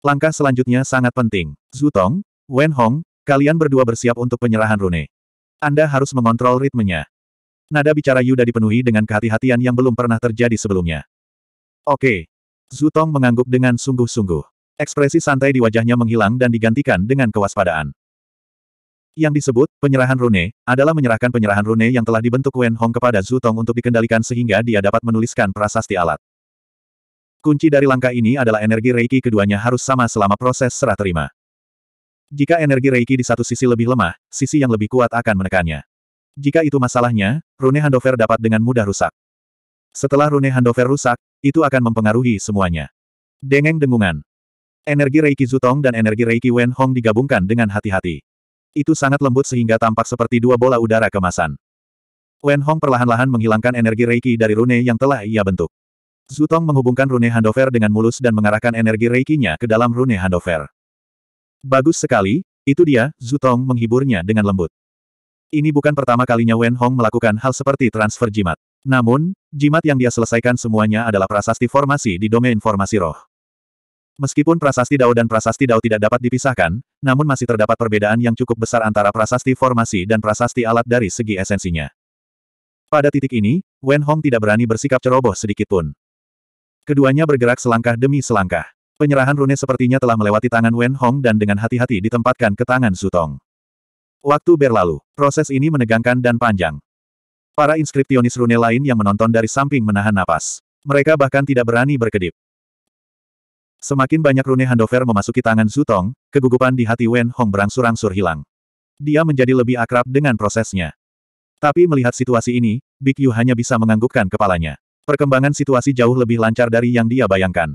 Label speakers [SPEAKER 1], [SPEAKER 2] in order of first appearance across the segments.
[SPEAKER 1] Langkah selanjutnya sangat penting. Zutong, Wen Hong, kalian berdua bersiap untuk penyerahan rune. Anda harus mengontrol ritmenya. Nada bicara Yuda dipenuhi dengan kehati-hatian yang belum pernah terjadi sebelumnya. Oke. Zutong mengangguk dengan sungguh-sungguh. Ekspresi santai di wajahnya menghilang dan digantikan dengan kewaspadaan. Yang disebut penyerahan rune adalah menyerahkan penyerahan rune yang telah dibentuk Wen Hong kepada Zutong untuk dikendalikan sehingga dia dapat menuliskan prasasti alat. Kunci dari langkah ini adalah energi Reiki keduanya harus sama selama proses serah terima. Jika energi Reiki di satu sisi lebih lemah, sisi yang lebih kuat akan menekannya. Jika itu masalahnya, rune handover dapat dengan mudah rusak. Setelah rune handover rusak, itu akan mempengaruhi semuanya. Dengeng dengungan. Energi Reiki Zutong dan energi Reiki Wen Hong digabungkan dengan hati-hati. Itu sangat lembut sehingga tampak seperti dua bola udara kemasan. Wen Hong perlahan-lahan menghilangkan energi Reiki dari rune yang telah ia bentuk. Zutong menghubungkan rune handover dengan mulus dan mengarahkan energi reikinya ke dalam rune handover. Bagus sekali, itu dia, Zutong menghiburnya dengan lembut. Ini bukan pertama kalinya Wen Hong melakukan hal seperti transfer jimat. Namun, jimat yang dia selesaikan semuanya adalah prasasti formasi di domain formasi roh. Meskipun prasasti Dao dan prasasti Dao tidak dapat dipisahkan, namun masih terdapat perbedaan yang cukup besar antara prasasti formasi dan prasasti alat dari segi esensinya. Pada titik ini, Wen Hong tidak berani bersikap ceroboh sedikitpun. Keduanya bergerak selangkah demi selangkah. Penyerahan rune sepertinya telah melewati tangan Wen Hong dan dengan hati-hati ditempatkan ke tangan Sutong. Waktu berlalu, proses ini menegangkan dan panjang. Para inskriptionis rune lain yang menonton dari samping menahan napas. Mereka bahkan tidak berani berkedip. Semakin banyak rune handover memasuki tangan Sutong, kegugupan di hati Wen Hong berangsur-angsur hilang. Dia menjadi lebih akrab dengan prosesnya. Tapi melihat situasi ini, Big hanya bisa menganggukkan kepalanya. Perkembangan situasi jauh lebih lancar dari yang dia bayangkan.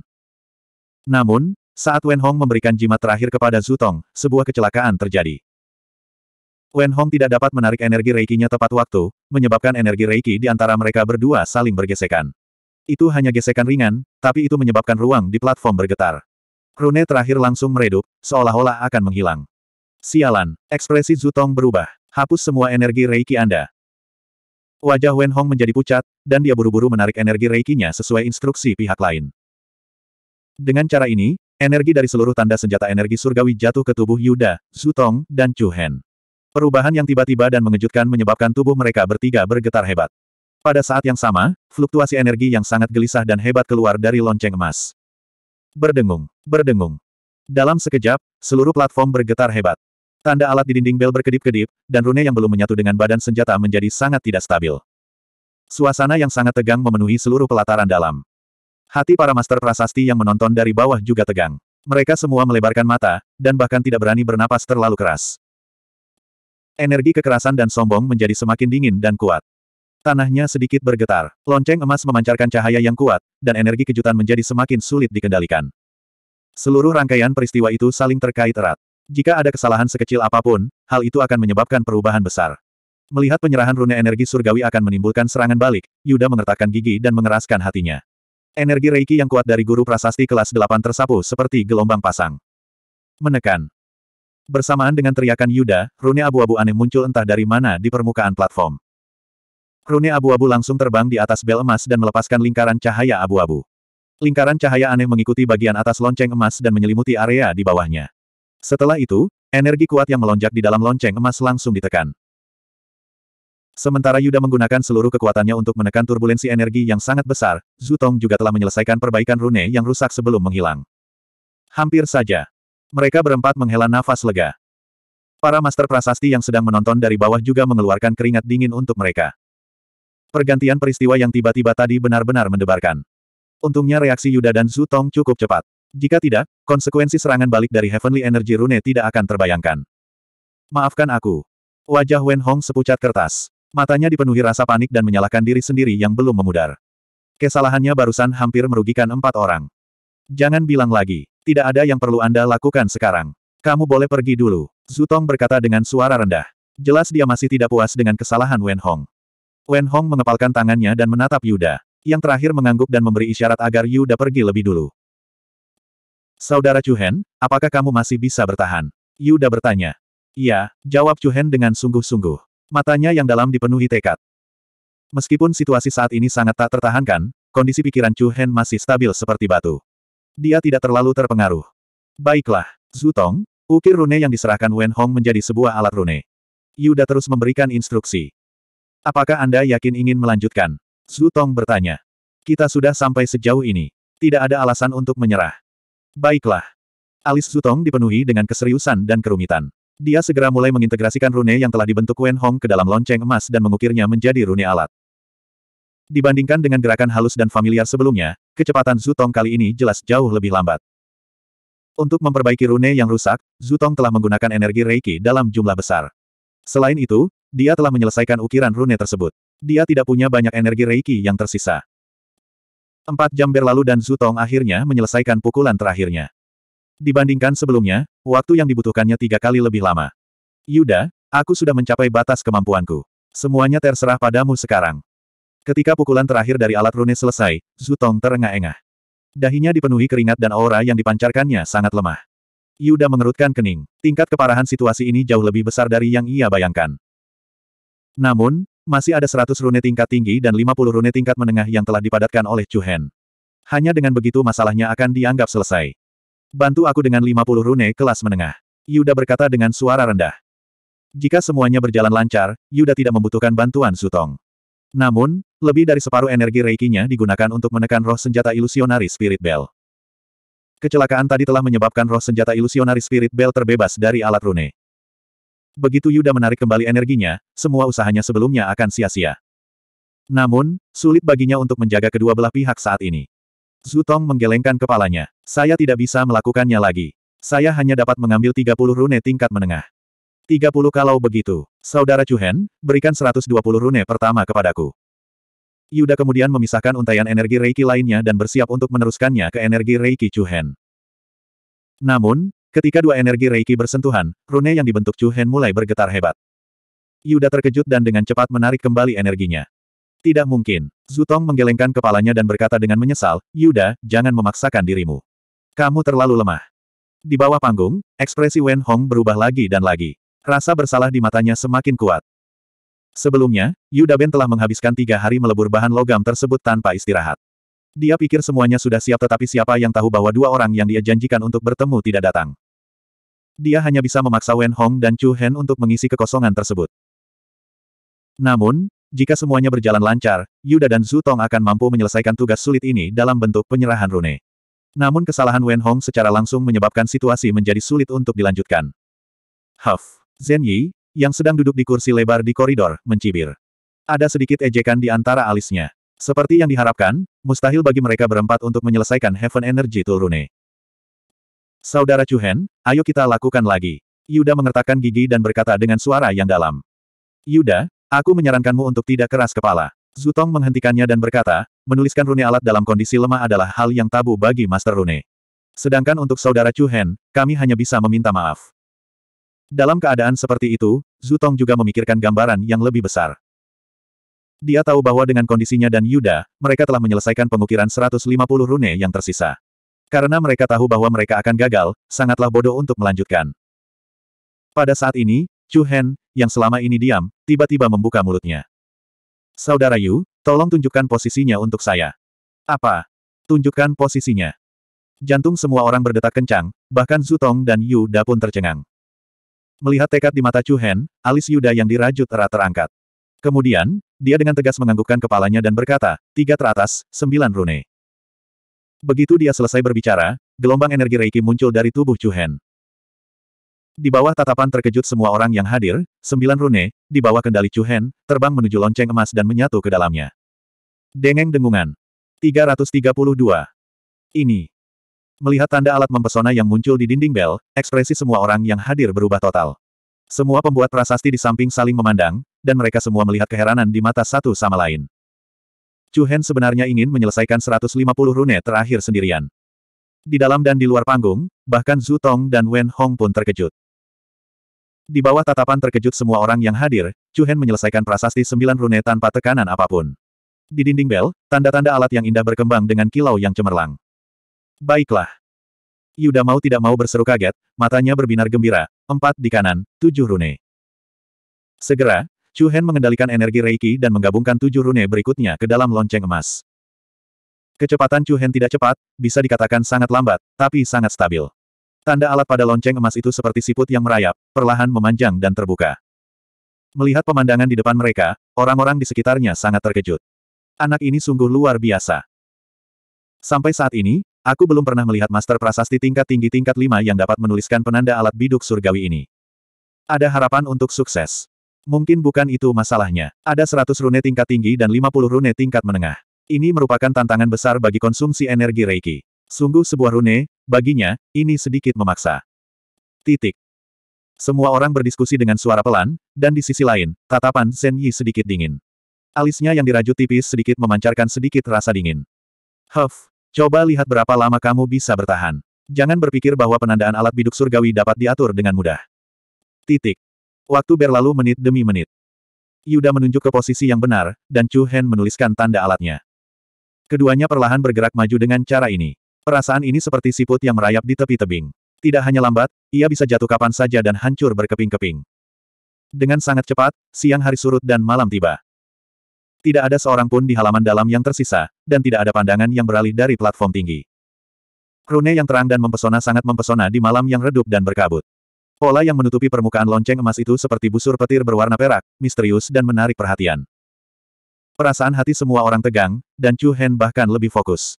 [SPEAKER 1] Namun, saat Wen Hong memberikan jimat terakhir kepada Zutong, sebuah kecelakaan terjadi. Wen Hong tidak dapat menarik energi reikinya tepat waktu, menyebabkan energi reiki di antara mereka berdua saling bergesekan. Itu hanya gesekan ringan, tapi itu menyebabkan ruang di platform bergetar. Rune terakhir langsung meredup, seolah-olah akan menghilang. Sialan, ekspresi Zutong berubah. Hapus semua energi reiki Anda. Wajah Wen Hong menjadi pucat, dan dia buru-buru menarik energi reikinya sesuai instruksi pihak lain. Dengan cara ini, energi dari seluruh tanda senjata energi surgawi jatuh ke tubuh Yuda, Zutong, dan Chu Hen. Perubahan yang tiba-tiba dan mengejutkan menyebabkan tubuh mereka bertiga bergetar hebat. Pada saat yang sama, fluktuasi energi yang sangat gelisah dan hebat keluar dari lonceng emas. Berdengung, berdengung. Dalam sekejap, seluruh platform bergetar hebat. Tanda alat di dinding bel berkedip-kedip, dan rune yang belum menyatu dengan badan senjata menjadi sangat tidak stabil. Suasana yang sangat tegang memenuhi seluruh pelataran dalam. Hati para master prasasti yang menonton dari bawah juga tegang. Mereka semua melebarkan mata, dan bahkan tidak berani bernapas terlalu keras. Energi kekerasan dan sombong menjadi semakin dingin dan kuat. Tanahnya sedikit bergetar, lonceng emas memancarkan cahaya yang kuat, dan energi kejutan menjadi semakin sulit dikendalikan. Seluruh rangkaian peristiwa itu saling terkait erat. Jika ada kesalahan sekecil apapun, hal itu akan menyebabkan perubahan besar. Melihat penyerahan rune energi surgawi akan menimbulkan serangan balik, Yuda mengertakkan gigi dan mengeraskan hatinya. Energi Reiki yang kuat dari guru prasasti kelas 8 tersapu seperti gelombang pasang. Menekan. Bersamaan dengan teriakan Yuda, rune abu-abu aneh muncul entah dari mana di permukaan platform. Rune abu-abu langsung terbang di atas bel emas dan melepaskan lingkaran cahaya abu-abu. Lingkaran cahaya aneh mengikuti bagian atas lonceng emas dan menyelimuti area di bawahnya. Setelah itu, energi kuat yang melonjak di dalam lonceng emas langsung ditekan. Sementara Yuda menggunakan seluruh kekuatannya untuk menekan turbulensi energi yang sangat besar, Zutong juga telah menyelesaikan perbaikan rune yang rusak sebelum menghilang. Hampir saja. Mereka berempat menghela nafas lega. Para master prasasti yang sedang menonton dari bawah juga mengeluarkan keringat dingin untuk mereka. Pergantian peristiwa yang tiba-tiba tadi benar-benar mendebarkan. Untungnya reaksi Yuda dan Zutong cukup cepat. Jika tidak, konsekuensi serangan balik dari Heavenly Energy Rune tidak akan terbayangkan. Maafkan aku. Wajah Wen Hong sepucat kertas. Matanya dipenuhi rasa panik dan menyalahkan diri sendiri yang belum memudar. Kesalahannya barusan hampir merugikan empat orang. Jangan bilang lagi, tidak ada yang perlu Anda lakukan sekarang. Kamu boleh pergi dulu, Zutong berkata dengan suara rendah. Jelas dia masih tidak puas dengan kesalahan Wen Hong. Wen Hong mengepalkan tangannya dan menatap Yuda. Yang terakhir mengangguk dan memberi isyarat agar Yuda pergi lebih dulu. Saudara Chuhen, apakah kamu masih bisa bertahan? Yuda bertanya. Iya, jawab Chuhen dengan sungguh-sungguh. Matanya yang dalam dipenuhi tekad. Meskipun situasi saat ini sangat tak tertahankan, kondisi pikiran Chuhen masih stabil seperti batu. Dia tidak terlalu terpengaruh. Baiklah, Zutong, ukir rune yang diserahkan Wen Hong menjadi sebuah alat rune. Yuda terus memberikan instruksi. Apakah Anda yakin ingin melanjutkan? Zutong bertanya. Kita sudah sampai sejauh ini. Tidak ada alasan untuk menyerah. Baiklah. Alis Zutong dipenuhi dengan keseriusan dan kerumitan. Dia segera mulai mengintegrasikan rune yang telah dibentuk Wen Hong ke dalam lonceng emas dan mengukirnya menjadi rune alat. Dibandingkan dengan gerakan halus dan familiar sebelumnya, kecepatan Zutong kali ini jelas jauh lebih lambat. Untuk memperbaiki rune yang rusak, Zutong telah menggunakan energi Reiki dalam jumlah besar. Selain itu, dia telah menyelesaikan ukiran rune tersebut. Dia tidak punya banyak energi Reiki yang tersisa. Empat jam berlalu dan Zutong akhirnya menyelesaikan pukulan terakhirnya. Dibandingkan sebelumnya, waktu yang dibutuhkannya tiga kali lebih lama. Yuda, aku sudah mencapai batas kemampuanku. Semuanya terserah padamu sekarang. Ketika pukulan terakhir dari alat rune selesai, Zutong terengah-engah. Dahinya dipenuhi keringat dan aura yang dipancarkannya sangat lemah. Yuda mengerutkan kening. Tingkat keparahan situasi ini jauh lebih besar dari yang ia bayangkan. Namun, masih ada 100 rune tingkat tinggi dan 50 rune tingkat menengah yang telah dipadatkan oleh Chu Hen. Hanya dengan begitu masalahnya akan dianggap selesai. Bantu aku dengan 50 rune kelas menengah. Yuda berkata dengan suara rendah. Jika semuanya berjalan lancar, Yuda tidak membutuhkan bantuan Sutong. Namun, lebih dari separuh energi reikinya digunakan untuk menekan roh senjata ilusionari Spirit Bell. Kecelakaan tadi telah menyebabkan roh senjata ilusionari Spirit Bell terbebas dari alat rune. Begitu Yuda menarik kembali energinya, semua usahanya sebelumnya akan sia-sia. Namun, sulit baginya untuk menjaga kedua belah pihak saat ini. Zutong menggelengkan kepalanya. Saya tidak bisa melakukannya lagi. Saya hanya dapat mengambil 30 rune tingkat menengah. 30 kalau begitu. Saudara Chuhen, berikan 120 rune pertama kepadaku. Yuda kemudian memisahkan untaian energi Reiki lainnya dan bersiap untuk meneruskannya ke energi Reiki Chuhen. Namun, Ketika dua energi Reiki bersentuhan, rune yang dibentuk Chu Hen mulai bergetar hebat. Yuda terkejut dan dengan cepat menarik kembali energinya. Tidak mungkin. Zutong menggelengkan kepalanya dan berkata dengan menyesal, Yuda, jangan memaksakan dirimu. Kamu terlalu lemah. Di bawah panggung, ekspresi Wen Hong berubah lagi dan lagi. Rasa bersalah di matanya semakin kuat. Sebelumnya, Yuda Ben telah menghabiskan tiga hari melebur bahan logam tersebut tanpa istirahat. Dia pikir semuanya sudah siap tetapi siapa yang tahu bahwa dua orang yang dia janjikan untuk bertemu tidak datang. Dia hanya bisa memaksa Wen Hong dan Chu Hen untuk mengisi kekosongan tersebut. Namun, jika semuanya berjalan lancar, Yuda dan Zhu Tong akan mampu menyelesaikan tugas sulit ini dalam bentuk penyerahan rune. Namun kesalahan Wen Hong secara langsung menyebabkan situasi menjadi sulit untuk dilanjutkan. Huff! Zhen Yi, yang sedang duduk di kursi lebar di koridor, mencibir. Ada sedikit ejekan di antara alisnya. Seperti yang diharapkan, mustahil bagi mereka berempat untuk menyelesaikan Heaven Energy Tool Rune. Saudara Chuhen, ayo kita lakukan lagi. Yuda mengertakkan gigi dan berkata dengan suara yang dalam. Yuda, aku menyarankanmu untuk tidak keras kepala. Zutong menghentikannya dan berkata, menuliskan rune alat dalam kondisi lemah adalah hal yang tabu bagi Master Rune. Sedangkan untuk saudara Chuhen, kami hanya bisa meminta maaf. Dalam keadaan seperti itu, Zutong juga memikirkan gambaran yang lebih besar. Dia tahu bahwa dengan kondisinya dan Yuda, mereka telah menyelesaikan pengukiran 150 rune yang tersisa. Karena mereka tahu bahwa mereka akan gagal, sangatlah bodoh untuk melanjutkan. Pada saat ini, Chu Hen, yang selama ini diam, tiba-tiba membuka mulutnya. Saudara Yu, tolong tunjukkan posisinya untuk saya. Apa? Tunjukkan posisinya. Jantung semua orang berdetak kencang, bahkan Zutong dan Yu Da pun tercengang. Melihat tekad di mata Chu Hen, alis Yuda yang dirajut erat terangkat. Kemudian, dia dengan tegas menganggukkan kepalanya dan berkata, tiga teratas, sembilan rune. Begitu dia selesai berbicara, gelombang energi Reiki muncul dari tubuh Chu Hen. Di bawah tatapan terkejut semua orang yang hadir, sembilan rune, di bawah kendali Chu Hen, terbang menuju lonceng emas dan menyatu ke dalamnya. Dengeng dengungan. 332. Ini. Melihat tanda alat mempesona yang muncul di dinding bel, ekspresi semua orang yang hadir berubah total. Semua pembuat prasasti di samping saling memandang, dan mereka semua melihat keheranan di mata satu sama lain. Chu Hen sebenarnya ingin menyelesaikan 150 rune terakhir sendirian. Di dalam dan di luar panggung, bahkan Zhu Tong dan Wen Hong pun terkejut. Di bawah tatapan terkejut semua orang yang hadir, Chu Hen menyelesaikan prasasti sembilan rune tanpa tekanan apapun. Di dinding bel, tanda-tanda alat yang indah berkembang dengan kilau yang cemerlang. Baiklah. Yuda mau tidak mau berseru kaget, matanya berbinar gembira, empat di kanan, tujuh rune. Segera, Chu Hen mengendalikan energi Reiki dan menggabungkan tujuh rune berikutnya ke dalam lonceng emas. Kecepatan Chu Hen tidak cepat, bisa dikatakan sangat lambat, tapi sangat stabil. Tanda alat pada lonceng emas itu seperti siput yang merayap, perlahan memanjang dan terbuka. Melihat pemandangan di depan mereka, orang-orang di sekitarnya sangat terkejut. Anak ini sungguh luar biasa. Sampai saat ini, aku belum pernah melihat master prasasti tingkat tinggi tingkat 5 yang dapat menuliskan penanda alat biduk surgawi ini. Ada harapan untuk sukses. Mungkin bukan itu masalahnya. Ada 100 rune tingkat tinggi dan 50 rune tingkat menengah. Ini merupakan tantangan besar bagi konsumsi energi Reiki. Sungguh sebuah rune, baginya, ini sedikit memaksa. Titik. Semua orang berdiskusi dengan suara pelan, dan di sisi lain, tatapan Zen Yi sedikit dingin. Alisnya yang dirajut tipis sedikit memancarkan sedikit rasa dingin. Huff, coba lihat berapa lama kamu bisa bertahan. Jangan berpikir bahwa penandaan alat biduk surgawi dapat diatur dengan mudah. Titik. Waktu berlalu menit demi menit. Yuda menunjuk ke posisi yang benar, dan Chu Hen menuliskan tanda alatnya. Keduanya perlahan bergerak maju dengan cara ini. Perasaan ini seperti siput yang merayap di tepi tebing. Tidak hanya lambat, ia bisa jatuh kapan saja dan hancur berkeping-keping. Dengan sangat cepat, siang hari surut dan malam tiba. Tidak ada seorang pun di halaman dalam yang tersisa, dan tidak ada pandangan yang beralih dari platform tinggi. Rune yang terang dan mempesona sangat mempesona di malam yang redup dan berkabut. Pola yang menutupi permukaan lonceng emas itu seperti busur petir berwarna perak, misterius dan menarik perhatian. Perasaan hati semua orang tegang, dan Chu Hen bahkan lebih fokus.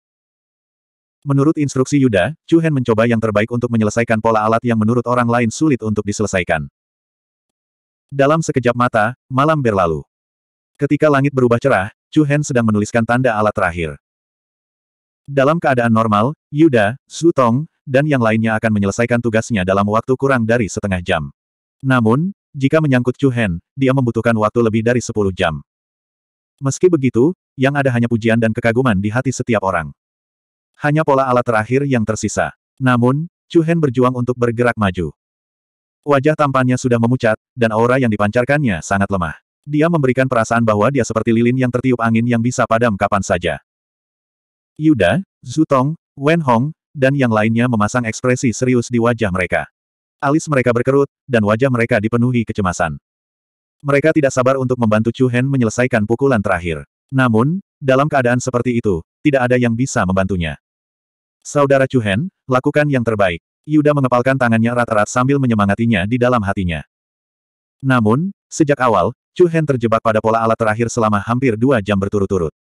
[SPEAKER 1] Menurut instruksi Yuda, Chu Hen mencoba yang terbaik untuk menyelesaikan pola alat yang menurut orang lain sulit untuk diselesaikan. Dalam sekejap mata, malam berlalu. Ketika langit berubah cerah, Chu Hen sedang menuliskan tanda alat terakhir. Dalam keadaan normal, Yuda, Su Tong, dan yang lainnya akan menyelesaikan tugasnya dalam waktu kurang dari setengah jam. Namun, jika menyangkut Chu Hen, dia membutuhkan waktu lebih dari sepuluh jam. Meski begitu, yang ada hanya pujian dan kekaguman di hati setiap orang. Hanya pola alat terakhir yang tersisa. Namun, Chu Hen berjuang untuk bergerak maju. Wajah tampannya sudah memucat, dan aura yang dipancarkannya sangat lemah. Dia memberikan perasaan bahwa dia seperti lilin yang tertiup angin yang bisa padam kapan saja. Yuda, Zutong, Wen Hong, dan yang lainnya memasang ekspresi serius di wajah mereka. Alis mereka berkerut, dan wajah mereka dipenuhi kecemasan. Mereka tidak sabar untuk membantu Chu Hen menyelesaikan pukulan terakhir. Namun, dalam keadaan seperti itu, tidak ada yang bisa membantunya. Saudara Chu Hen, lakukan yang terbaik. Yuda mengepalkan tangannya rata-rata sambil menyemangatinya di dalam hatinya. Namun, sejak awal, Chu Hen terjebak pada pola alat terakhir selama hampir dua jam berturut-turut.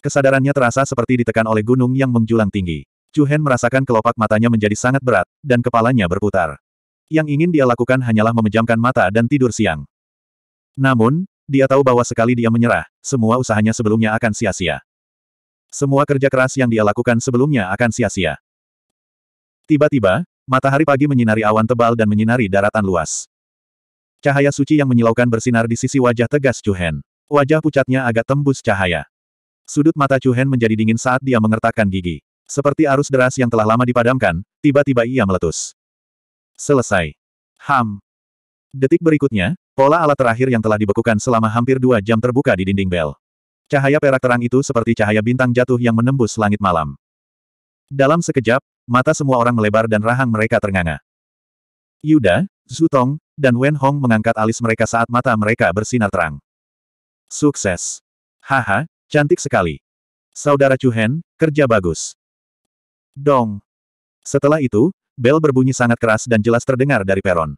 [SPEAKER 1] Kesadarannya terasa seperti ditekan oleh gunung yang menjulang tinggi. Chu Hen merasakan kelopak matanya menjadi sangat berat, dan kepalanya berputar. Yang ingin dia lakukan hanyalah memejamkan mata dan tidur siang. Namun, dia tahu bahwa sekali dia menyerah, semua usahanya sebelumnya akan sia-sia. Semua kerja keras yang dia lakukan sebelumnya akan sia-sia. Tiba-tiba, matahari pagi menyinari awan tebal dan menyinari daratan luas. Cahaya suci yang menyilaukan bersinar di sisi wajah tegas Chu Hen. Wajah pucatnya agak tembus cahaya. Sudut mata Chu Hen menjadi dingin saat dia mengertakkan gigi. Seperti arus deras yang telah lama dipadamkan, tiba-tiba ia meletus. Selesai. Ham. Detik berikutnya, pola alat terakhir yang telah dibekukan selama hampir dua jam terbuka di dinding bel. Cahaya perak terang itu seperti cahaya bintang jatuh yang menembus langit malam. Dalam sekejap, mata semua orang melebar dan rahang mereka ternganga. Yuda, Zutong, dan Wen Hong mengangkat alis mereka saat mata mereka bersinar terang. Sukses. Haha, cantik sekali. Saudara Chu Hen, kerja bagus. Dong. Setelah itu, bel berbunyi sangat keras dan jelas terdengar dari peron.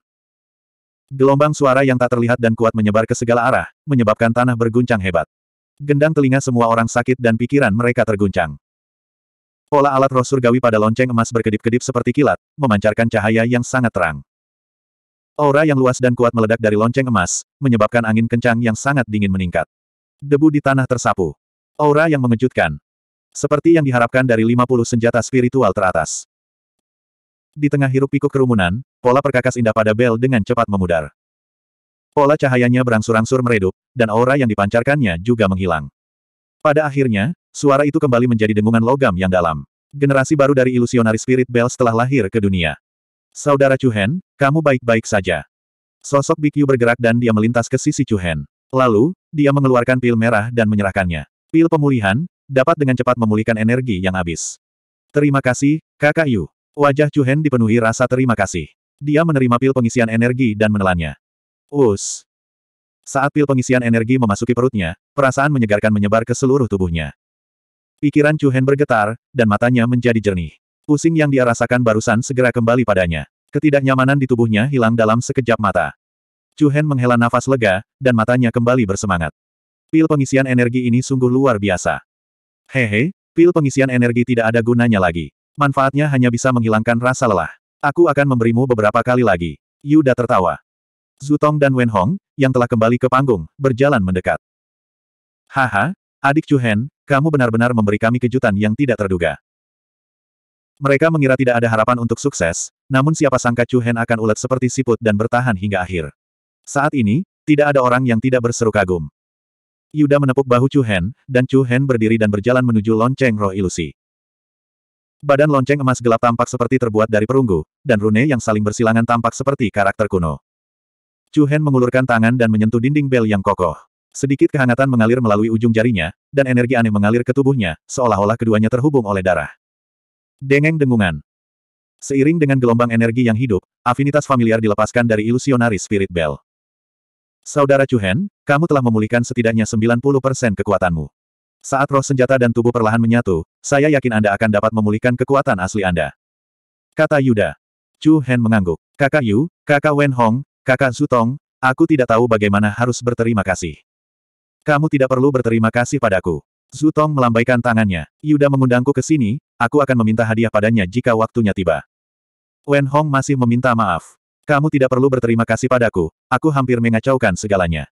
[SPEAKER 1] Gelombang suara yang tak terlihat dan kuat menyebar ke segala arah, menyebabkan tanah berguncang hebat. Gendang telinga semua orang sakit dan pikiran mereka terguncang. Pola alat roh surgawi pada lonceng emas berkedip-kedip seperti kilat, memancarkan cahaya yang sangat terang. Aura yang luas dan kuat meledak dari lonceng emas, menyebabkan angin kencang yang sangat dingin meningkat. Debu di tanah tersapu. Aura yang mengejutkan, seperti yang diharapkan dari 50 senjata spiritual teratas. Di tengah hiruk pikuk kerumunan, pola perkakas indah pada bel dengan cepat memudar. Pola cahayanya berangsur-angsur meredup, dan aura yang dipancarkannya juga menghilang. Pada akhirnya, suara itu kembali menjadi dengungan logam yang dalam. Generasi baru dari ilusionari spirit bel setelah lahir ke dunia. Saudara Chuhen, kamu baik-baik saja. Sosok Bikyu bergerak dan dia melintas ke sisi Chuhen. Lalu, dia mengeluarkan pil merah dan menyerahkannya. Pil pemulihan, dapat dengan cepat memulihkan energi yang habis. Terima kasih, kakak Yu. Wajah Chuhen dipenuhi rasa terima kasih. Dia menerima pil pengisian energi dan menelannya. Us. Saat pil pengisian energi memasuki perutnya, perasaan menyegarkan menyebar ke seluruh tubuhnya. Pikiran Chuhen bergetar, dan matanya menjadi jernih. Pusing yang dia rasakan barusan segera kembali padanya. Ketidaknyamanan di tubuhnya hilang dalam sekejap mata. Chuhen menghela nafas lega, dan matanya kembali bersemangat. Pil pengisian energi ini sungguh luar biasa. Hehe, pil pengisian energi tidak ada gunanya lagi. Manfaatnya hanya bisa menghilangkan rasa lelah. Aku akan memberimu beberapa kali lagi. Yuda tertawa. Zutong dan Wen Hong, yang telah kembali ke panggung, berjalan mendekat. Haha, adik Chu Hen, kamu benar-benar memberi kami kejutan yang tidak terduga. Mereka mengira tidak ada harapan untuk sukses, namun siapa sangka Chu Hen akan ulet seperti siput dan bertahan hingga akhir. Saat ini, tidak ada orang yang tidak berseru kagum. Yuda menepuk bahu Chu Hen, dan Chu Hen berdiri dan berjalan menuju lonceng roh ilusi. Badan lonceng emas gelap tampak seperti terbuat dari perunggu, dan rune yang saling bersilangan tampak seperti karakter kuno. Chu Hen mengulurkan tangan dan menyentuh dinding bel yang kokoh. Sedikit kehangatan mengalir melalui ujung jarinya, dan energi aneh mengalir ke tubuhnya, seolah-olah keduanya terhubung oleh darah. Dengeng dengungan. Seiring dengan gelombang energi yang hidup, afinitas familiar dilepaskan dari ilusionari spirit bell. Saudara Chu Hen, kamu telah memulihkan setidaknya 90% kekuatanmu. Saat roh senjata dan tubuh perlahan menyatu, saya yakin Anda akan dapat memulihkan kekuatan asli Anda. Kata Yuda. Chu Hen mengangguk. Kakak Yu, kakak Wen Hong, kakak Zutong, aku tidak tahu bagaimana harus berterima kasih. Kamu tidak perlu berterima kasih padaku. Zutong melambaikan tangannya. Yuda mengundangku ke sini, aku akan meminta hadiah padanya jika waktunya tiba. Wen Hong masih meminta maaf. Kamu tidak perlu berterima kasih padaku, aku hampir mengacaukan segalanya.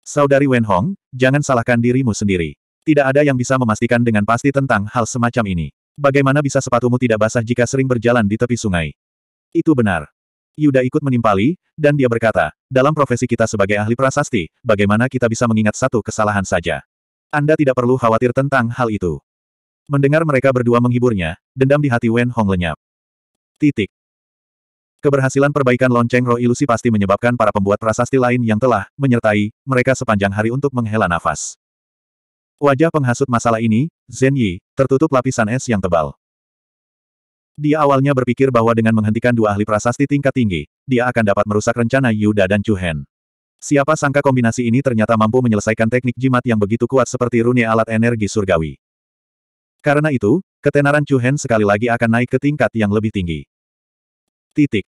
[SPEAKER 1] Saudari Wen Hong, jangan salahkan dirimu sendiri. Tidak ada yang bisa memastikan dengan pasti tentang hal semacam ini. Bagaimana bisa sepatumu tidak basah jika sering berjalan di tepi sungai? Itu benar. Yuda ikut menimpali, dan dia berkata, dalam profesi kita sebagai ahli prasasti, bagaimana kita bisa mengingat satu kesalahan saja? Anda tidak perlu khawatir tentang hal itu. Mendengar mereka berdua menghiburnya, dendam di hati Wen Hong lenyap. Titik. Keberhasilan perbaikan lonceng roh ilusi pasti menyebabkan para pembuat prasasti lain yang telah menyertai mereka sepanjang hari untuk menghela nafas. Wajah penghasut masalah ini, Zhen Yi, tertutup lapisan es yang tebal. Dia awalnya berpikir bahwa dengan menghentikan dua ahli prasasti tingkat tinggi, dia akan dapat merusak rencana Yuda dan Chu Hen. Siapa sangka kombinasi ini ternyata mampu menyelesaikan teknik jimat yang begitu kuat seperti rune alat energi surgawi. Karena itu, ketenaran Chu Hen sekali lagi akan naik ke tingkat yang lebih tinggi. Titik.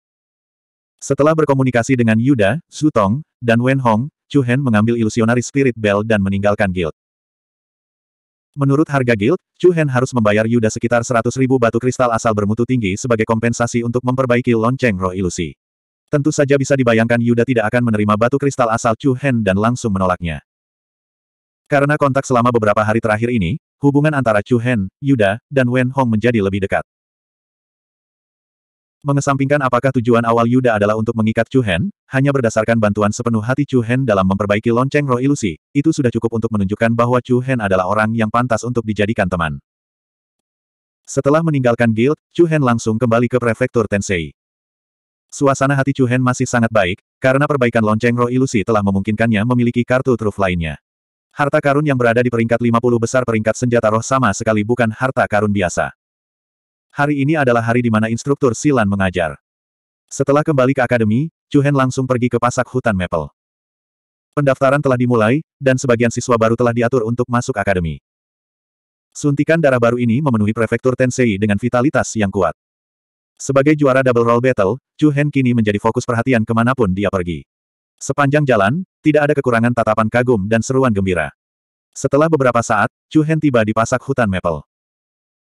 [SPEAKER 1] Setelah berkomunikasi dengan Yuda, Su dan Wen Hong, Chu Hen mengambil ilusionari spirit bell dan meninggalkan guild. Menurut harga guild, Chu Hen harus membayar Yuda sekitar 100 ribu batu kristal asal bermutu tinggi sebagai kompensasi untuk memperbaiki lonceng roh ilusi. Tentu saja bisa dibayangkan Yuda tidak akan menerima batu kristal asal Chu Hen dan langsung menolaknya. Karena kontak selama beberapa hari terakhir ini, hubungan antara Chu Hen, Yuda, dan Wen Hong menjadi lebih dekat. Mengesampingkan apakah tujuan awal Yuda adalah untuk mengikat Chu Hen, hanya berdasarkan bantuan sepenuh hati Chu Hen dalam memperbaiki lonceng roh ilusi, itu sudah cukup untuk menunjukkan bahwa Chu Hen adalah orang yang pantas untuk dijadikan teman. Setelah meninggalkan guild, Chu Hen langsung kembali ke prefektur Tensei. Suasana hati Chu Hen masih sangat baik, karena perbaikan lonceng roh ilusi telah memungkinkannya memiliki kartu truf lainnya. Harta karun yang berada di peringkat 50 besar peringkat senjata roh sama sekali bukan harta karun biasa. Hari ini adalah hari di mana instruktur Silan mengajar. Setelah kembali ke akademi, Hen langsung pergi ke pasak hutan Maple. Pendaftaran telah dimulai, dan sebagian siswa baru telah diatur untuk masuk akademi. Suntikan darah baru ini memenuhi prefektur Tensei dengan vitalitas yang kuat. Sebagai juara double roll battle, Chu Hen kini menjadi fokus perhatian kemanapun dia pergi. Sepanjang jalan, tidak ada kekurangan tatapan kagum dan seruan gembira. Setelah beberapa saat, Chu Hen tiba di pasak hutan Maple.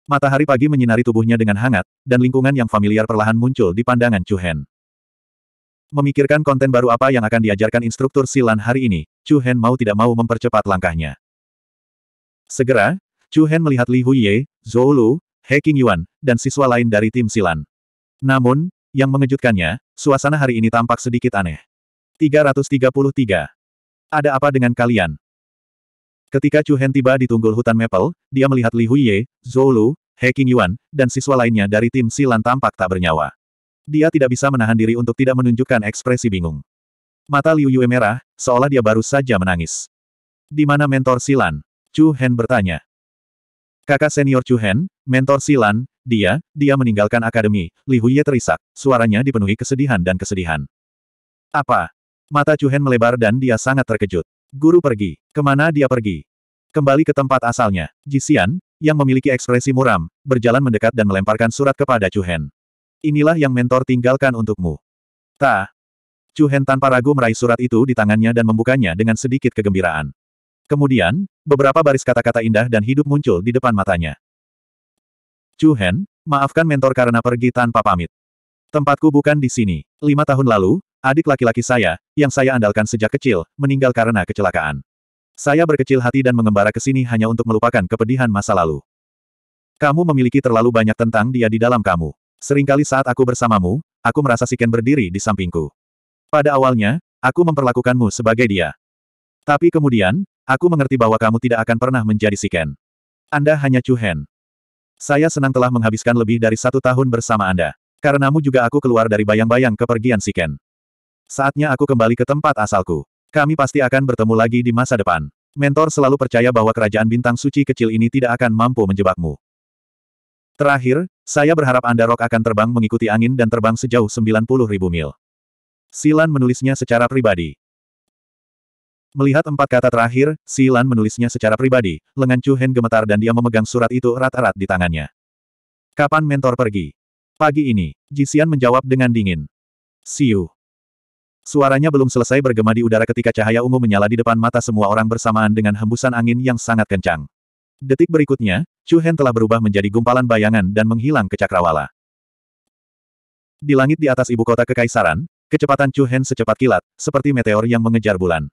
[SPEAKER 1] Matahari pagi menyinari tubuhnya dengan hangat, dan lingkungan yang familiar perlahan muncul di pandangan Chu Hen. Memikirkan konten baru apa yang akan diajarkan instruktur Silan hari ini, Chu Hen mau tidak mau mempercepat langkahnya. Segera, Chu Hen melihat Li Huiye, Zhou Lu, He King Yuan, dan siswa lain dari tim Silan. Namun, yang mengejutkannya, suasana hari ini tampak sedikit aneh. 333. Ada apa dengan kalian? Ketika Chu Hen tiba di tunggul hutan Maple, dia melihat Li Huiye, Zhou Lu, He Qingyuan, dan siswa lainnya dari tim Silan tampak tak bernyawa. Dia tidak bisa menahan diri untuk tidak menunjukkan ekspresi bingung. Mata Liu Yue merah, seolah dia baru saja menangis. Di mana mentor Silan? Chu Hen bertanya. Kakak senior Chu Hen, mentor Silan, dia, dia meninggalkan akademi, Li Huiye terisak, suaranya dipenuhi kesedihan dan kesedihan. Apa? Mata Chu Hen melebar dan dia sangat terkejut. Guru pergi. Kemana dia pergi? Kembali ke tempat asalnya. Jisian, yang memiliki ekspresi muram, berjalan mendekat dan melemparkan surat kepada Chu Hen. Inilah yang mentor tinggalkan untukmu. Ta. Chu Hen tanpa ragu meraih surat itu di tangannya dan membukanya dengan sedikit kegembiraan. Kemudian, beberapa baris kata-kata indah dan hidup muncul di depan matanya. Chu Hen, maafkan mentor karena pergi tanpa pamit. Tempatku bukan di sini. Lima tahun lalu, Adik laki-laki saya, yang saya andalkan sejak kecil, meninggal karena kecelakaan. Saya berkecil hati dan mengembara ke sini hanya untuk melupakan kepedihan masa lalu. Kamu memiliki terlalu banyak tentang dia di dalam kamu. Seringkali saat aku bersamamu, aku merasa Siken berdiri di sampingku. Pada awalnya, aku memperlakukanmu sebagai dia. Tapi kemudian, aku mengerti bahwa kamu tidak akan pernah menjadi Siken. Anda hanya Cuhen. Saya senang telah menghabiskan lebih dari satu tahun bersama Anda. Karenamu juga aku keluar dari bayang-bayang kepergian Siken. Saatnya aku kembali ke tempat asalku. Kami pasti akan bertemu lagi di masa depan. Mentor selalu percaya bahwa kerajaan bintang suci kecil ini tidak akan mampu menjebakmu. Terakhir, saya berharap Anda Rock akan terbang mengikuti angin dan terbang sejauh 90 ribu mil. Silan menulisnya secara pribadi. Melihat empat kata terakhir, Silan menulisnya secara pribadi, lengan Chu Hen gemetar dan dia memegang surat itu erat-erat di tangannya. Kapan mentor pergi? Pagi ini, Jisian menjawab dengan dingin. See Suaranya belum selesai bergema di udara ketika cahaya ungu menyala di depan mata semua orang bersamaan dengan hembusan angin yang sangat kencang. Detik berikutnya, Chu Hen telah berubah menjadi gumpalan bayangan dan menghilang ke cakrawala. Di langit di atas ibu kota kekaisaran, kecepatan Chu Hen secepat kilat, seperti meteor yang mengejar bulan.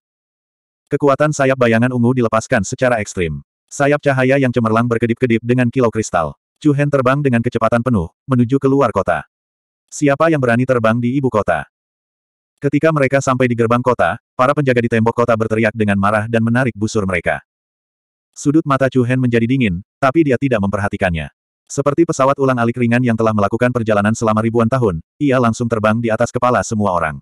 [SPEAKER 1] Kekuatan sayap bayangan ungu dilepaskan secara ekstrim. Sayap cahaya yang cemerlang berkedip-kedip dengan kilau kristal. Chu Hen terbang dengan kecepatan penuh, menuju keluar kota. Siapa yang berani terbang di ibu kota? Ketika mereka sampai di gerbang kota, para penjaga di tembok kota berteriak dengan marah dan menarik busur mereka. Sudut mata Chu Hen menjadi dingin, tapi dia tidak memperhatikannya. Seperti pesawat ulang-alik ringan yang telah melakukan perjalanan selama ribuan tahun, ia langsung terbang di atas kepala semua orang.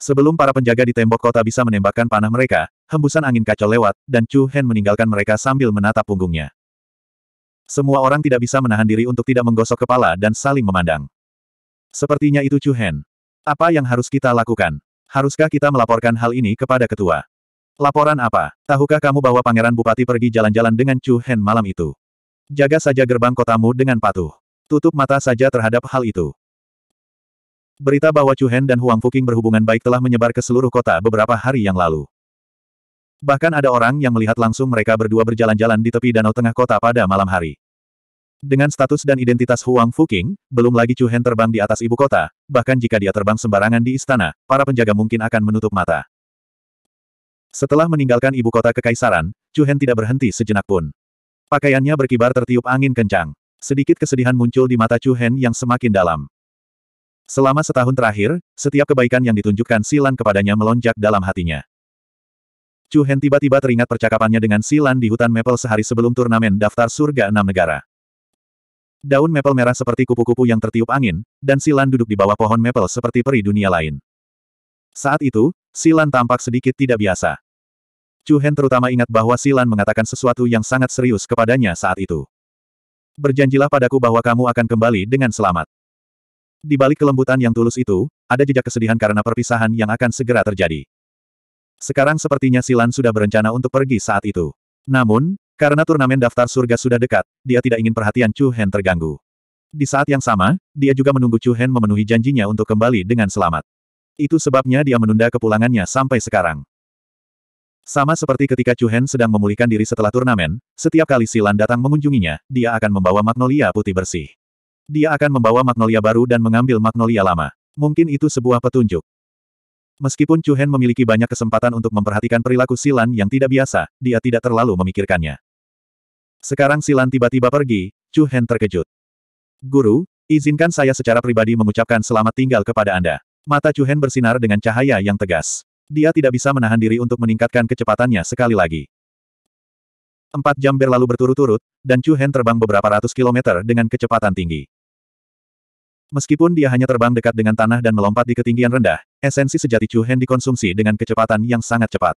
[SPEAKER 1] Sebelum para penjaga di tembok kota bisa menembakkan panah mereka, hembusan angin kacau lewat, dan Chu Hen meninggalkan mereka sambil menatap punggungnya. Semua orang tidak bisa menahan diri untuk tidak menggosok kepala dan saling memandang. Sepertinya itu Chu Hen. Apa yang harus kita lakukan? Haruskah kita melaporkan hal ini kepada ketua? Laporan apa? Tahukah kamu bahwa pangeran bupati pergi jalan-jalan dengan Chu Hen malam itu? Jaga saja gerbang kotamu dengan patuh. Tutup mata saja terhadap hal itu. Berita bahwa Chu Hen dan Huang Fuqing berhubungan baik telah menyebar ke seluruh kota beberapa hari yang lalu. Bahkan ada orang yang melihat langsung mereka berdua berjalan-jalan di tepi danau tengah kota pada malam hari. Dengan status dan identitas Huang Fuqing, belum lagi Chu Hen terbang di atas ibu kota, bahkan jika dia terbang sembarangan di istana, para penjaga mungkin akan menutup mata. Setelah meninggalkan ibu kota kekaisaran, Chu Hen tidak berhenti sejenak pun. Pakaiannya berkibar tertiup angin kencang. Sedikit kesedihan muncul di mata Chu Hen yang semakin dalam. Selama setahun terakhir, setiap kebaikan yang ditunjukkan Silan kepadanya melonjak dalam hatinya. Chu Hen tiba-tiba teringat percakapannya dengan Silan di hutan Maple sehari sebelum turnamen daftar surga enam negara. Daun maple merah seperti kupu-kupu yang tertiup angin, dan Silan duduk di bawah pohon maple seperti peri dunia lain. Saat itu, Silan tampak sedikit tidak biasa. Chu Hen terutama ingat bahwa Silan mengatakan sesuatu yang sangat serius kepadanya saat itu. Berjanjilah padaku bahwa kamu akan kembali dengan selamat. Di balik kelembutan yang tulus itu, ada jejak kesedihan karena perpisahan yang akan segera terjadi. Sekarang sepertinya Silan sudah berencana untuk pergi saat itu. Namun, karena turnamen daftar surga sudah dekat, dia tidak ingin perhatian Chu Hen terganggu. Di saat yang sama, dia juga menunggu Chu Hen memenuhi janjinya untuk kembali dengan selamat. Itu sebabnya dia menunda kepulangannya sampai sekarang. Sama seperti ketika Chu Hen sedang memulihkan diri setelah turnamen, setiap kali Silan datang mengunjunginya, dia akan membawa magnolia putih bersih. Dia akan membawa magnolia baru dan mengambil magnolia lama. Mungkin itu sebuah petunjuk. Meskipun Chu Hen memiliki banyak kesempatan untuk memperhatikan perilaku Silan yang tidak biasa, dia tidak terlalu memikirkannya. Sekarang Silan tiba-tiba pergi, Chu Hen terkejut. Guru, izinkan saya secara pribadi mengucapkan selamat tinggal kepada Anda. Mata Chu Hen bersinar dengan cahaya yang tegas. Dia tidak bisa menahan diri untuk meningkatkan kecepatannya sekali lagi. Empat jam berlalu berturut-turut, dan Chu Hen terbang beberapa ratus kilometer dengan kecepatan tinggi. Meskipun dia hanya terbang dekat dengan tanah dan melompat di ketinggian rendah, esensi sejati Chu Hen dikonsumsi dengan kecepatan yang sangat cepat.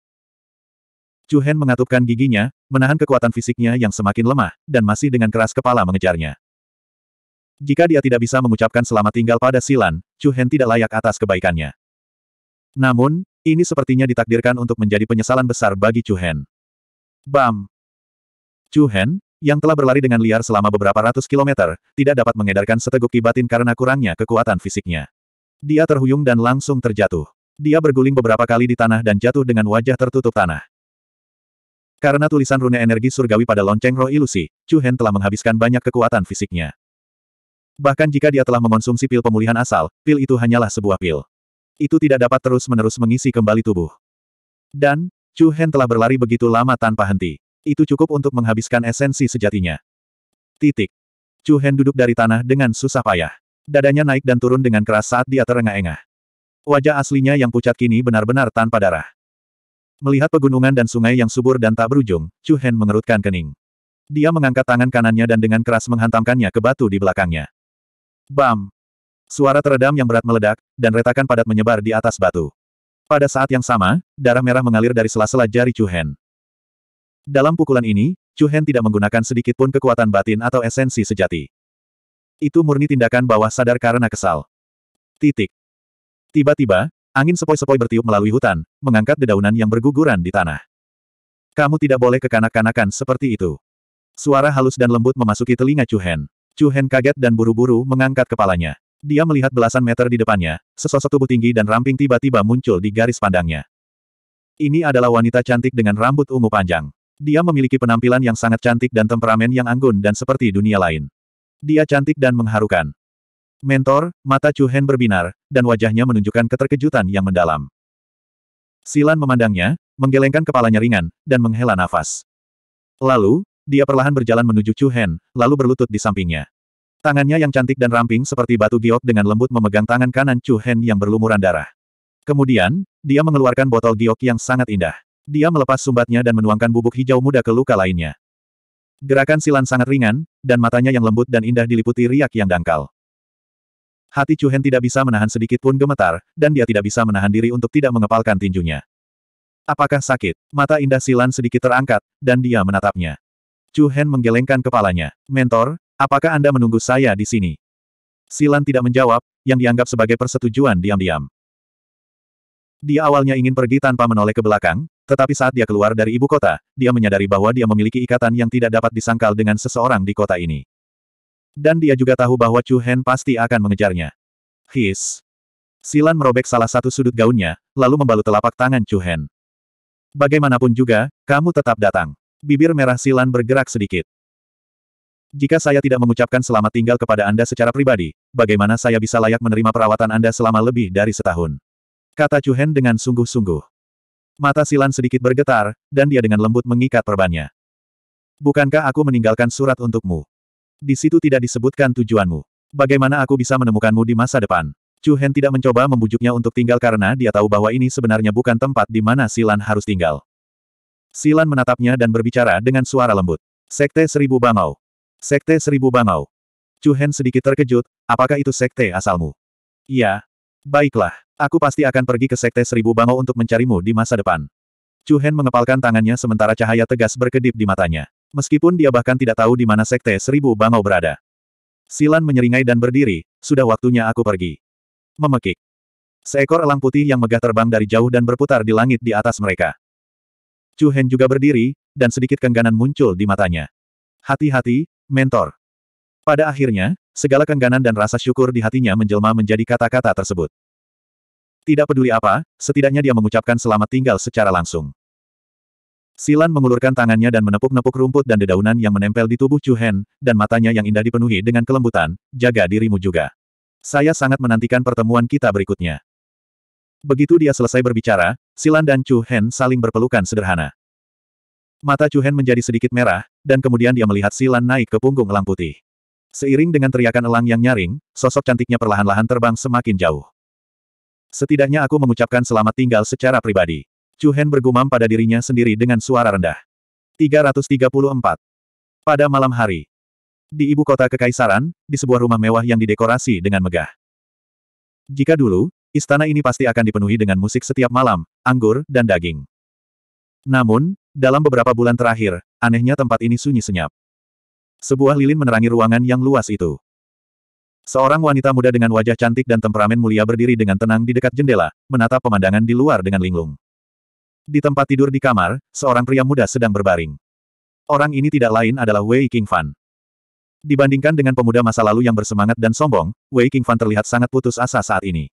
[SPEAKER 1] Chu Hen mengatupkan giginya, menahan kekuatan fisiknya yang semakin lemah, dan masih dengan keras kepala mengejarnya. Jika dia tidak bisa mengucapkan selamat tinggal pada Silan, Chu Hen tidak layak atas kebaikannya. Namun, ini sepertinya ditakdirkan untuk menjadi penyesalan besar bagi Chu Hen. Bam! Chu Hen, yang telah berlari dengan liar selama beberapa ratus kilometer, tidak dapat mengedarkan seteguk kibatin karena kurangnya kekuatan fisiknya. Dia terhuyung dan langsung terjatuh. Dia berguling beberapa kali di tanah dan jatuh dengan wajah tertutup tanah. Karena tulisan rune energi surgawi pada lonceng roh ilusi, Chu Hen telah menghabiskan banyak kekuatan fisiknya. Bahkan jika dia telah mengonsumsi pil pemulihan asal, pil itu hanyalah sebuah pil. Itu tidak dapat terus-menerus mengisi kembali tubuh. Dan, Chu Hen telah berlari begitu lama tanpa henti. Itu cukup untuk menghabiskan esensi sejatinya. Titik. Chu Hen duduk dari tanah dengan susah payah. Dadanya naik dan turun dengan keras saat dia terengah-engah. Wajah aslinya yang pucat kini benar-benar tanpa darah. Melihat pegunungan dan sungai yang subur dan tak berujung, Chu Hen mengerutkan kening. Dia mengangkat tangan kanannya dan dengan keras menghantamkannya ke batu di belakangnya. Bam! Suara teredam yang berat meledak, dan retakan padat menyebar di atas batu. Pada saat yang sama, darah merah mengalir dari sela-sela jari Chu Hen. Dalam pukulan ini, Chu Hen tidak menggunakan sedikit pun kekuatan batin atau esensi sejati. Itu murni tindakan bawah sadar karena kesal. Titik. Tiba-tiba, Angin sepoi-sepoi bertiup melalui hutan, mengangkat dedaunan yang berguguran di tanah. Kamu tidak boleh kekanak-kanakan seperti itu. Suara halus dan lembut memasuki telinga Chu Hen. Chu Hen kaget dan buru-buru mengangkat kepalanya. Dia melihat belasan meter di depannya, sesosok tubuh tinggi dan ramping tiba-tiba muncul di garis pandangnya. Ini adalah wanita cantik dengan rambut ungu panjang. Dia memiliki penampilan yang sangat cantik dan temperamen yang anggun dan seperti dunia lain. Dia cantik dan mengharukan. Mentor, mata Chu Hen berbinar, dan wajahnya menunjukkan keterkejutan yang mendalam. Silan memandangnya, menggelengkan kepalanya ringan, dan menghela nafas. Lalu, dia perlahan berjalan menuju Chu Hen, lalu berlutut di sampingnya. Tangannya yang cantik dan ramping seperti batu giok dengan lembut memegang tangan kanan Chu Hen yang berlumuran darah. Kemudian, dia mengeluarkan botol giok yang sangat indah. Dia melepas sumbatnya dan menuangkan bubuk hijau muda ke luka lainnya. Gerakan silan sangat ringan, dan matanya yang lembut dan indah diliputi riak yang dangkal. Hati Chu Hen tidak bisa menahan sedikit pun gemetar, dan dia tidak bisa menahan diri untuk tidak mengepalkan tinjunya. Apakah sakit? Mata indah Silan sedikit terangkat, dan dia menatapnya. Chu Hen menggelengkan kepalanya. Mentor, apakah Anda menunggu saya di sini? Silan tidak menjawab, yang dianggap sebagai persetujuan diam-diam. Dia awalnya ingin pergi tanpa menoleh ke belakang, tetapi saat dia keluar dari ibu kota, dia menyadari bahwa dia memiliki ikatan yang tidak dapat disangkal dengan seseorang di kota ini. Dan dia juga tahu bahwa Chu Hen pasti akan mengejarnya. His. Silan merobek salah satu sudut gaunnya, lalu membalut telapak tangan Chu Hen. Bagaimanapun juga, kamu tetap datang. Bibir merah Silan bergerak sedikit. Jika saya tidak mengucapkan selamat tinggal kepada Anda secara pribadi, bagaimana saya bisa layak menerima perawatan Anda selama lebih dari setahun? Kata Chu Hen dengan sungguh-sungguh. Mata Silan sedikit bergetar, dan dia dengan lembut mengikat perbannya. Bukankah aku meninggalkan surat untukmu? Di situ tidak disebutkan tujuanmu. Bagaimana aku bisa menemukanmu di masa depan? Chu Hen tidak mencoba membujuknya untuk tinggal karena dia tahu bahwa ini sebenarnya bukan tempat di mana Silan harus tinggal. Silan menatapnya dan berbicara dengan suara lembut. Sekte Seribu Bangau. Sekte Seribu Bangau. Chu Hen sedikit terkejut, apakah itu sekte asalmu? Iya. Baiklah, aku pasti akan pergi ke Sekte Seribu Bangau untuk mencarimu di masa depan. Chu Hen mengepalkan tangannya sementara cahaya tegas berkedip di matanya. Meskipun dia bahkan tidak tahu di mana Sekte Seribu Bangau berada. Silan menyeringai dan berdiri, sudah waktunya aku pergi. Memekik. Seekor elang putih yang megah terbang dari jauh dan berputar di langit di atas mereka. Chu Hen juga berdiri, dan sedikit kengganan muncul di matanya. Hati-hati, mentor. Pada akhirnya, segala kengganan dan rasa syukur di hatinya menjelma menjadi kata-kata tersebut. Tidak peduli apa, setidaknya dia mengucapkan selamat tinggal secara langsung. Silan mengulurkan tangannya dan menepuk-nepuk rumput dan dedaunan yang menempel di tubuh Chu Hen, dan matanya yang indah dipenuhi dengan kelembutan, jaga dirimu juga. Saya sangat menantikan pertemuan kita berikutnya. Begitu dia selesai berbicara, Silan dan Chu Hen saling berpelukan sederhana. Mata Chu Hen menjadi sedikit merah, dan kemudian dia melihat Silan naik ke punggung elang putih. Seiring dengan teriakan elang yang nyaring, sosok cantiknya perlahan-lahan terbang semakin jauh. Setidaknya aku mengucapkan selamat tinggal secara pribadi. Chu Hen bergumam pada dirinya sendiri dengan suara rendah. 334. Pada malam hari. Di ibu kota Kekaisaran, di sebuah rumah mewah yang didekorasi dengan megah. Jika dulu, istana ini pasti akan dipenuhi dengan musik setiap malam, anggur, dan daging. Namun, dalam beberapa bulan terakhir, anehnya tempat ini sunyi senyap. Sebuah lilin menerangi ruangan yang luas itu. Seorang wanita muda dengan wajah cantik dan temperamen mulia berdiri dengan tenang di dekat jendela, menatap pemandangan di luar dengan linglung. Di tempat tidur di kamar, seorang pria muda sedang berbaring. Orang ini tidak lain adalah Wei King Fan. Dibandingkan dengan pemuda masa lalu yang bersemangat dan sombong, Wei King Fan terlihat sangat putus asa saat ini.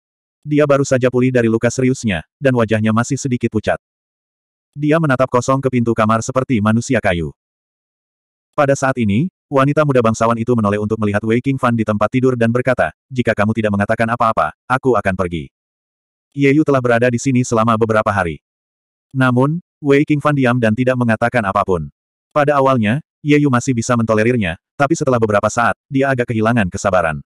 [SPEAKER 1] Dia baru saja pulih dari luka seriusnya, dan wajahnya masih sedikit pucat. Dia menatap kosong ke pintu kamar seperti manusia kayu. Pada saat ini, wanita muda bangsawan itu menoleh untuk melihat Wei King Fan di tempat tidur dan berkata, jika kamu tidak mengatakan apa-apa, aku akan pergi. Yeyu telah berada di sini selama beberapa hari. Namun, Wei King Fan diam dan tidak mengatakan apapun. Pada awalnya, Ye Yu masih bisa mentolerirnya, tapi setelah beberapa saat, dia agak kehilangan kesabaran.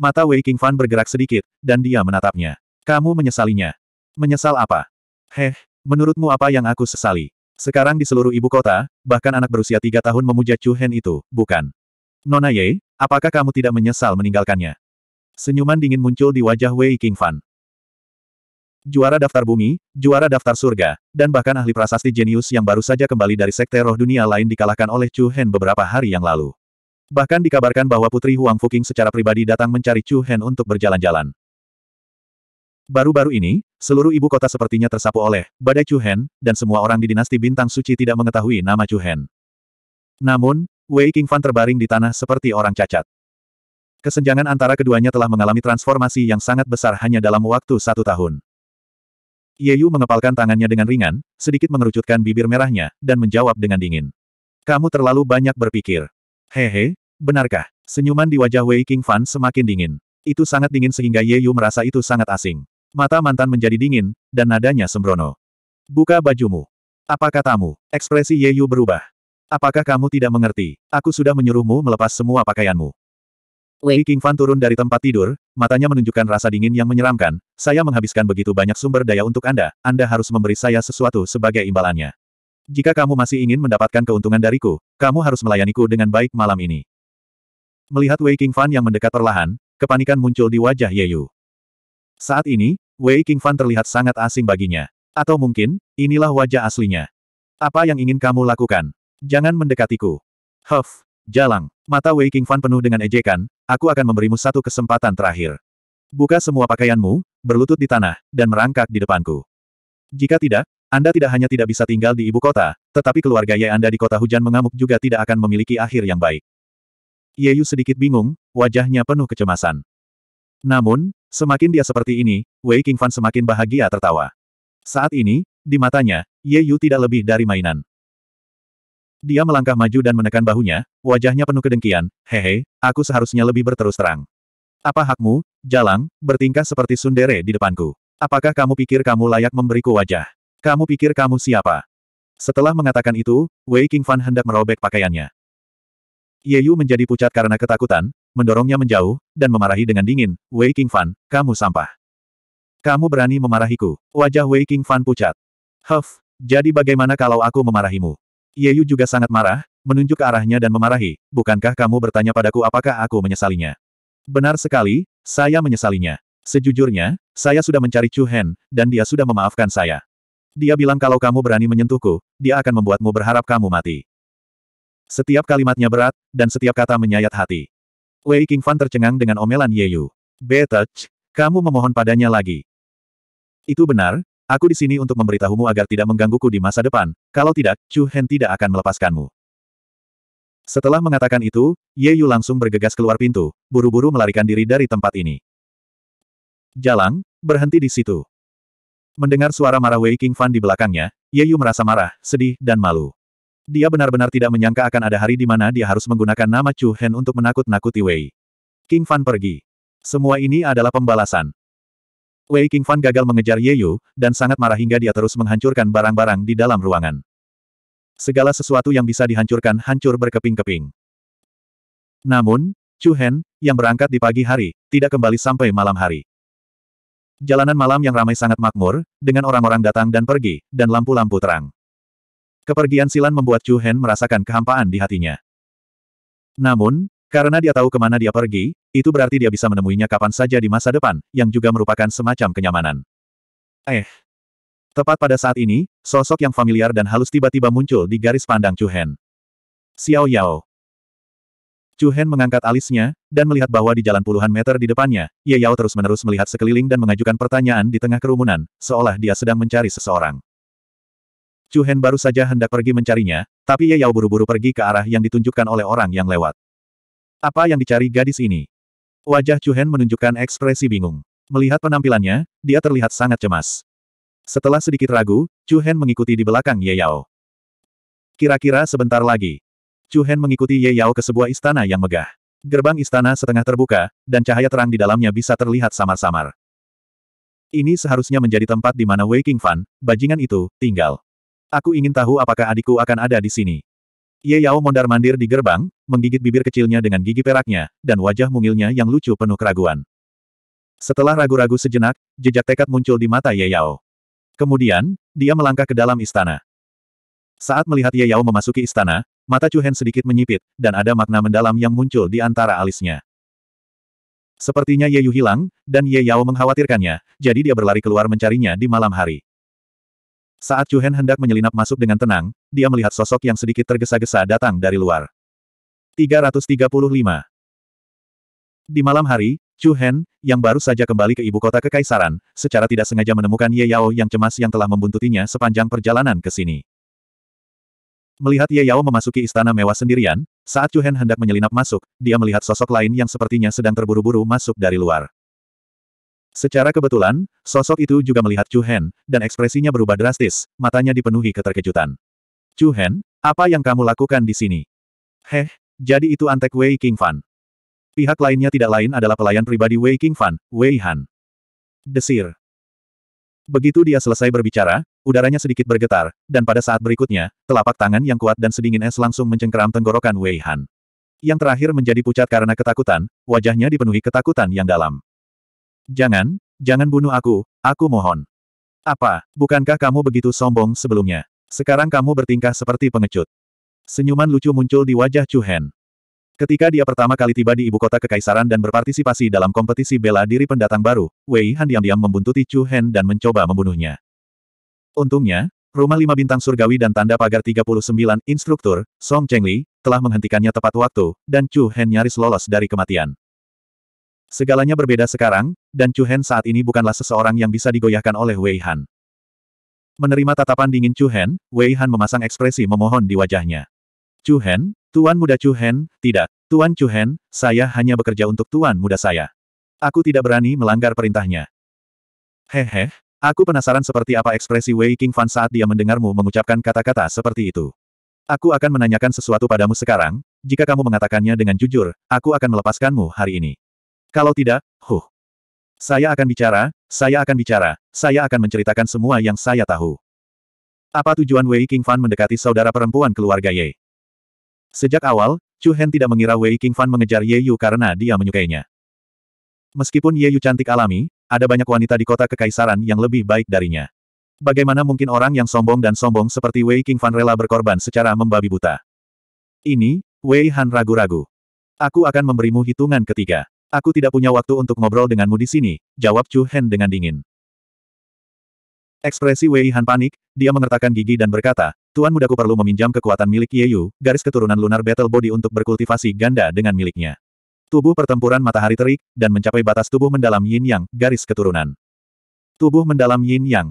[SPEAKER 1] Mata Wei King Fan bergerak sedikit, dan dia menatapnya. Kamu menyesalinya. Menyesal apa? Heh, menurutmu apa yang aku sesali? Sekarang di seluruh ibu kota, bahkan anak berusia tiga tahun memuja Chu Hen itu, bukan? Nona Ye, apakah kamu tidak menyesal meninggalkannya? Senyuman dingin muncul di wajah Wei King Fan juara daftar bumi, juara daftar surga, dan bahkan ahli prasasti jenius yang baru saja kembali dari sekte roh dunia lain dikalahkan oleh Chu Hen beberapa hari yang lalu. Bahkan dikabarkan bahwa Putri Huang Fuqing secara pribadi datang mencari Chu Hen untuk berjalan-jalan. Baru-baru ini, seluruh ibu kota sepertinya tersapu oleh badai Chu Hen, dan semua orang di dinasti bintang suci tidak mengetahui nama Chu Hen. Namun, Wei King Fan terbaring di tanah seperti orang cacat. Kesenjangan antara keduanya telah mengalami transformasi yang sangat besar hanya dalam waktu satu tahun. Ye Yu mengepalkan tangannya dengan ringan, sedikit mengerucutkan bibir merahnya, dan menjawab dengan dingin. Kamu terlalu banyak berpikir. Hehe, benarkah? Senyuman di wajah Wei King Fan semakin dingin. Itu sangat dingin sehingga Ye Yu merasa itu sangat asing. Mata mantan menjadi dingin, dan nadanya sembrono. Buka bajumu. Apa katamu? Ekspresi Ye Yu berubah. Apakah kamu tidak mengerti? Aku sudah menyuruhmu melepas semua pakaianmu. Wei King Fan turun dari tempat tidur, matanya menunjukkan rasa dingin yang menyeramkan. Saya menghabiskan begitu banyak sumber daya untuk Anda, Anda harus memberi saya sesuatu sebagai imbalannya. Jika kamu masih ingin mendapatkan keuntungan dariku, kamu harus melayaniku dengan baik malam ini. Melihat Wei King Fan yang mendekat perlahan, kepanikan muncul di wajah Ye Yu. Saat ini, Wei King Fan terlihat sangat asing baginya. Atau mungkin, inilah wajah aslinya. Apa yang ingin kamu lakukan? Jangan mendekatiku. Huff, Jalang. Mata Wei King Fan penuh dengan ejekan, aku akan memberimu satu kesempatan terakhir. Buka semua pakaianmu, berlutut di tanah, dan merangkak di depanku. Jika tidak, Anda tidak hanya tidak bisa tinggal di ibu kota, tetapi keluarga Ye Anda di kota hujan mengamuk juga tidak akan memiliki akhir yang baik. Ye Yu sedikit bingung, wajahnya penuh kecemasan. Namun, semakin dia seperti ini, Wei King Fan semakin bahagia tertawa. Saat ini, di matanya, Ye Yu tidak lebih dari mainan. Dia melangkah maju dan menekan bahunya, wajahnya penuh kedengkian, hehe, aku seharusnya lebih berterus terang. Apa hakmu, jalang, bertingkah seperti sundere di depanku? Apakah kamu pikir kamu layak memberiku wajah? Kamu pikir kamu siapa? Setelah mengatakan itu, Wei King Fan hendak merobek pakaiannya. Ye Yu menjadi pucat karena ketakutan, mendorongnya menjauh, dan memarahi dengan dingin, Wei King Fan, kamu sampah. Kamu berani memarahiku. Wajah Wei King Fan pucat. Huff, jadi bagaimana kalau aku memarahimu? Yeyu juga sangat marah, menunjuk ke arahnya dan memarahi, bukankah kamu bertanya padaku apakah aku menyesalinya? Benar sekali, saya menyesalinya. Sejujurnya, saya sudah mencari Chu Hen, dan dia sudah memaafkan saya. Dia bilang kalau kamu berani menyentuhku, dia akan membuatmu berharap kamu mati. Setiap kalimatnya berat, dan setiap kata menyayat hati. Wei King Fan tercengang dengan omelan Ye Yu. Betech, kamu memohon padanya lagi. Itu benar, Aku di sini untuk memberitahumu agar tidak menggangguku di masa depan, kalau tidak, Chu Hen tidak akan melepaskanmu. Setelah mengatakan itu, Ye Yu langsung bergegas keluar pintu, buru-buru melarikan diri dari tempat ini. Jalang, berhenti di situ. Mendengar suara marah Wei King Fan di belakangnya, Ye Yu merasa marah, sedih, dan malu. Dia benar-benar tidak menyangka akan ada hari di mana dia harus menggunakan nama Chu Hen untuk menakut-nakuti Wei. King Fan pergi. Semua ini adalah pembalasan. Wei Qingfan gagal mengejar Ye Yu, dan sangat marah hingga dia terus menghancurkan barang-barang di dalam ruangan. Segala sesuatu yang bisa dihancurkan hancur berkeping-keping. Namun, Chu Hen, yang berangkat di pagi hari, tidak kembali sampai malam hari. Jalanan malam yang ramai sangat makmur, dengan orang-orang datang dan pergi, dan lampu-lampu terang. Kepergian Silan membuat Chu Hen merasakan kehampaan di hatinya. Namun, karena dia tahu kemana dia pergi, itu berarti dia bisa menemuinya kapan saja di masa depan, yang juga merupakan semacam kenyamanan. Eh. Tepat pada saat ini, sosok yang familiar dan halus tiba-tiba muncul di garis pandang Chu Hen. Xiao Yao. Chu Hen mengangkat alisnya, dan melihat bahwa di jalan puluhan meter di depannya, Ye Yao terus-menerus melihat sekeliling dan mengajukan pertanyaan di tengah kerumunan, seolah dia sedang mencari seseorang. Chu Hen baru saja hendak pergi mencarinya, tapi Ye Yao buru-buru pergi ke arah yang ditunjukkan oleh orang yang lewat. Apa yang dicari gadis ini? Wajah Chuhen menunjukkan ekspresi bingung. Melihat penampilannya, dia terlihat sangat cemas. Setelah sedikit ragu, Chuhen mengikuti di belakang Ye Yao. Kira-kira sebentar lagi. Chuhen mengikuti Ye Yao ke sebuah istana yang megah. Gerbang istana setengah terbuka, dan cahaya terang di dalamnya bisa terlihat samar-samar. Ini seharusnya menjadi tempat di mana Waking Fan, bajingan itu, tinggal. Aku ingin tahu apakah adikku akan ada di sini. Ye Yao mondar-mandir di gerbang, menggigit bibir kecilnya dengan gigi peraknya, dan wajah mungilnya yang lucu penuh keraguan. Setelah ragu-ragu sejenak, jejak tekad muncul di mata Ye Yao. Kemudian, dia melangkah ke dalam istana. Saat melihat Ye Yao memasuki istana, mata Chu Hen sedikit menyipit, dan ada makna mendalam yang muncul di antara alisnya. Sepertinya Ye Yu hilang, dan Ye Yao mengkhawatirkannya, jadi dia berlari keluar mencarinya di malam hari. Saat Chu Hen hendak menyelinap masuk dengan tenang, dia melihat sosok yang sedikit tergesa-gesa datang dari luar. 335. Di malam hari, Chu Hen, yang baru saja kembali ke ibu kota kekaisaran, secara tidak sengaja menemukan Ye Yao yang cemas yang telah membuntutinya sepanjang perjalanan ke sini. Melihat Ye Yao memasuki istana mewah sendirian, saat Chu Hen hendak menyelinap masuk, dia melihat sosok lain yang sepertinya sedang terburu-buru masuk dari luar. Secara kebetulan, sosok itu juga melihat Chu Hen, dan ekspresinya berubah drastis, matanya dipenuhi keterkejutan. Chu Hen, apa yang kamu lakukan di sini? Heh, jadi itu antek Wei King Fan. Pihak lainnya tidak lain adalah pelayan pribadi Wei King Fan, Wei Han. Desir. Begitu dia selesai berbicara, udaranya sedikit bergetar, dan pada saat berikutnya, telapak tangan yang kuat dan sedingin es langsung mencengkeram tenggorokan Wei Han. Yang terakhir menjadi pucat karena ketakutan, wajahnya dipenuhi ketakutan yang dalam. Jangan, jangan bunuh aku, aku mohon. Apa, bukankah kamu begitu sombong sebelumnya? Sekarang kamu bertingkah seperti pengecut. Senyuman lucu muncul di wajah Chu Hen. Ketika dia pertama kali tiba di ibu kota kekaisaran dan berpartisipasi dalam kompetisi bela diri pendatang baru, Wei Han diam-diam membuntuti Chu Hen dan mencoba membunuhnya. Untungnya, rumah lima bintang surgawi dan tanda pagar 39 instruktur, Song Chengli, telah menghentikannya tepat waktu, dan Chu Hen nyaris lolos dari kematian. Segalanya berbeda sekarang, dan Chu Hen saat ini bukanlah seseorang yang bisa digoyahkan oleh Wei Han. Menerima tatapan dingin Chu Hen, Wei Han memasang ekspresi memohon di wajahnya. Chu Hen, Tuan muda Chu Hen, tidak, Tuan Chu Hen, saya hanya bekerja untuk Tuan muda saya. Aku tidak berani melanggar perintahnya. Hehe, aku penasaran seperti apa ekspresi Wei King Fan saat dia mendengarmu mengucapkan kata-kata seperti itu. Aku akan menanyakan sesuatu padamu sekarang, jika kamu mengatakannya dengan jujur, aku akan melepaskanmu hari ini. Kalau tidak, huh. Saya akan bicara, saya akan bicara, saya akan menceritakan semua yang saya tahu. Apa tujuan Wei King Fan mendekati saudara perempuan keluarga Ye? Sejak awal, Chu Hen tidak mengira Wei King Fan mengejar Ye Yu karena dia menyukainya. Meskipun Ye Yu cantik alami, ada banyak wanita di kota kekaisaran yang lebih baik darinya. Bagaimana mungkin orang yang sombong dan sombong seperti Wei King Fan rela berkorban secara membabi buta? Ini, Wei Han ragu-ragu. Aku akan memberimu hitungan ketiga. Aku tidak punya waktu untuk ngobrol denganmu di sini, jawab Chu Hen dengan dingin. Ekspresi Wei Han panik, dia mengertakkan gigi dan berkata, Tuan mudaku perlu meminjam kekuatan milik Ye Yu, garis keturunan lunar battle body untuk berkultivasi ganda dengan miliknya. Tubuh pertempuran matahari terik, dan mencapai batas tubuh mendalam yin yang, garis keturunan. Tubuh mendalam yin yang.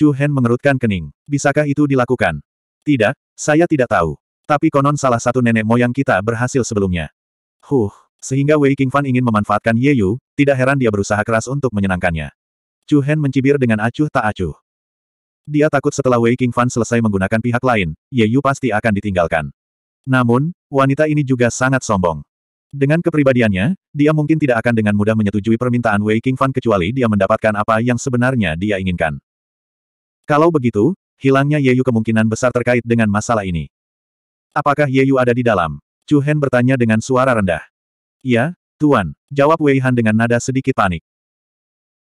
[SPEAKER 1] Chu Hen mengerutkan kening. Bisakah itu dilakukan? Tidak, saya tidak tahu. Tapi konon salah satu nenek moyang kita berhasil sebelumnya. Huh. Sehingga Wei Qingfan ingin memanfaatkan Ye Yu, tidak heran dia berusaha keras untuk menyenangkannya. Chu Hen mencibir dengan acuh tak acuh. Dia takut setelah Wei Qingfan selesai menggunakan pihak lain, Ye Yu pasti akan ditinggalkan. Namun, wanita ini juga sangat sombong. Dengan kepribadiannya, dia mungkin tidak akan dengan mudah menyetujui permintaan Wei Qingfan kecuali dia mendapatkan apa yang sebenarnya dia inginkan. Kalau begitu, hilangnya Ye Yu kemungkinan besar terkait dengan masalah ini. Apakah Ye Yu ada di dalam? Chu Hen bertanya dengan suara rendah. Iya, Tuan, jawab Wei Han dengan nada sedikit panik.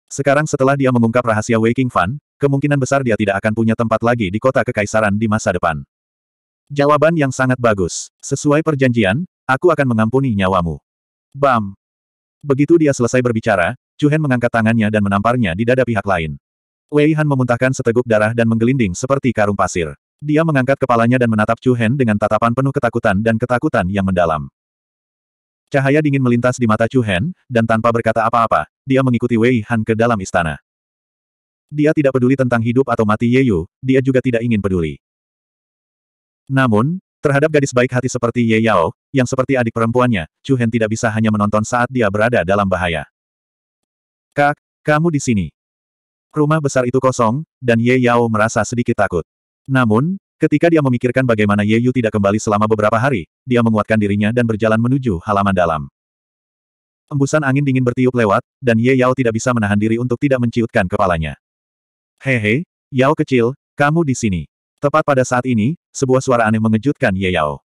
[SPEAKER 1] Sekarang setelah dia mengungkap rahasia Wei King Fan, kemungkinan besar dia tidak akan punya tempat lagi di kota kekaisaran di masa depan. Jawaban yang sangat bagus. Sesuai perjanjian, aku akan mengampuni nyawamu. Bam! Begitu dia selesai berbicara, Chu Hen mengangkat tangannya dan menamparnya di dada pihak lain. Wei Han memuntahkan seteguk darah dan menggelinding seperti karung pasir. Dia mengangkat kepalanya dan menatap Chu Hen dengan tatapan penuh ketakutan dan ketakutan yang mendalam. Cahaya dingin melintas di mata Chu Hen, dan tanpa berkata apa-apa, dia mengikuti Wei Han ke dalam istana. Dia tidak peduli tentang hidup atau mati Ye Yu, dia juga tidak ingin peduli. Namun, terhadap gadis baik hati seperti Ye Yao, yang seperti adik perempuannya, Chu Hen tidak bisa hanya menonton saat dia berada dalam bahaya. Kak, kamu di sini. Rumah besar itu kosong, dan Ye Yao merasa sedikit takut. Namun, Ketika dia memikirkan bagaimana Ye Yu tidak kembali selama beberapa hari, dia menguatkan dirinya dan berjalan menuju halaman dalam. Embusan angin dingin bertiup lewat, dan Ye Yao tidak bisa menahan diri untuk tidak menciutkan kepalanya. Hehe, Yao kecil, kamu di sini. Tepat pada saat ini, sebuah suara aneh mengejutkan Ye Yao.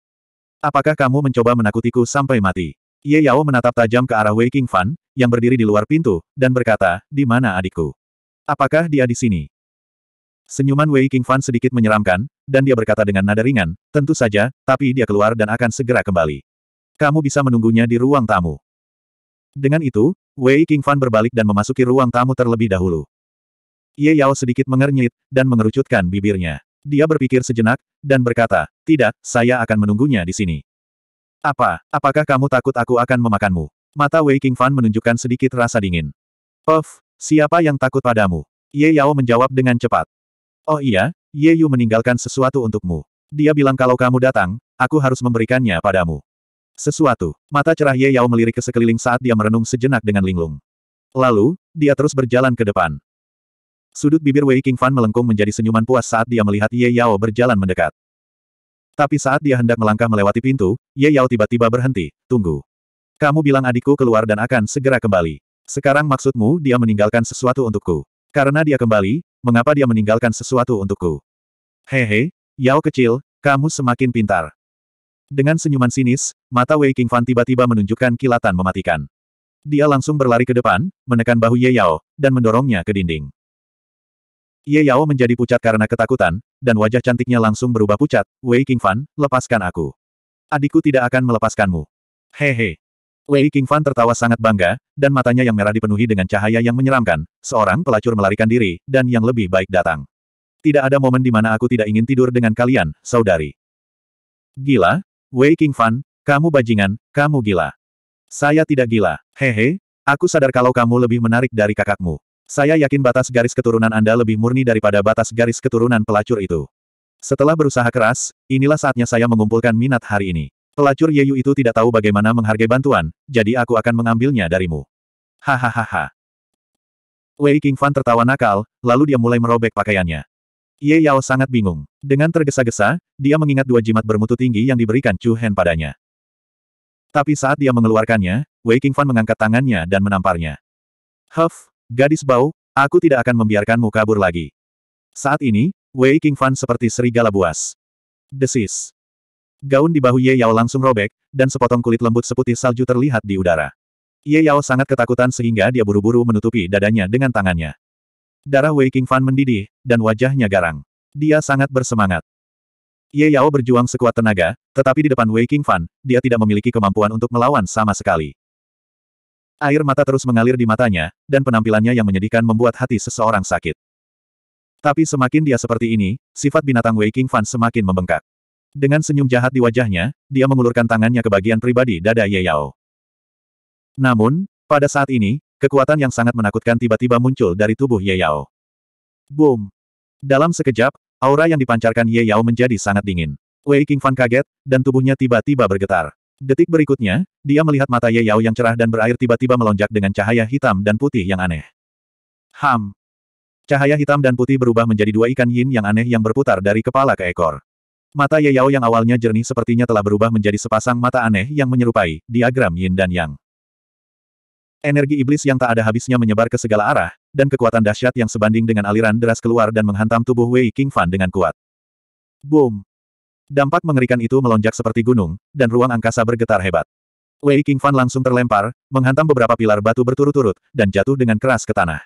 [SPEAKER 1] Apakah kamu mencoba menakutiku sampai mati? Ye Yao menatap tajam ke arah Wei King Fan, yang berdiri di luar pintu, dan berkata, di mana adikku? Apakah dia di sini? Senyuman Wei King Fan sedikit menyeramkan, dan dia berkata dengan nada ringan, tentu saja, tapi dia keluar dan akan segera kembali. Kamu bisa menunggunya di ruang tamu. Dengan itu, Wei King Fan berbalik dan memasuki ruang tamu terlebih dahulu. Ye Yao sedikit mengernyit, dan mengerucutkan bibirnya. Dia berpikir sejenak, dan berkata, tidak, saya akan menunggunya di sini. Apa, apakah kamu takut aku akan memakanmu? Mata Wei King Fan menunjukkan sedikit rasa dingin. Puff, siapa yang takut padamu? Ye Yao menjawab dengan cepat. Oh iya, Ye Yu meninggalkan sesuatu untukmu. Dia bilang kalau kamu datang, aku harus memberikannya padamu. Sesuatu. Mata cerah Ye Yao melirik ke sekeliling saat dia merenung sejenak dengan linglung. Lalu, dia terus berjalan ke depan. Sudut bibir Wei King Fan melengkung menjadi senyuman puas saat dia melihat Ye Yao berjalan mendekat. Tapi saat dia hendak melangkah melewati pintu, Ye Yao tiba-tiba berhenti, tunggu. Kamu bilang adikku keluar dan akan segera kembali. Sekarang maksudmu dia meninggalkan sesuatu untukku. Karena dia kembali, mengapa dia meninggalkan sesuatu untukku? Hehe, Yao kecil, kamu semakin pintar. Dengan senyuman sinis, mata Wei Qingfan tiba-tiba menunjukkan kilatan mematikan. Dia langsung berlari ke depan, menekan bahu Ye Yao, dan mendorongnya ke dinding. Ye Yao menjadi pucat karena ketakutan, dan wajah cantiknya langsung berubah pucat. Wei Qingfan, lepaskan aku. Adikku tidak akan melepaskanmu. Hehe. Wei Fan tertawa sangat bangga, dan matanya yang merah dipenuhi dengan cahaya yang menyeramkan. Seorang pelacur melarikan diri, dan yang lebih baik datang. Tidak ada momen di mana aku tidak ingin tidur dengan kalian, saudari. Gila? Wei Fan, kamu bajingan, kamu gila. Saya tidak gila. Hehe, aku sadar kalau kamu lebih menarik dari kakakmu. Saya yakin batas garis keturunan Anda lebih murni daripada batas garis keturunan pelacur itu. Setelah berusaha keras, inilah saatnya saya mengumpulkan minat hari ini. Pelacur Yeyu itu tidak tahu bagaimana menghargai bantuan, jadi aku akan mengambilnya darimu. Hahaha. Wei King Fan tertawa nakal, lalu dia mulai merobek pakaiannya. Ye Yao sangat bingung. Dengan tergesa-gesa, dia mengingat dua jimat bermutu tinggi yang diberikan Chu Hen padanya. Tapi saat dia mengeluarkannya, Wei King Fan mengangkat tangannya dan menamparnya. Huff, gadis bau, aku tidak akan membiarkanmu kabur lagi. Saat ini, Wei King Fan seperti serigala buas. Desis. Gaun di bahu Ye Yao langsung robek, dan sepotong kulit lembut seputih salju terlihat di udara. Ye Yao sangat ketakutan sehingga dia buru-buru menutupi dadanya dengan tangannya. Darah Wei King Fan mendidih, dan wajahnya garang. Dia sangat bersemangat. Ye Yao berjuang sekuat tenaga, tetapi di depan Wei King Fan, dia tidak memiliki kemampuan untuk melawan sama sekali. Air mata terus mengalir di matanya, dan penampilannya yang menyedihkan membuat hati seseorang sakit. Tapi semakin dia seperti ini, sifat binatang Wei King Fan semakin membengkak. Dengan senyum jahat di wajahnya, dia mengulurkan tangannya ke bagian pribadi dada Ye Yao. Namun, pada saat ini, kekuatan yang sangat menakutkan tiba-tiba muncul dari tubuh Ye Yao. Boom! Dalam sekejap, aura yang dipancarkan Ye Yao menjadi sangat dingin. Wei King Fan kaget, dan tubuhnya tiba-tiba bergetar. Detik berikutnya, dia melihat mata Ye Yao yang cerah dan berair tiba-tiba melonjak dengan cahaya hitam dan putih yang aneh. Ham. Cahaya hitam dan putih berubah menjadi dua ikan yin yang aneh yang berputar dari kepala ke ekor. Mata Ye Yao yang awalnya jernih sepertinya telah berubah menjadi sepasang mata aneh yang menyerupai diagram yin dan yang. Energi iblis yang tak ada habisnya menyebar ke segala arah, dan kekuatan dahsyat yang sebanding dengan aliran deras keluar dan menghantam tubuh Wei King Fan dengan kuat. Boom! Dampak mengerikan itu melonjak seperti gunung, dan ruang angkasa bergetar hebat. Wei King Fan langsung terlempar, menghantam beberapa pilar batu berturut-turut, dan jatuh dengan keras ke tanah.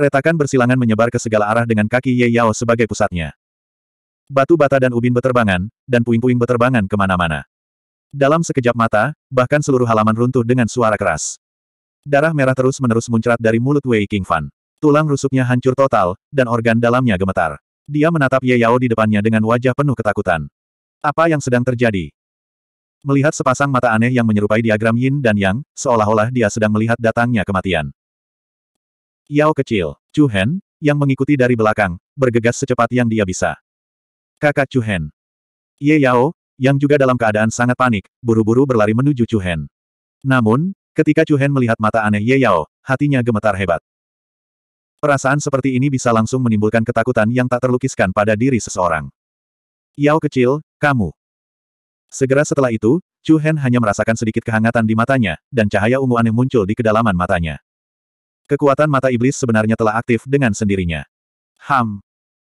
[SPEAKER 1] Retakan bersilangan menyebar ke segala arah dengan kaki Ye Yao sebagai pusatnya. Batu bata dan ubin beterbangan, dan puing-puing beterbangan kemana-mana. Dalam sekejap mata, bahkan seluruh halaman runtuh dengan suara keras. Darah merah terus-menerus muncrat dari mulut Wei King Fan. Tulang rusuknya hancur total, dan organ dalamnya gemetar. Dia menatap Ye Yao di depannya dengan wajah penuh ketakutan. Apa yang sedang terjadi? Melihat sepasang mata aneh yang menyerupai diagram yin dan yang, seolah-olah dia sedang melihat datangnya kematian. Yao kecil, Chu Hen, yang mengikuti dari belakang, bergegas secepat yang dia bisa. Kakak Chuhen. Ye Yao, yang juga dalam keadaan sangat panik, buru-buru berlari menuju Chuhen. Namun, ketika Chuhen melihat mata aneh Ye Yao, hatinya gemetar hebat. Perasaan seperti ini bisa langsung menimbulkan ketakutan yang tak terlukiskan pada diri seseorang. Yao kecil, kamu. Segera setelah itu, Chu Hen hanya merasakan sedikit kehangatan di matanya, dan cahaya ungu aneh muncul di kedalaman matanya. Kekuatan mata iblis sebenarnya telah aktif dengan sendirinya. Ham.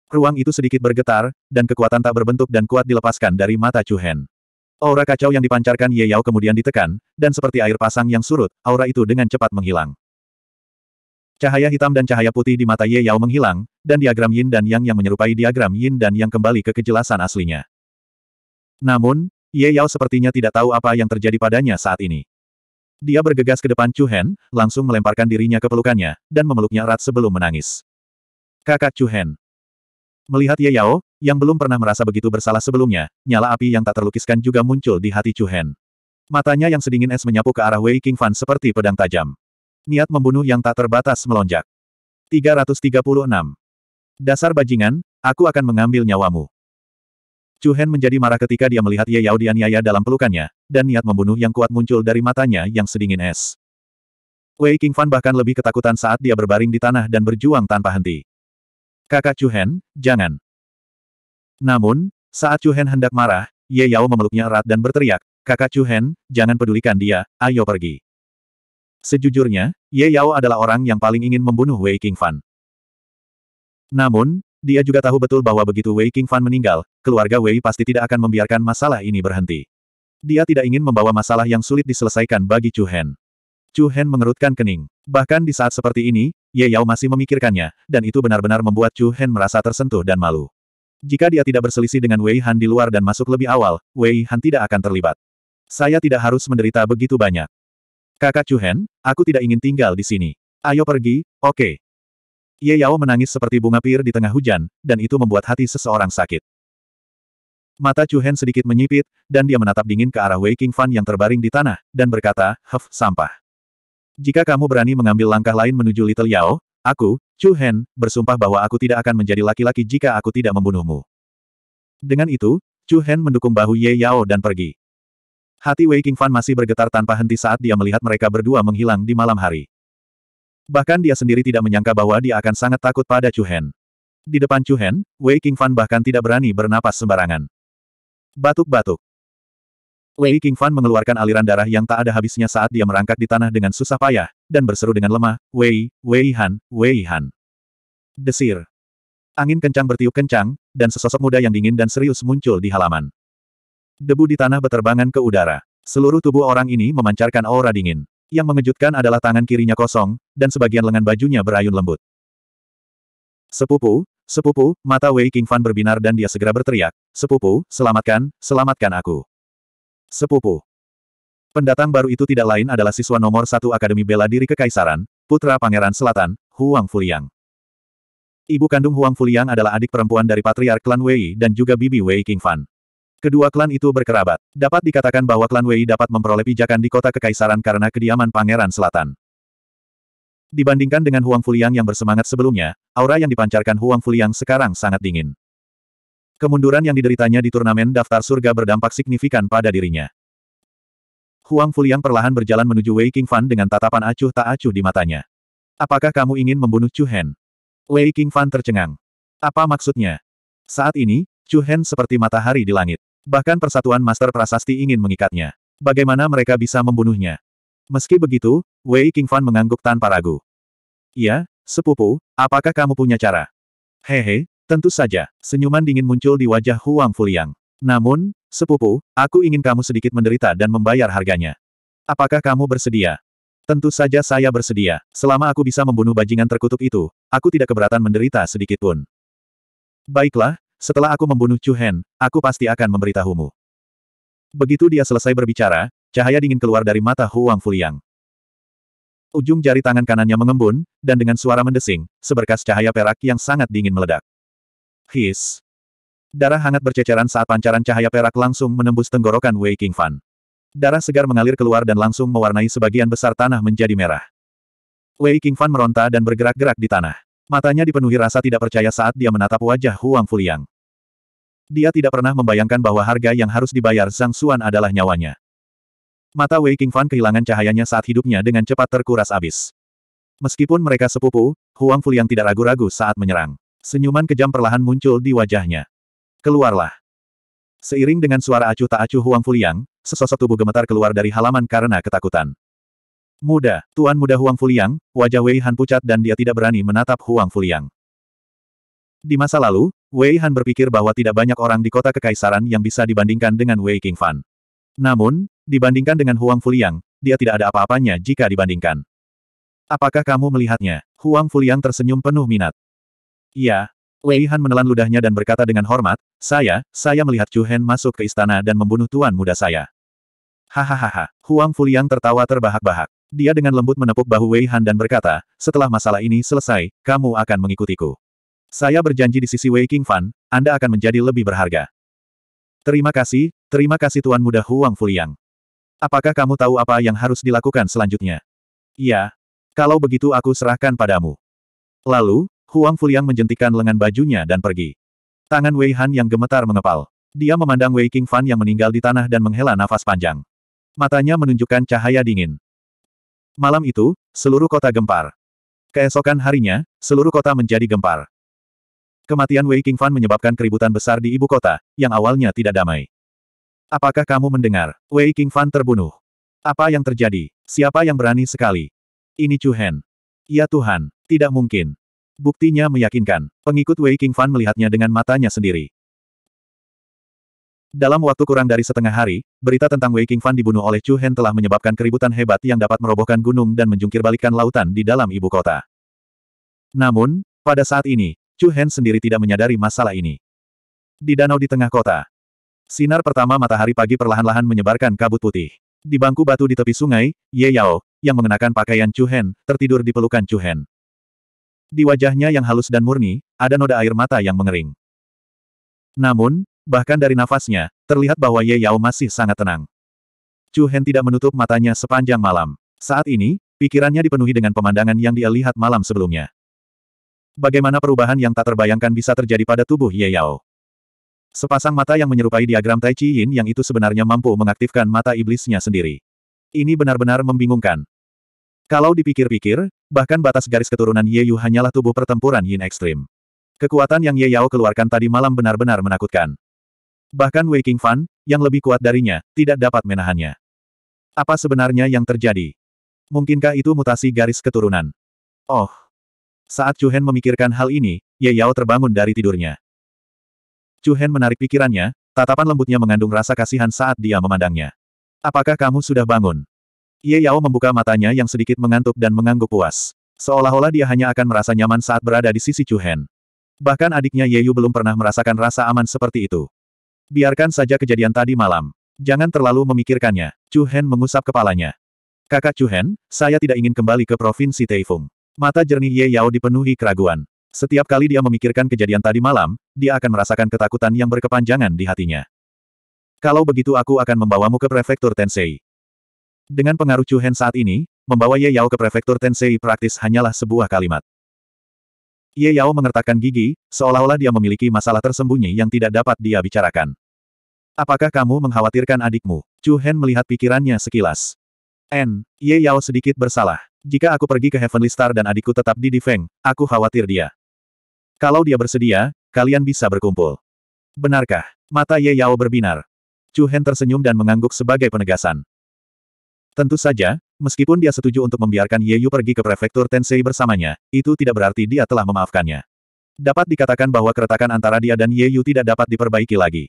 [SPEAKER 1] Ruang itu sedikit bergetar, dan kekuatan tak berbentuk dan kuat dilepaskan dari mata Chu Hen. Aura kacau yang dipancarkan Ye Yao kemudian ditekan, dan seperti air pasang yang surut, aura itu dengan cepat menghilang. Cahaya hitam dan cahaya putih di mata Ye Yao menghilang, dan diagram Yin dan Yang yang menyerupai diagram Yin dan Yang kembali ke kejelasan aslinya. Namun, Ye Yao sepertinya tidak tahu apa yang terjadi padanya saat ini. Dia bergegas ke depan Chu Hen, langsung melemparkan dirinya ke pelukannya, dan memeluknya erat sebelum menangis. Kakak Chu Hen, Melihat Ye Yao, yang belum pernah merasa begitu bersalah sebelumnya, nyala api yang tak terlukiskan juga muncul di hati Chu Hen. Matanya yang sedingin es menyapu ke arah Wei King Fan seperti pedang tajam. Niat membunuh yang tak terbatas melonjak. 336. Dasar bajingan, aku akan mengambil nyawamu. Chu Hen menjadi marah ketika dia melihat Ye Yao dianiaya dalam pelukannya, dan niat membunuh yang kuat muncul dari matanya yang sedingin es. Wei King Fan bahkan lebih ketakutan saat dia berbaring di tanah dan berjuang tanpa henti. Kakak Chuhen, jangan. Namun, saat Chuhen hendak marah, Ye Yao memeluknya erat dan berteriak, Kakak Chuhen, jangan pedulikan dia, ayo pergi. Sejujurnya, Ye Yao adalah orang yang paling ingin membunuh Wei King Fan. Namun, dia juga tahu betul bahwa begitu Wei King Fan meninggal, keluarga Wei pasti tidak akan membiarkan masalah ini berhenti. Dia tidak ingin membawa masalah yang sulit diselesaikan bagi Chu Chu Hen mengerutkan kening. Bahkan di saat seperti ini, Ye Yao masih memikirkannya, dan itu benar-benar membuat Chu Hen merasa tersentuh dan malu. Jika dia tidak berselisih dengan Wei Han di luar dan masuk lebih awal, Wei Han tidak akan terlibat. Saya tidak harus menderita begitu banyak. Kakak Chu Hen, aku tidak ingin tinggal di sini. Ayo pergi, oke. Okay. Ye Yao menangis seperti bunga pir di tengah hujan, dan itu membuat hati seseorang sakit. Mata Chu Hen sedikit menyipit, dan dia menatap dingin ke arah Wei King Fan yang terbaring di tanah, dan berkata, Huff, sampah. Jika kamu berani mengambil langkah lain menuju Little Yao, aku, Chu Hen, bersumpah bahwa aku tidak akan menjadi laki-laki jika aku tidak membunuhmu. Dengan itu, Chu Hen mendukung bahu Ye Yao dan pergi. Hati Wei King Fan masih bergetar tanpa henti saat dia melihat mereka berdua menghilang di malam hari. Bahkan dia sendiri tidak menyangka bahwa dia akan sangat takut pada Chu Hen. Di depan Chu Hen, Wei King Fan bahkan tidak berani bernapas sembarangan. Batuk-batuk. Wei King Fan mengeluarkan aliran darah yang tak ada habisnya saat dia merangkak di tanah dengan susah payah, dan berseru dengan lemah, Wei, Wei Han, Wei Han. Desir. Angin kencang bertiup kencang, dan sesosok muda yang dingin dan serius muncul di halaman. Debu di tanah beterbangan ke udara. Seluruh tubuh orang ini memancarkan aura dingin. Yang mengejutkan adalah tangan kirinya kosong, dan sebagian lengan bajunya berayun lembut. Sepupu, sepupu, mata Wei King Fan berbinar dan dia segera berteriak, Sepupu, selamatkan, selamatkan aku. Sepupu. Pendatang baru itu tidak lain adalah siswa nomor satu Akademi Bela Diri Kekaisaran, Putra Pangeran Selatan, Huang Fuliang. Ibu kandung Huang Fuliang adalah adik perempuan dari Patriark Klan Wei dan juga Bibi Wei King Fan. Kedua klan itu berkerabat. Dapat dikatakan bahwa klan Wei dapat memperoleh pijakan di kota kekaisaran karena kediaman Pangeran Selatan. Dibandingkan dengan Huang Fuliang yang bersemangat sebelumnya, aura yang dipancarkan Huang Fuliang sekarang sangat dingin. Kemunduran yang dideritanya di turnamen daftar surga berdampak signifikan pada dirinya. Huang Fuliang perlahan berjalan menuju Wei Qingfan dengan tatapan acuh tak acuh di matanya. Apakah kamu ingin membunuh Chu Hen? Wei Qingfan tercengang. Apa maksudnya? Saat ini, Chu Hen seperti matahari di langit. Bahkan persatuan Master Prasasti ingin mengikatnya. Bagaimana mereka bisa membunuhnya? Meski begitu, Wei Qingfan mengangguk tanpa ragu. Iya, sepupu, apakah kamu punya cara? Hehe, Tentu saja, senyuman dingin muncul di wajah Huang Fuliang. Namun, sepupu, aku ingin kamu sedikit menderita dan membayar harganya. Apakah kamu bersedia? Tentu saja saya bersedia. Selama aku bisa membunuh bajingan terkutuk itu, aku tidak keberatan menderita sedikit pun. Baiklah, setelah aku membunuh Chu Hen, aku pasti akan memberitahumu. Begitu dia selesai berbicara, cahaya dingin keluar dari mata Huang Fuliang. Ujung jari tangan kanannya mengembun, dan dengan suara mendesing, seberkas cahaya perak yang sangat dingin meledak. His. Darah hangat berceceran saat pancaran cahaya perak langsung menembus tenggorokan Wei Fan. Darah segar mengalir keluar dan langsung mewarnai sebagian besar tanah menjadi merah. Wei Fan meronta dan bergerak-gerak di tanah. Matanya dipenuhi rasa tidak percaya saat dia menatap wajah Huang Fuliang. Dia tidak pernah membayangkan bahwa harga yang harus dibayar Zhang Xuan adalah nyawanya. Mata Wei Fan kehilangan cahayanya saat hidupnya dengan cepat terkuras abis. Meskipun mereka sepupu, Huang Fuliang tidak ragu-ragu saat menyerang. Senyuman kejam perlahan muncul di wajahnya. Keluarlah. Seiring dengan suara acuh tak acuh Huang Fuliang, sesosok tubuh gemetar keluar dari halaman karena ketakutan. Muda, Tuan Muda Huang Fuliang, wajah Wei Han pucat dan dia tidak berani menatap Huang Fuliang. Di masa lalu, Wei Han berpikir bahwa tidak banyak orang di kota kekaisaran yang bisa dibandingkan dengan Wei King Fan. Namun, dibandingkan dengan Huang Fuliang, dia tidak ada apa-apanya jika dibandingkan. Apakah kamu melihatnya? Huang Fuliang tersenyum penuh minat. Iya. Wei Han menelan ludahnya dan berkata dengan hormat, saya, saya melihat Chu Hen masuk ke istana dan membunuh tuan muda saya. Hahaha, Huang Fuliang tertawa terbahak-bahak. Dia dengan lembut menepuk bahu Wei Han dan berkata, setelah masalah ini selesai, kamu akan mengikutiku. Saya berjanji di sisi Wei King Fan, Anda akan menjadi lebih berharga. Terima kasih, terima kasih Tuan Muda Huang Fuliang. Apakah kamu tahu apa yang harus dilakukan selanjutnya? Iya. Kalau begitu aku serahkan padamu. Lalu, Huang Fuliang menjentikan lengan bajunya dan pergi. Tangan Wei Han yang gemetar mengepal. Dia memandang Wei King Fan yang meninggal di tanah dan menghela nafas panjang. Matanya menunjukkan cahaya dingin. Malam itu, seluruh kota gempar. Keesokan harinya, seluruh kota menjadi gempar. Kematian Wei King Fan menyebabkan keributan besar di ibu kota, yang awalnya tidak damai. Apakah kamu mendengar? Wei King Fan terbunuh. Apa yang terjadi? Siapa yang berani sekali? Ini Chu Hen. Ya Tuhan, tidak mungkin. Buktinya meyakinkan, pengikut Wei King Fan melihatnya dengan matanya sendiri. Dalam waktu kurang dari setengah hari, berita tentang Wei King Fan dibunuh oleh Chu Hen telah menyebabkan keributan hebat yang dapat merobohkan gunung dan menjungkirbalikkan lautan di dalam ibu kota. Namun, pada saat ini, Chu Hen sendiri tidak menyadari masalah ini. Di danau di tengah kota, sinar pertama matahari pagi perlahan-lahan menyebarkan kabut putih. Di bangku batu di tepi sungai, Ye Yao, yang mengenakan pakaian Chu Hen, tertidur di pelukan Chu Hen. Di wajahnya yang halus dan murni, ada noda air mata yang mengering. Namun, bahkan dari nafasnya, terlihat bahwa Ye Yao masih sangat tenang. Chu Hen tidak menutup matanya sepanjang malam. Saat ini, pikirannya dipenuhi dengan pemandangan yang dia lihat malam sebelumnya. Bagaimana perubahan yang tak terbayangkan bisa terjadi pada tubuh Ye Yao? Sepasang mata yang menyerupai diagram Tai Chi Yin yang itu sebenarnya mampu mengaktifkan mata iblisnya sendiri. Ini benar-benar membingungkan, kalau dipikir-pikir, bahkan batas garis keturunan Ye Yu hanyalah tubuh pertempuran Yin ekstrim. Kekuatan yang Ye Yao keluarkan tadi malam benar-benar menakutkan. Bahkan Wei King Fan, yang lebih kuat darinya, tidak dapat menahannya. Apa sebenarnya yang terjadi? Mungkinkah itu mutasi garis keturunan? Oh! Saat Chu Hen memikirkan hal ini, Ye Yao terbangun dari tidurnya. Chu Hen menarik pikirannya, tatapan lembutnya mengandung rasa kasihan saat dia memandangnya. Apakah kamu sudah bangun? Ye Yao membuka matanya yang sedikit mengantuk dan mengangguk puas. Seolah-olah dia hanya akan merasa nyaman saat berada di sisi Chu Chuhen. Bahkan adiknya Ye Yu belum pernah merasakan rasa aman seperti itu. Biarkan saja kejadian tadi malam. Jangan terlalu memikirkannya. Chu Chuhen mengusap kepalanya. Kakak Chu Chuhen, saya tidak ingin kembali ke provinsi Taifung. Mata jernih Ye Yao dipenuhi keraguan. Setiap kali dia memikirkan kejadian tadi malam, dia akan merasakan ketakutan yang berkepanjangan di hatinya. Kalau begitu aku akan membawamu ke prefektur Tensei. Dengan pengaruh Chu Hen saat ini, membawa Ye Yao ke prefektur Tensei praktis hanyalah sebuah kalimat. Ye Yao mengertakkan gigi, seolah-olah dia memiliki masalah tersembunyi yang tidak dapat dia bicarakan. Apakah kamu mengkhawatirkan adikmu? Chu Hen melihat pikirannya sekilas. N. Ye Yao sedikit bersalah. Jika aku pergi ke Heavenly Star dan adikku tetap di Difeng, aku khawatir dia. Kalau dia bersedia, kalian bisa berkumpul. Benarkah? Mata Ye Yao berbinar. Chu Hen tersenyum dan mengangguk sebagai penegasan. Tentu saja, meskipun dia setuju untuk membiarkan Ye Yu pergi ke prefektur Tensei bersamanya, itu tidak berarti dia telah memaafkannya. Dapat dikatakan bahwa keretakan antara dia dan Ye Yu tidak dapat diperbaiki lagi.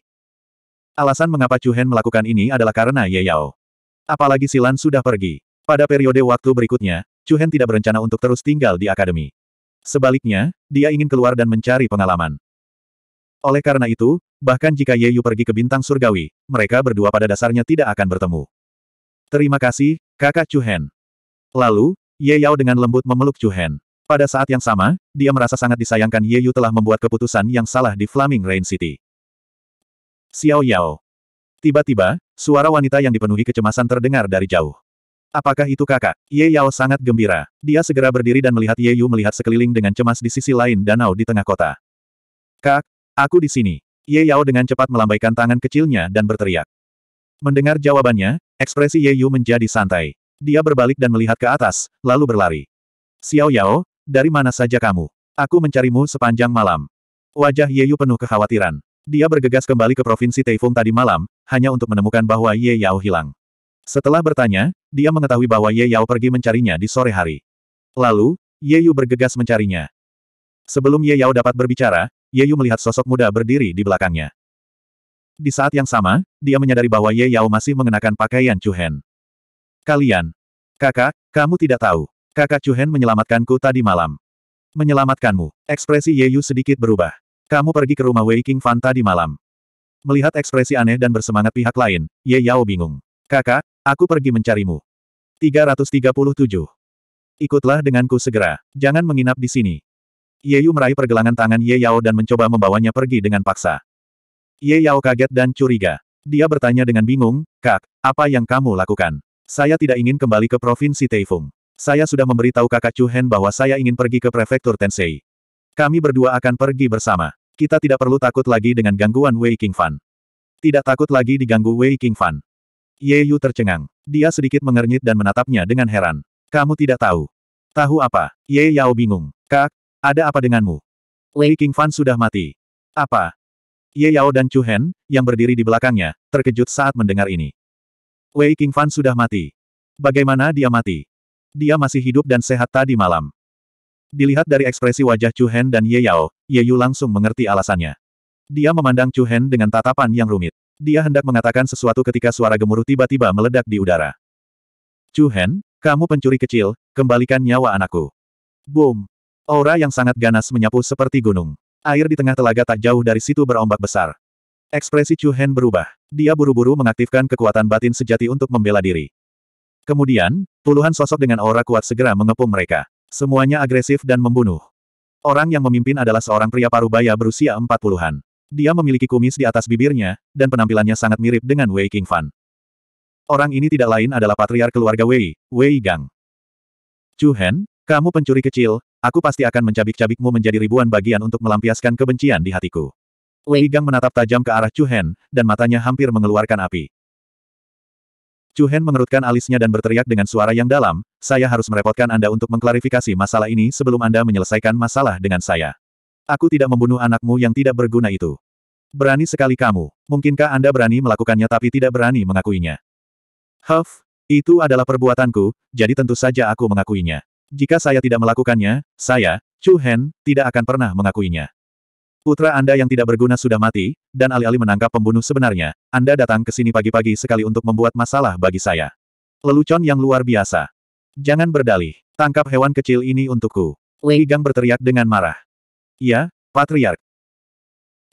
[SPEAKER 1] Alasan mengapa Chu Hen melakukan ini adalah karena Ye Yao. Apalagi Silan sudah pergi. Pada periode waktu berikutnya, Chu Hen tidak berencana untuk terus tinggal di akademi. Sebaliknya, dia ingin keluar dan mencari pengalaman. Oleh karena itu, bahkan jika Ye Yu pergi ke bintang surgawi, mereka berdua pada dasarnya tidak akan bertemu. Terima kasih, kakak Chuhen. Lalu, Ye Yao dengan lembut memeluk Chuhen. Pada saat yang sama, dia merasa sangat disayangkan Ye Yu telah membuat keputusan yang salah di Flaming Rain City. Xiao Yao. Tiba-tiba, suara wanita yang dipenuhi kecemasan terdengar dari jauh. Apakah itu kakak? Ye Yao sangat gembira. Dia segera berdiri dan melihat Ye Yu melihat sekeliling dengan cemas di sisi lain danau di tengah kota. Kak, aku di sini. Ye Yao dengan cepat melambaikan tangan kecilnya dan berteriak. Mendengar jawabannya, Ekspresi Ye Yu menjadi santai. Dia berbalik dan melihat ke atas, lalu berlari. Xiao Yao, dari mana saja kamu? Aku mencarimu sepanjang malam. Wajah Ye Yu penuh kekhawatiran. Dia bergegas kembali ke provinsi Taifung tadi malam, hanya untuk menemukan bahwa Ye Yao hilang. Setelah bertanya, dia mengetahui bahwa Ye Yao pergi mencarinya di sore hari. Lalu, Ye Yu bergegas mencarinya. Sebelum Ye Yao dapat berbicara, Ye Yu melihat sosok muda berdiri di belakangnya. Di saat yang sama, dia menyadari bahwa Ye Yao masih mengenakan pakaian Chu Chuhen. Kalian. Kakak, kamu tidak tahu. Kakak Chu Chuhen menyelamatkanku tadi malam. Menyelamatkanmu. Ekspresi Ye Yu sedikit berubah. Kamu pergi ke rumah Wei King Fan tadi malam. Melihat ekspresi aneh dan bersemangat pihak lain, Ye Yao bingung. Kakak, aku pergi mencarimu. 337. Ikutlah denganku segera. Jangan menginap di sini. Ye Yu meraih pergelangan tangan Ye Yao dan mencoba membawanya pergi dengan paksa. Ye Yao kaget dan curiga. Dia bertanya dengan bingung, Kak, apa yang kamu lakukan? Saya tidak ingin kembali ke Provinsi Taifung. Saya sudah memberitahu kakak Chu Hen bahwa saya ingin pergi ke Prefektur Tensei. Kami berdua akan pergi bersama. Kita tidak perlu takut lagi dengan gangguan Wei King Fan. Tidak takut lagi diganggu Wei King Fan. Ye Yu tercengang. Dia sedikit mengernyit dan menatapnya dengan heran. Kamu tidak tahu. Tahu apa? Ye Yao bingung. Kak, ada apa denganmu? Wei King Fan sudah mati. Apa? Ye Yao dan Chu Hen, yang berdiri di belakangnya, terkejut saat mendengar ini. Wei King Fan sudah mati. Bagaimana dia mati? Dia masih hidup dan sehat tadi malam. Dilihat dari ekspresi wajah Chu Hen dan Ye Yao, Ye Yu langsung mengerti alasannya. Dia memandang Chu Hen dengan tatapan yang rumit. Dia hendak mengatakan sesuatu ketika suara gemuruh tiba-tiba meledak di udara. Chu Hen, kamu pencuri kecil, kembalikan nyawa anakku. Boom! Aura yang sangat ganas menyapu seperti gunung. Air di tengah telaga tak jauh dari situ berombak besar. Ekspresi Chu Hen berubah. Dia buru-buru mengaktifkan kekuatan batin sejati untuk membela diri. Kemudian, puluhan sosok dengan aura kuat segera mengepung mereka. Semuanya agresif dan membunuh. Orang yang memimpin adalah seorang pria parubaya berusia empat puluhan. Dia memiliki kumis di atas bibirnya, dan penampilannya sangat mirip dengan Wei King Fan. Orang ini tidak lain adalah patriar keluarga Wei, Wei Gang. Chu Hen, kamu pencuri kecil, Aku pasti akan mencabik-cabikmu menjadi ribuan bagian untuk melampiaskan kebencian di hatiku. Wei Gang menatap tajam ke arah Chu Hen, dan matanya hampir mengeluarkan api. Chu Hen mengerutkan alisnya dan berteriak dengan suara yang dalam, saya harus merepotkan Anda untuk mengklarifikasi masalah ini sebelum Anda menyelesaikan masalah dengan saya. Aku tidak membunuh anakmu yang tidak berguna itu. Berani sekali kamu. Mungkinkah Anda berani melakukannya tapi tidak berani mengakuinya? Huff, itu adalah perbuatanku, jadi tentu saja aku mengakuinya. Jika saya tidak melakukannya, saya, Chu Hen, tidak akan pernah mengakuinya. Putra Anda yang tidak berguna sudah mati, dan alih-alih menangkap pembunuh sebenarnya, Anda datang ke sini pagi-pagi sekali untuk membuat masalah bagi saya. Lelucon yang luar biasa. Jangan berdalih. Tangkap hewan kecil ini untukku. Li Gang berteriak dengan marah. Ya, Patriark.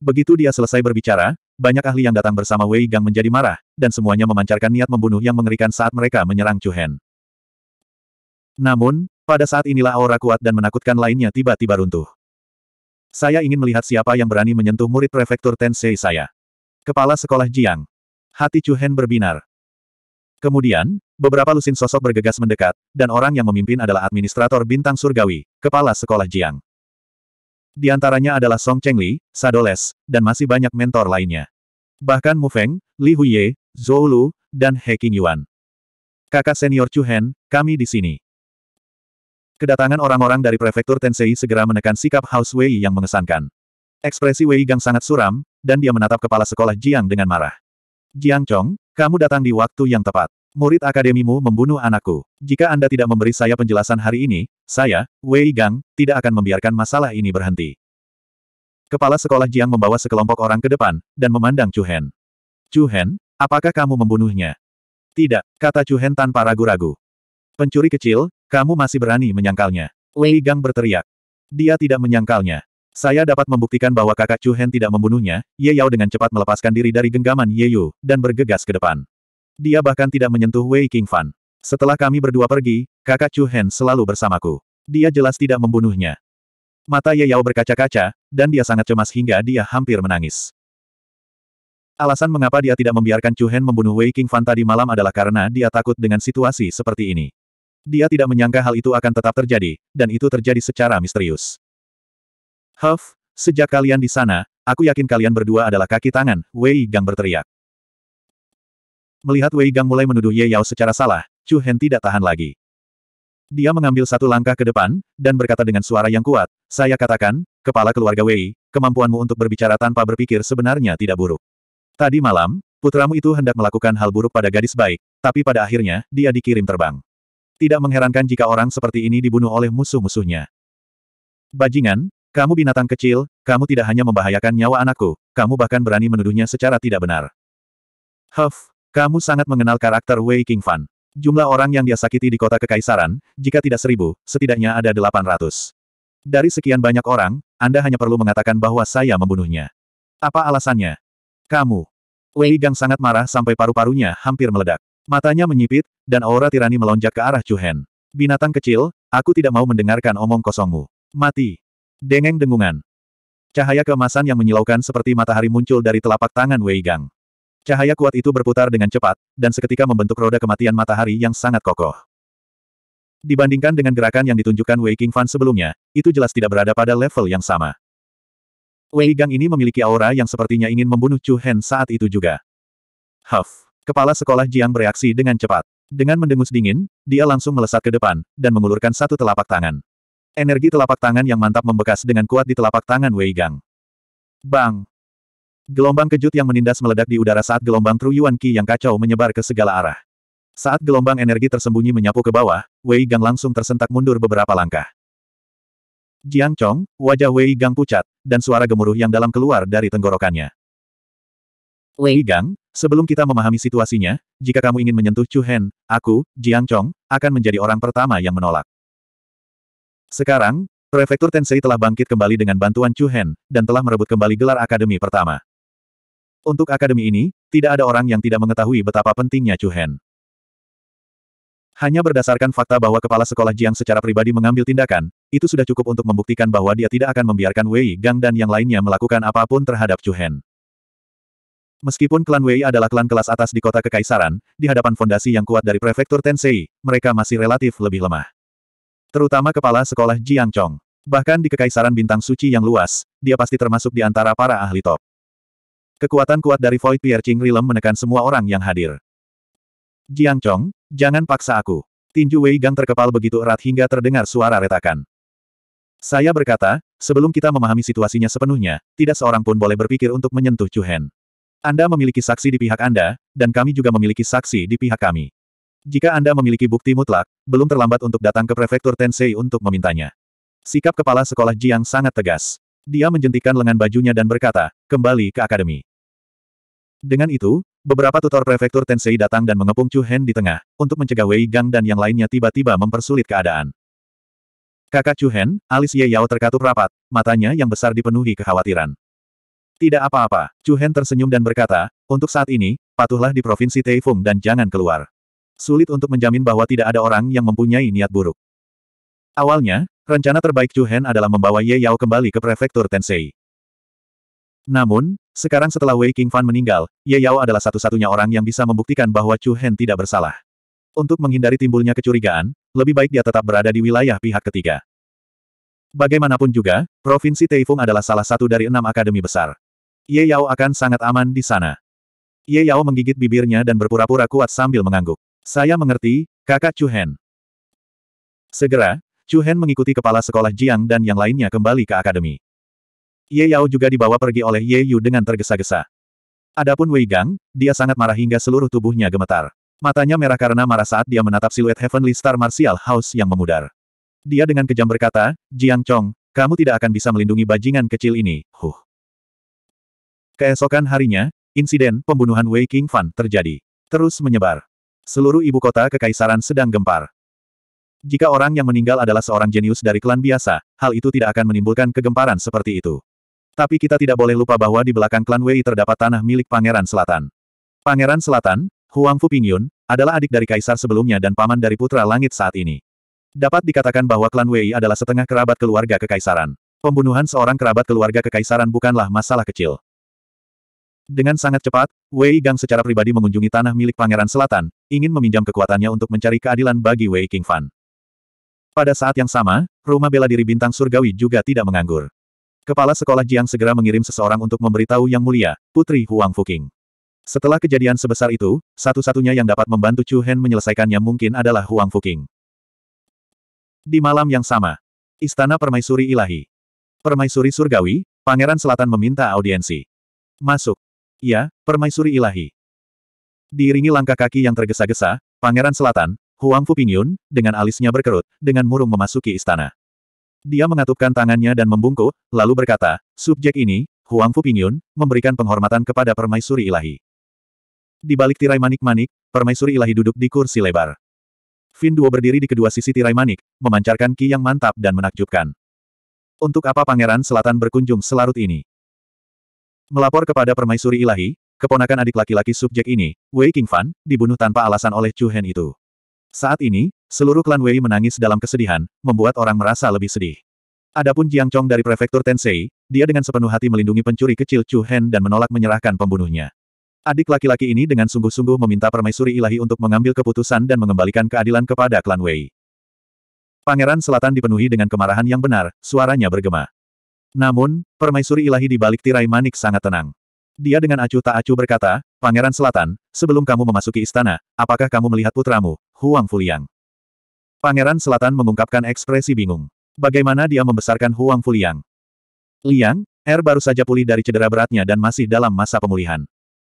[SPEAKER 1] Begitu dia selesai berbicara, banyak ahli yang datang bersama Wei Gang menjadi marah, dan semuanya memancarkan niat membunuh yang mengerikan saat mereka menyerang Chu Hen. Namun, pada saat inilah aura kuat dan menakutkan lainnya tiba-tiba runtuh. Saya ingin melihat siapa yang berani menyentuh murid prefektur Tensei saya. Kepala sekolah Jiang. Hati Chu Hen berbinar. Kemudian, beberapa lusin sosok bergegas mendekat, dan orang yang memimpin adalah administrator bintang surgawi, kepala sekolah Jiang. Di antaranya adalah Song Chengli, Sadoles, dan masih banyak mentor lainnya. Bahkan Mu Feng, Li Huiye, Zhou Lu, dan He Qingyuan. Kakak senior Chu Hen, kami di sini. Kedatangan orang-orang dari prefektur Tensei segera menekan sikap House Wei yang mengesankan. Ekspresi Wei Gang sangat suram, dan dia menatap kepala sekolah Jiang dengan marah. Jiang Chong, kamu datang di waktu yang tepat. Murid akademimu membunuh anakku. Jika Anda tidak memberi saya penjelasan hari ini, saya, Wei Gang, tidak akan membiarkan masalah ini berhenti. Kepala sekolah Jiang membawa sekelompok orang ke depan, dan memandang Chu Hen. Chu Hen, apakah kamu membunuhnya? Tidak, kata Chu Hen tanpa ragu-ragu. Pencuri kecil, kamu masih berani menyangkalnya. Wei Gang berteriak. Dia tidak menyangkalnya. Saya dapat membuktikan bahwa kakak Chu Hen tidak membunuhnya, Ye Yao dengan cepat melepaskan diri dari genggaman Ye Yu, dan bergegas ke depan. Dia bahkan tidak menyentuh Wei King Fan. Setelah kami berdua pergi, kakak Chu Hen selalu bersamaku. Dia jelas tidak membunuhnya. Mata Ye Yao berkaca-kaca, dan dia sangat cemas hingga dia hampir menangis. Alasan mengapa dia tidak membiarkan Chu Hen membunuh Wei King Fan tadi malam adalah karena dia takut dengan situasi seperti ini. Dia tidak menyangka hal itu akan tetap terjadi, dan itu terjadi secara misterius. Huff, sejak kalian di sana, aku yakin kalian berdua adalah kaki tangan, Wei Gang berteriak. Melihat Wei Gang mulai menuduh Ye Yao secara salah, Chu Hen tidak tahan lagi. Dia mengambil satu langkah ke depan, dan berkata dengan suara yang kuat, saya katakan, kepala keluarga Wei, kemampuanmu untuk berbicara tanpa berpikir sebenarnya tidak buruk. Tadi malam, putramu itu hendak melakukan hal buruk pada gadis baik, tapi pada akhirnya, dia dikirim terbang. Tidak mengherankan jika orang seperti ini dibunuh oleh musuh-musuhnya. Bajingan, kamu binatang kecil, kamu tidak hanya membahayakan nyawa anakku, kamu bahkan berani menuduhnya secara tidak benar. Huff, kamu sangat mengenal karakter Wei King Fan. Jumlah orang yang dia sakiti di kota kekaisaran, jika tidak seribu, setidaknya ada delapan ratus. Dari sekian banyak orang, Anda hanya perlu mengatakan bahwa saya membunuhnya. Apa alasannya? Kamu. Wei Gang sangat marah sampai paru-parunya hampir meledak. Matanya menyipit, dan aura tirani melonjak ke arah Hen. Binatang kecil, aku tidak mau mendengarkan omong kosongmu. Mati. Dengeng dengungan. Cahaya keemasan yang menyilaukan seperti matahari muncul dari telapak tangan Wei Gang. Cahaya kuat itu berputar dengan cepat, dan seketika membentuk roda kematian matahari yang sangat kokoh. Dibandingkan dengan gerakan yang ditunjukkan Wei King Fan sebelumnya, itu jelas tidak berada pada level yang sama. Wei Gang ini memiliki aura yang sepertinya ingin membunuh Chu Hen saat itu juga. Huff. Kepala sekolah Jiang bereaksi dengan cepat. Dengan mendengus dingin, dia langsung melesat ke depan, dan mengulurkan satu telapak tangan. Energi telapak tangan yang mantap membekas dengan kuat di telapak tangan Wei Gang. Bang! Gelombang kejut yang menindas meledak di udara saat gelombang Tru Yuan Qi yang kacau menyebar ke segala arah. Saat gelombang energi tersembunyi menyapu ke bawah, Wei Gang langsung tersentak mundur beberapa langkah. Jiang Chong, wajah Wei Gang pucat, dan suara gemuruh yang dalam keluar dari tenggorokannya. Wei Gang, sebelum kita memahami situasinya, jika kamu ingin menyentuh Chu Hen, aku, Jiang Chong, akan menjadi orang pertama yang menolak. Sekarang, Prefektur Tensei telah bangkit kembali dengan bantuan Chu Hen, dan telah merebut kembali gelar akademi pertama. Untuk akademi ini, tidak ada orang yang tidak mengetahui betapa pentingnya Chu Hen. Hanya berdasarkan fakta bahwa kepala sekolah Jiang secara pribadi mengambil tindakan, itu sudah cukup untuk membuktikan bahwa dia tidak akan membiarkan Wei Gang dan yang lainnya melakukan apapun terhadap Chu Hen. Meskipun klan Wei adalah klan kelas atas di kota kekaisaran, di hadapan fondasi yang kuat dari prefektur Tensei, mereka masih relatif lebih lemah. Terutama kepala sekolah Jiang Chong. Bahkan di kekaisaran bintang suci yang luas, dia pasti termasuk di antara para ahli top. Kekuatan kuat dari Void Pierre Ching Rilem menekan semua orang yang hadir. Jiang Chong, jangan paksa aku. Tinju Wei Gang terkepal begitu erat hingga terdengar suara retakan. Saya berkata, sebelum kita memahami situasinya sepenuhnya, tidak seorang pun boleh berpikir untuk menyentuh Chu Hen. Anda memiliki saksi di pihak Anda, dan kami juga memiliki saksi di pihak kami. Jika Anda memiliki bukti mutlak, belum terlambat untuk datang ke prefektur Tensei untuk memintanya. Sikap kepala sekolah Jiang sangat tegas. Dia menjentikan lengan bajunya dan berkata, kembali ke akademi. Dengan itu, beberapa tutor prefektur Tensei datang dan mengepung Chu Hen di tengah, untuk mencegah Wei Gang dan yang lainnya tiba-tiba mempersulit keadaan. Kakak Chu Hen, alis Ye Yao terkatup rapat, matanya yang besar dipenuhi kekhawatiran. Tidak apa-apa, Chu Hen tersenyum dan berkata, untuk saat ini, patuhlah di provinsi Taifung dan jangan keluar. Sulit untuk menjamin bahwa tidak ada orang yang mempunyai niat buruk. Awalnya, rencana terbaik Chu Hen adalah membawa Ye Yao kembali ke prefektur Tensei. Namun, sekarang setelah Wei King Fan meninggal, Ye Yao adalah satu-satunya orang yang bisa membuktikan bahwa Chu Hen tidak bersalah. Untuk menghindari timbulnya kecurigaan, lebih baik dia tetap berada di wilayah pihak ketiga. Bagaimanapun juga, Provinsi Taifung adalah salah satu dari enam akademi besar. Ye Yao akan sangat aman di sana. Ye Yao menggigit bibirnya dan berpura-pura kuat sambil mengangguk. Saya mengerti, kakak Chu Hen. Segera, Chu Hen mengikuti kepala sekolah Jiang dan yang lainnya kembali ke akademi. Ye Yao juga dibawa pergi oleh Ye Yu dengan tergesa-gesa. Adapun Wei Gang, dia sangat marah hingga seluruh tubuhnya gemetar. Matanya merah karena marah saat dia menatap siluet Heavenly Star Martial House yang memudar. Dia dengan kejam berkata, Jiang Chong, kamu tidak akan bisa melindungi bajingan kecil ini, huh. Keesokan harinya, insiden pembunuhan Wei King Fan terjadi. Terus menyebar. Seluruh ibu kota kekaisaran sedang gempar. Jika orang yang meninggal adalah seorang jenius dari klan biasa, hal itu tidak akan menimbulkan kegemparan seperti itu. Tapi kita tidak boleh lupa bahwa di belakang klan Wei terdapat tanah milik Pangeran Selatan. Pangeran Selatan, Huang Fu Pingyun, adalah adik dari kaisar sebelumnya dan paman dari putra langit saat ini. Dapat dikatakan bahwa klan Wei adalah setengah kerabat keluarga kekaisaran. Pembunuhan seorang kerabat keluarga kekaisaran bukanlah masalah kecil. Dengan sangat cepat, Wei Gang secara pribadi mengunjungi tanah milik Pangeran Selatan, ingin meminjam kekuatannya untuk mencari keadilan bagi Wei King Fan. Pada saat yang sama, rumah bela diri bintang surgawi juga tidak menganggur. Kepala sekolah Jiang segera mengirim seseorang untuk memberitahu Yang Mulia, Putri Huang Fuking. Setelah kejadian sebesar itu, satu-satunya yang dapat membantu Chu Hen menyelesaikannya mungkin adalah Huang Fuking. Di malam yang sama, Istana Permaisuri Ilahi. Permaisuri Surgawi, Pangeran Selatan meminta audiensi. Masuk. Ya, permaisuri ilahi. Diiringi langkah kaki yang tergesa-gesa, Pangeran Selatan, Huang Fu Pingyun, dengan alisnya berkerut, dengan murung memasuki istana. Dia mengatupkan tangannya dan membungkuk, lalu berkata, subjek ini, Huang Fu Pingyun, memberikan penghormatan kepada permaisuri ilahi. Di balik tirai manik-manik, permaisuri ilahi duduk di kursi lebar. Fin Duo berdiri di kedua sisi tirai manik, memancarkan ki yang mantap dan menakjubkan. Untuk apa Pangeran Selatan berkunjung selarut ini? Melapor kepada permaisuri ilahi, keponakan adik laki-laki subjek ini, Wei Qingfan, dibunuh tanpa alasan oleh Chu Hen itu. Saat ini, seluruh klan Wei menangis dalam kesedihan, membuat orang merasa lebih sedih. Adapun Jiang Chong dari prefektur Tensei, dia dengan sepenuh hati melindungi pencuri kecil Chu Hen dan menolak menyerahkan pembunuhnya. Adik laki-laki ini dengan sungguh-sungguh meminta permaisuri ilahi untuk mengambil keputusan dan mengembalikan keadilan kepada klan Wei. Pangeran Selatan dipenuhi dengan kemarahan yang benar, suaranya bergema. Namun, permaisuri ilahi di balik tirai manik sangat tenang. Dia dengan acuh tak acuh berkata, Pangeran Selatan, sebelum kamu memasuki istana, apakah kamu melihat putramu, Huang Fuliang? Pangeran Selatan mengungkapkan ekspresi bingung. Bagaimana dia membesarkan Huang Fuliang? Liang, Er baru saja pulih dari cedera beratnya dan masih dalam masa pemulihan.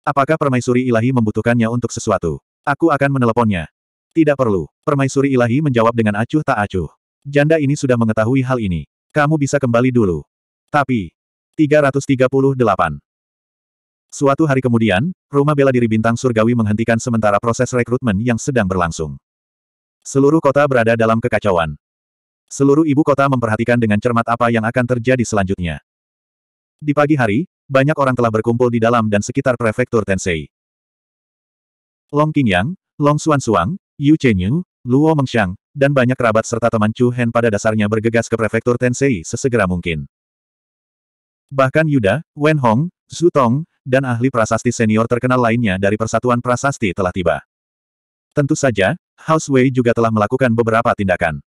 [SPEAKER 1] Apakah permaisuri ilahi membutuhkannya untuk sesuatu? Aku akan meneleponnya. Tidak perlu. Permaisuri ilahi menjawab dengan acuh tak acuh. Janda ini sudah mengetahui hal ini. Kamu bisa kembali dulu. Tapi, 338. Suatu hari kemudian, rumah bela diri bintang surgawi menghentikan sementara proses rekrutmen yang sedang berlangsung. Seluruh kota berada dalam kekacauan. Seluruh ibu kota memperhatikan dengan cermat apa yang akan terjadi selanjutnya. Di pagi hari, banyak orang telah berkumpul di dalam dan sekitar prefektur Tensei. Long Qingyang, Long Suang, Yu Chenyu, Luo Mengxiang, dan banyak kerabat serta teman Chu Hen pada dasarnya bergegas ke prefektur Tensei sesegera mungkin. Bahkan Yuda, Wen Hong, Zhu Tong, dan ahli prasasti senior terkenal lainnya dari Persatuan Prasasti telah tiba. Tentu saja, House Wei juga telah melakukan beberapa tindakan.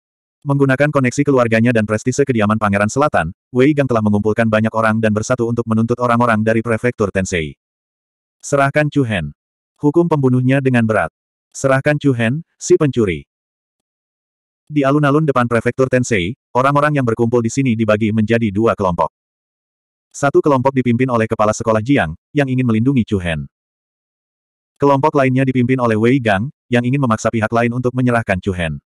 [SPEAKER 1] Menggunakan koneksi keluarganya dan prestise kediaman Pangeran Selatan, Wei Gang telah mengumpulkan banyak orang dan bersatu untuk menuntut orang-orang dari Prefektur Tensei. Serahkan Chu Hen. Hukum pembunuhnya dengan berat. Serahkan Chu Hen, si pencuri. Di alun-alun depan prefektur Tensei, orang-orang yang berkumpul di sini dibagi menjadi dua kelompok. Satu kelompok dipimpin oleh kepala sekolah Jiang, yang ingin melindungi Chu Hen. Kelompok lainnya dipimpin oleh Wei Gang, yang ingin memaksa pihak lain untuk menyerahkan Chu Hen.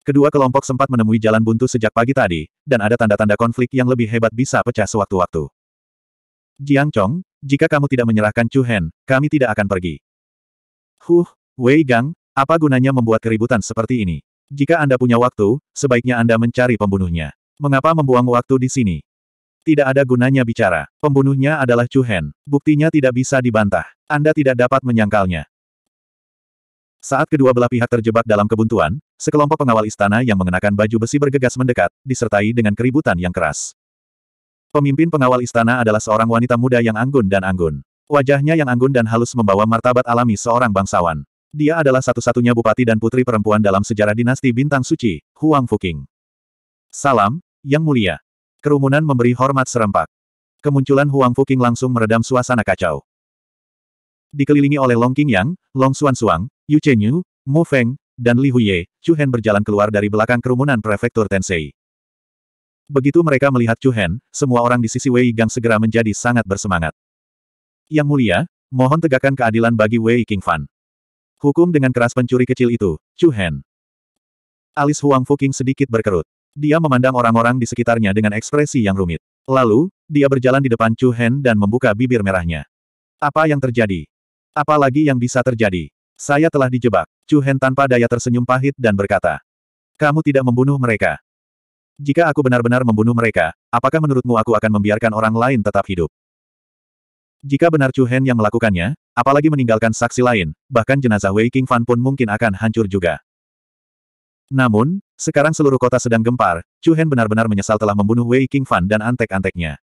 [SPEAKER 1] Kedua kelompok sempat menemui jalan buntu sejak pagi tadi, dan ada tanda-tanda konflik yang lebih hebat bisa pecah sewaktu-waktu. Jiang Chong, jika kamu tidak menyerahkan Chu Hen, kami tidak akan pergi. Huh, Wei Gang, apa gunanya membuat keributan seperti ini? Jika Anda punya waktu, sebaiknya Anda mencari pembunuhnya. Mengapa membuang waktu di sini? Tidak ada gunanya bicara. Pembunuhnya adalah Chu Hen. Buktinya tidak bisa dibantah. Anda tidak dapat menyangkalnya. Saat kedua belah pihak terjebak dalam kebuntuan, sekelompok pengawal istana yang mengenakan baju besi bergegas mendekat, disertai dengan keributan yang keras. Pemimpin pengawal istana adalah seorang wanita muda yang anggun dan anggun. Wajahnya yang anggun dan halus membawa martabat alami seorang bangsawan. Dia adalah satu-satunya bupati dan putri perempuan dalam sejarah dinasti bintang suci, Huang Fuking. Salam, Yang Mulia. Kerumunan memberi hormat serempak. Kemunculan Huang Fuqing langsung meredam suasana kacau. Dikelilingi oleh Long King Yang, Long Suang, Yu Chenyu, Mu Feng, dan Li Huye, Chu Hen berjalan keluar dari belakang kerumunan prefektur Tensei. Begitu mereka melihat Chu Hen, semua orang di sisi Wei Gang segera menjadi sangat bersemangat. Yang mulia, mohon tegakkan keadilan bagi Wei King Fan. Hukum dengan keras pencuri kecil itu, Chu Hen. Alis Huang Fuqing sedikit berkerut. Dia memandang orang-orang di sekitarnya dengan ekspresi yang rumit. Lalu, dia berjalan di depan Chu Hen dan membuka bibir merahnya. Apa yang terjadi? Apalagi yang bisa terjadi? Saya telah dijebak. Chu Hen tanpa daya tersenyum pahit dan berkata. Kamu tidak membunuh mereka. Jika aku benar-benar membunuh mereka, apakah menurutmu aku akan membiarkan orang lain tetap hidup? Jika benar Chu Hen yang melakukannya, apalagi meninggalkan saksi lain, bahkan jenazah Wei King Fan pun mungkin akan hancur juga. Namun, sekarang seluruh kota sedang gempar, Chu Hen benar-benar menyesal telah membunuh Wei King Fan dan antek-anteknya.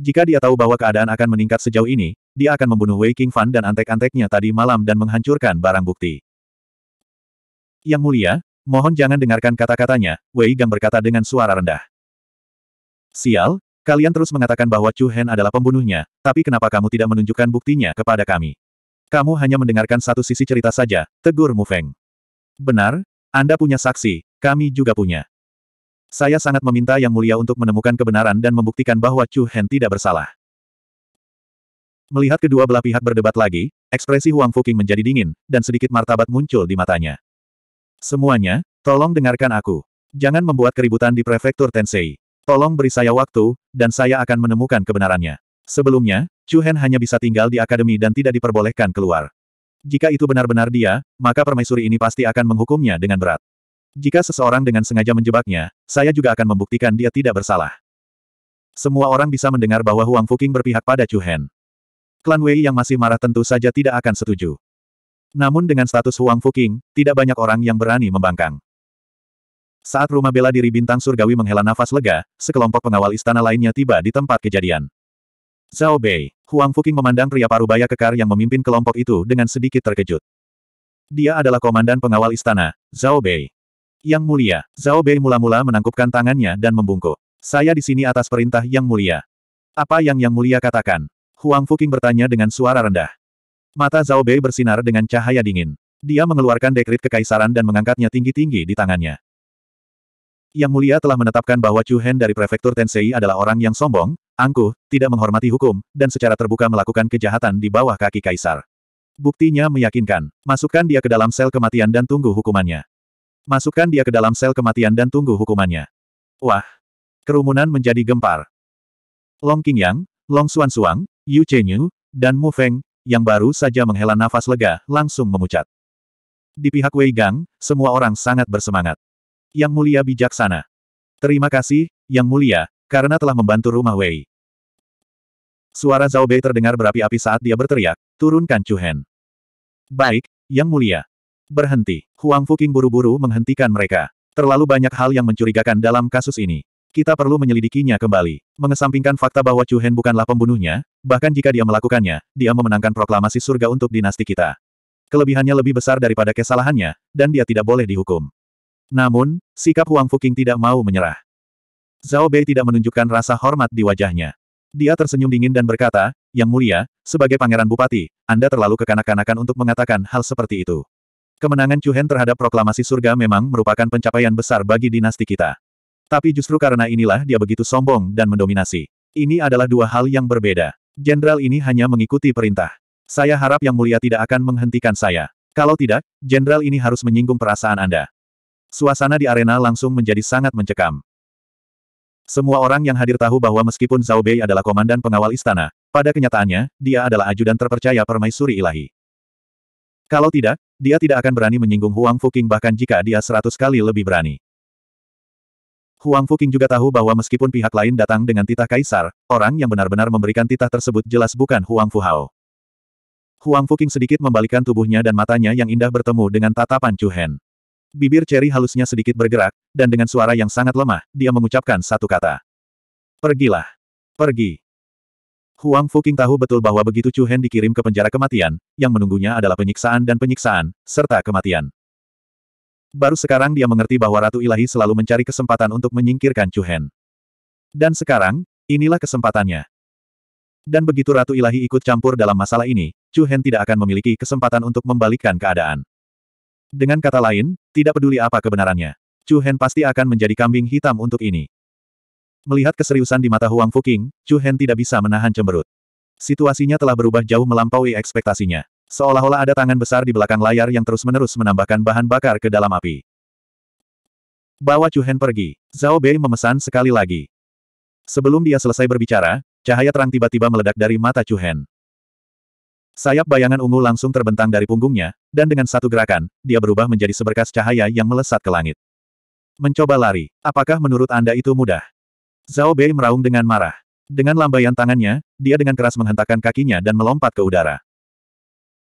[SPEAKER 1] Jika dia tahu bahwa keadaan akan meningkat sejauh ini, dia akan membunuh Wei King Fan dan antek-anteknya tadi malam dan menghancurkan barang bukti. Yang mulia, mohon jangan dengarkan kata-katanya, Wei Gang berkata dengan suara rendah. Sial, kalian terus mengatakan bahwa Chu Hen adalah pembunuhnya, tapi kenapa kamu tidak menunjukkan buktinya kepada kami? Kamu hanya mendengarkan satu sisi cerita saja, tegur Mu Feng. Benar, Anda punya saksi, kami juga punya. Saya sangat meminta Yang Mulia untuk menemukan kebenaran dan membuktikan bahwa Chu Hen tidak bersalah. Melihat kedua belah pihak berdebat lagi, ekspresi Huang Fuqing menjadi dingin, dan sedikit martabat muncul di matanya. Semuanya, tolong dengarkan aku. Jangan membuat keributan di prefektur Tensei. Tolong beri saya waktu, dan saya akan menemukan kebenarannya. Sebelumnya, Chu Hen hanya bisa tinggal di akademi dan tidak diperbolehkan keluar. Jika itu benar-benar dia, maka permaisuri ini pasti akan menghukumnya dengan berat. Jika seseorang dengan sengaja menjebaknya, saya juga akan membuktikan dia tidak bersalah. Semua orang bisa mendengar bahwa Huang Fuqing berpihak pada Chu Hen. Klan Wei yang masih marah tentu saja tidak akan setuju. Namun dengan status Huang Fuqing, tidak banyak orang yang berani membangkang. Saat rumah bela diri bintang surgawi menghela nafas lega, sekelompok pengawal istana lainnya tiba di tempat kejadian. Zhao Bei, Huang Fuqing memandang pria parubaya kekar yang memimpin kelompok itu dengan sedikit terkejut. Dia adalah komandan pengawal istana, Zhao Bei. Yang Mulia, Zhao Bei mula-mula menangkupkan tangannya dan membungkuk. Saya di sini atas perintah Yang Mulia. Apa yang Yang Mulia katakan? Huang Fuqing bertanya dengan suara rendah. Mata Zhao Bei bersinar dengan cahaya dingin. Dia mengeluarkan dekrit kekaisaran dan mengangkatnya tinggi-tinggi di tangannya. Yang Mulia telah menetapkan bahwa Chu Hen dari Prefektur Tensei adalah orang yang sombong, angkuh, tidak menghormati hukum, dan secara terbuka melakukan kejahatan di bawah kaki kaisar. Buktinya meyakinkan. Masukkan dia ke dalam sel kematian dan tunggu hukumannya. Masukkan dia ke dalam sel kematian dan tunggu hukumannya. Wah! Kerumunan menjadi gempar. Long Qingyang, Long Suan Suang, Yu Chenyu dan Mu Feng, yang baru saja menghela nafas lega, langsung memucat. Di pihak Wei Gang, semua orang sangat bersemangat. Yang mulia bijaksana. Terima kasih, Yang mulia, karena telah membantu rumah Wei. Suara Zhao Bei terdengar berapi-api saat dia berteriak, turunkan Chu Hen. Baik, Yang mulia. Berhenti. Huang Fuqing buru-buru menghentikan mereka. Terlalu banyak hal yang mencurigakan dalam kasus ini. Kita perlu menyelidikinya kembali. Mengesampingkan fakta bahwa Chu Hen bukanlah pembunuhnya, bahkan jika dia melakukannya, dia memenangkan proklamasi surga untuk dinasti kita. Kelebihannya lebih besar daripada kesalahannya, dan dia tidak boleh dihukum. Namun, sikap Huang Fuqing tidak mau menyerah. Zhao Bei tidak menunjukkan rasa hormat di wajahnya. Dia tersenyum dingin dan berkata, Yang mulia, sebagai pangeran bupati, Anda terlalu kekanak-kanakan untuk mengatakan hal seperti itu. Kemenangan Chuhen terhadap proklamasi surga memang merupakan pencapaian besar bagi dinasti kita. Tapi justru karena inilah dia begitu sombong dan mendominasi. Ini adalah dua hal yang berbeda. Jenderal ini hanya mengikuti perintah. Saya harap Yang Mulia tidak akan menghentikan saya. Kalau tidak, jenderal ini harus menyinggung perasaan Anda. Suasana di arena langsung menjadi sangat mencekam. Semua orang yang hadir tahu bahwa meskipun Zhao Bei adalah komandan pengawal istana, pada kenyataannya, dia adalah ajudan terpercaya permaisuri ilahi. Kalau tidak, dia tidak akan berani menyinggung Huang Fuqing bahkan jika dia seratus kali lebih berani. Huang Fuqing juga tahu bahwa meskipun pihak lain datang dengan titah kaisar, orang yang benar-benar memberikan titah tersebut jelas bukan Huang Fuhao. Huang Fuqing sedikit membalikkan tubuhnya dan matanya yang indah bertemu dengan tatapan Chu Hen. Bibir ceri halusnya sedikit bergerak, dan dengan suara yang sangat lemah, dia mengucapkan satu kata. Pergilah. Pergi. Huang King tahu betul bahwa begitu Chu Hen dikirim ke penjara kematian, yang menunggunya adalah penyiksaan dan penyiksaan, serta kematian. Baru sekarang dia mengerti bahwa Ratu Ilahi selalu mencari kesempatan untuk menyingkirkan Chu Hen. Dan sekarang, inilah kesempatannya. Dan begitu Ratu Ilahi ikut campur dalam masalah ini, Chu Hen tidak akan memiliki kesempatan untuk membalikkan keadaan. Dengan kata lain, tidak peduli apa kebenarannya. Chu Hen pasti akan menjadi kambing hitam untuk ini. Melihat keseriusan di mata Huang Fuking, Chu Hen tidak bisa menahan cemberut. Situasinya telah berubah jauh melampaui ekspektasinya. Seolah-olah ada tangan besar di belakang layar yang terus-menerus menambahkan bahan bakar ke dalam api. Bawa Chu Hen pergi. Zhao Bei memesan sekali lagi. Sebelum dia selesai berbicara, cahaya terang tiba-tiba meledak dari mata Chu Hen. Sayap bayangan ungu langsung terbentang dari punggungnya, dan dengan satu gerakan, dia berubah menjadi seberkas cahaya yang melesat ke langit. Mencoba lari, apakah menurut Anda itu mudah? Zhao Bei meraung dengan marah. Dengan lambaian tangannya, dia dengan keras menghentakkan kakinya dan melompat ke udara.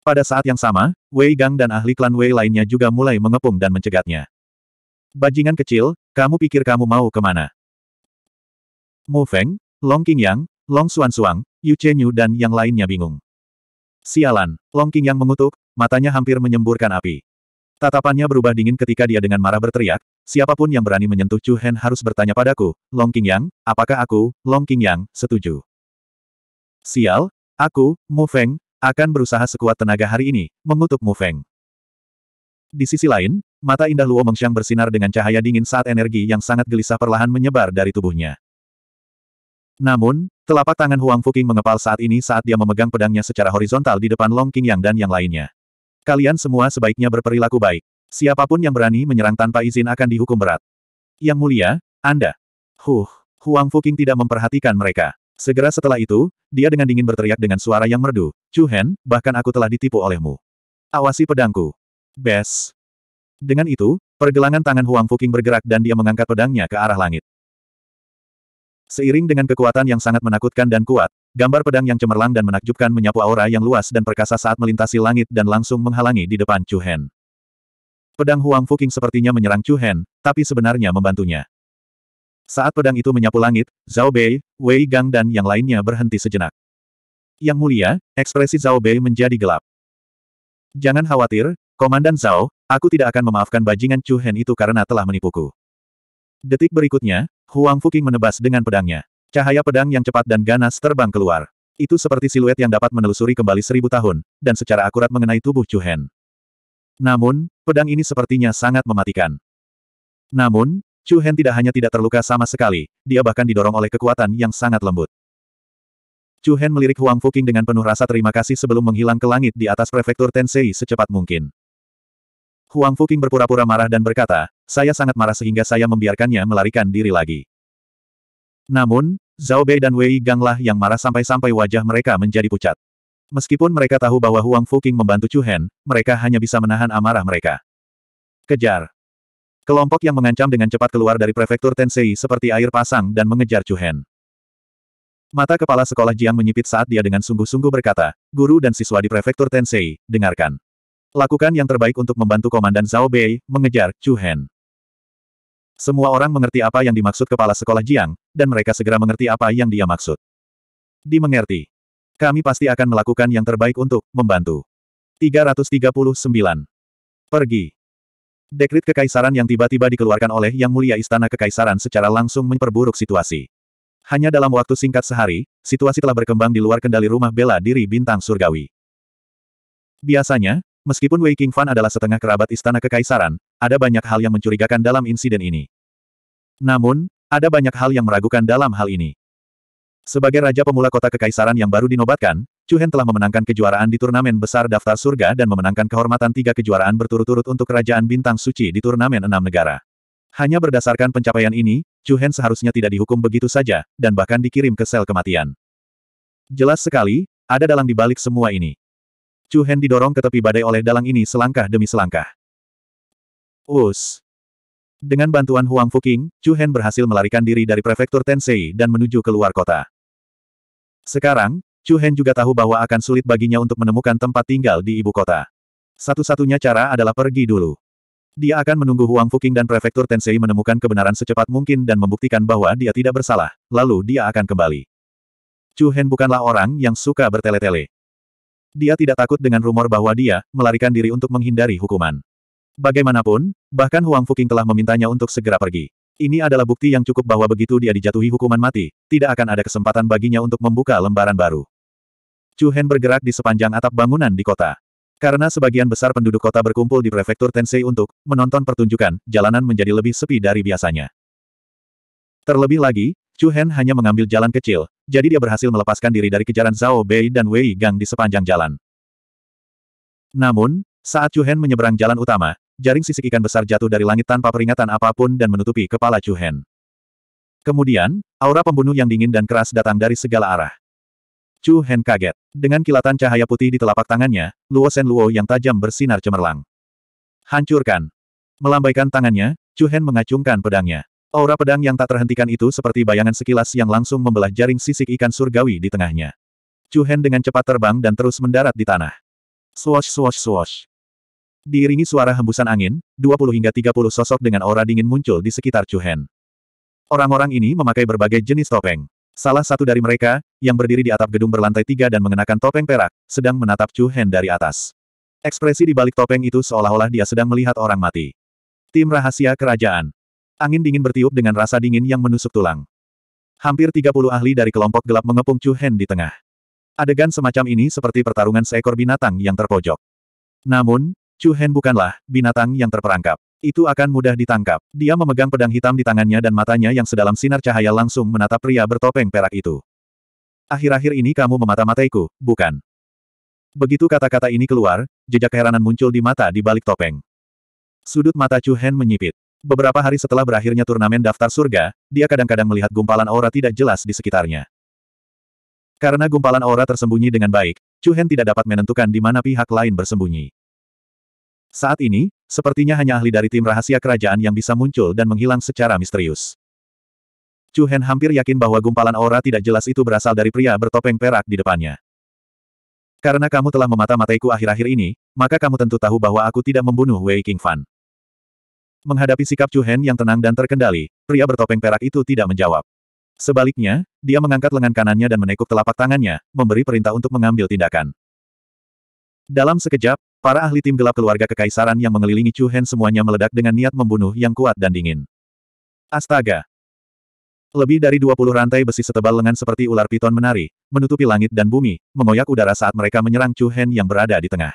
[SPEAKER 1] Pada saat yang sama, Wei Gang dan ahli klan Wei lainnya juga mulai mengepung dan mencegatnya. Bajingan kecil, kamu pikir kamu mau kemana? Mu Feng, Long King Yang, Long Xuan Suang, Yu Chen Yu dan yang lainnya bingung. Sialan, Long King Yang mengutuk, matanya hampir menyemburkan api. Tatapannya berubah dingin ketika dia dengan marah berteriak, siapapun yang berani menyentuh Chu Hen harus bertanya padaku, Long King Yang, apakah aku, Long King Yang, setuju? Sial, aku, Mu Feng, akan berusaha sekuat tenaga hari ini, mengutuk Mu Feng. Di sisi lain, mata indah Luo Mengxiang bersinar dengan cahaya dingin saat energi yang sangat gelisah perlahan menyebar dari tubuhnya. Namun, telapak tangan Huang Fuqing mengepal saat ini saat dia memegang pedangnya secara horizontal di depan Long King Yang dan yang lainnya. Kalian semua sebaiknya berperilaku baik. Siapapun yang berani menyerang tanpa izin akan dihukum berat. Yang mulia, Anda. Huh, Huang Fuking tidak memperhatikan mereka. Segera setelah itu, dia dengan dingin berteriak dengan suara yang merdu, Chu Hen, bahkan aku telah ditipu olehmu. Awasi pedangku. Bes. Dengan itu, pergelangan tangan Huang Fuking bergerak dan dia mengangkat pedangnya ke arah langit. Seiring dengan kekuatan yang sangat menakutkan dan kuat, gambar pedang yang cemerlang dan menakjubkan menyapu aura yang luas dan perkasa saat melintasi langit dan langsung menghalangi di depan Chu Hen. Pedang Huang Fuking sepertinya menyerang Chu Hen, tapi sebenarnya membantunya. Saat pedang itu menyapu langit, Zhao Bei, Wei Gang dan yang lainnya berhenti sejenak. Yang mulia, ekspresi Zhao Bei menjadi gelap. Jangan khawatir, Komandan Zhao, aku tidak akan memaafkan bajingan Chu Hen itu karena telah menipuku. Detik berikutnya, Huang Fuqing menebas dengan pedangnya. Cahaya pedang yang cepat dan ganas terbang keluar. Itu seperti siluet yang dapat menelusuri kembali seribu tahun, dan secara akurat mengenai tubuh Chu Hen. Namun, pedang ini sepertinya sangat mematikan. Namun, Chu Hen tidak hanya tidak terluka sama sekali, dia bahkan didorong oleh kekuatan yang sangat lembut. Chu Hen melirik Huang Fuqing dengan penuh rasa terima kasih sebelum menghilang ke langit di atas prefektur Tensei secepat mungkin. Huang Fuqing berpura-pura marah dan berkata, saya sangat marah sehingga saya membiarkannya melarikan diri lagi. Namun, Zhao Bei dan Wei Ganglah yang marah sampai-sampai wajah mereka menjadi pucat. Meskipun mereka tahu bahwa Huang Fuqing membantu Chu Hen, mereka hanya bisa menahan amarah mereka. Kejar! Kelompok yang mengancam dengan cepat keluar dari prefektur Tensei seperti air pasang dan mengejar Chu Hen. Mata kepala sekolah Jiang menyipit saat dia dengan sungguh-sungguh berkata, guru dan siswa di prefektur Tensei, dengarkan. Lakukan yang terbaik untuk membantu Komandan Zhao Bei mengejar Chu Hen. Semua orang mengerti apa yang dimaksud kepala sekolah Jiang, dan mereka segera mengerti apa yang dia maksud. Dimengerti. Kami pasti akan melakukan yang terbaik untuk membantu. 339. Pergi. Dekrit kekaisaran yang tiba-tiba dikeluarkan oleh Yang Mulia Istana Kekaisaran secara langsung memperburuk situasi. Hanya dalam waktu singkat sehari, situasi telah berkembang di luar kendali rumah bela diri bintang surgawi. Biasanya, Meskipun Wei Fan adalah setengah kerabat istana kekaisaran, ada banyak hal yang mencurigakan dalam insiden ini. Namun, ada banyak hal yang meragukan dalam hal ini. Sebagai raja pemula kota kekaisaran yang baru dinobatkan, Chu Hen telah memenangkan kejuaraan di turnamen besar daftar surga dan memenangkan kehormatan tiga kejuaraan berturut-turut untuk kerajaan bintang suci di turnamen enam negara. Hanya berdasarkan pencapaian ini, Chu Hen seharusnya tidak dihukum begitu saja, dan bahkan dikirim ke sel kematian. Jelas sekali, ada dalang di balik semua ini. Chu Hen didorong ke tepi badai oleh dalang ini selangkah demi selangkah. Us. Dengan bantuan Huang Fuking, Chu Hen berhasil melarikan diri dari prefektur Tensei dan menuju ke luar kota. Sekarang, Chu Hen juga tahu bahwa akan sulit baginya untuk menemukan tempat tinggal di ibu kota. Satu-satunya cara adalah pergi dulu. Dia akan menunggu Huang Fuking dan prefektur Tensei menemukan kebenaran secepat mungkin dan membuktikan bahwa dia tidak bersalah, lalu dia akan kembali. Chu Hen bukanlah orang yang suka bertele-tele dia tidak takut dengan rumor bahwa dia melarikan diri untuk menghindari hukuman. Bagaimanapun, bahkan Huang Fuqing telah memintanya untuk segera pergi. Ini adalah bukti yang cukup bahwa begitu dia dijatuhi hukuman mati, tidak akan ada kesempatan baginya untuk membuka lembaran baru. Chu Hen bergerak di sepanjang atap bangunan di kota. Karena sebagian besar penduduk kota berkumpul di prefektur Tensei untuk menonton pertunjukan, jalanan menjadi lebih sepi dari biasanya. Terlebih lagi, Chu Hen hanya mengambil jalan kecil, jadi dia berhasil melepaskan diri dari kejaran Zhao Bei dan Wei Gang di sepanjang jalan. Namun, saat Chu Hen menyeberang jalan utama, jaring sisik ikan besar jatuh dari langit tanpa peringatan apapun dan menutupi kepala Chu Hen. Kemudian, aura pembunuh yang dingin dan keras datang dari segala arah. Chu Hen kaget. Dengan kilatan cahaya putih di telapak tangannya, Luo Sen Luo yang tajam bersinar cemerlang. Hancurkan. Melambaikan tangannya, Chu Hen mengacungkan pedangnya. Aura pedang yang tak terhentikan itu seperti bayangan sekilas yang langsung membelah jaring sisik ikan surgawi di tengahnya. Chu Hen dengan cepat terbang dan terus mendarat di tanah. Swash swash swash. Diiringi suara hembusan angin, 20 hingga 30 sosok dengan aura dingin muncul di sekitar Chu Hen. Orang-orang ini memakai berbagai jenis topeng. Salah satu dari mereka, yang berdiri di atap gedung berlantai tiga dan mengenakan topeng perak, sedang menatap Chu Hen dari atas. Ekspresi di balik topeng itu seolah-olah dia sedang melihat orang mati. Tim Rahasia Kerajaan, Angin dingin bertiup dengan rasa dingin yang menusuk tulang. Hampir 30 ahli dari kelompok gelap mengepung Chu Hen di tengah. Adegan semacam ini seperti pertarungan seekor binatang yang terpojok. Namun, Chu Hen bukanlah binatang yang terperangkap. Itu akan mudah ditangkap. Dia memegang pedang hitam di tangannya dan matanya yang sedalam sinar cahaya langsung menatap pria bertopeng perak itu. Akhir-akhir ini kamu memata-mataiku, bukan? Begitu kata-kata ini keluar, jejak keheranan muncul di mata di balik topeng. Sudut mata Chu Hen menyipit. Beberapa hari setelah berakhirnya turnamen daftar surga, dia kadang-kadang melihat gumpalan aura tidak jelas di sekitarnya. Karena gumpalan aura tersembunyi dengan baik, Chu Hen tidak dapat menentukan di mana pihak lain bersembunyi. Saat ini, sepertinya hanya ahli dari tim rahasia kerajaan yang bisa muncul dan menghilang secara misterius. Chu Hen hampir yakin bahwa gumpalan aura tidak jelas itu berasal dari pria bertopeng perak di depannya. Karena kamu telah memata-mataiku akhir-akhir ini, maka kamu tentu tahu bahwa aku tidak membunuh Wei King Fan. Menghadapi sikap Chu Hen yang tenang dan terkendali, pria bertopeng perak itu tidak menjawab. Sebaliknya, dia mengangkat lengan kanannya dan menekuk telapak tangannya, memberi perintah untuk mengambil tindakan. Dalam sekejap, para ahli tim gelap keluarga kekaisaran yang mengelilingi Chu Hen semuanya meledak dengan niat membunuh yang kuat dan dingin. Astaga! Lebih dari 20 rantai besi setebal lengan seperti ular piton menari, menutupi langit dan bumi, mengoyak udara saat mereka menyerang Chu Hen yang berada di tengah.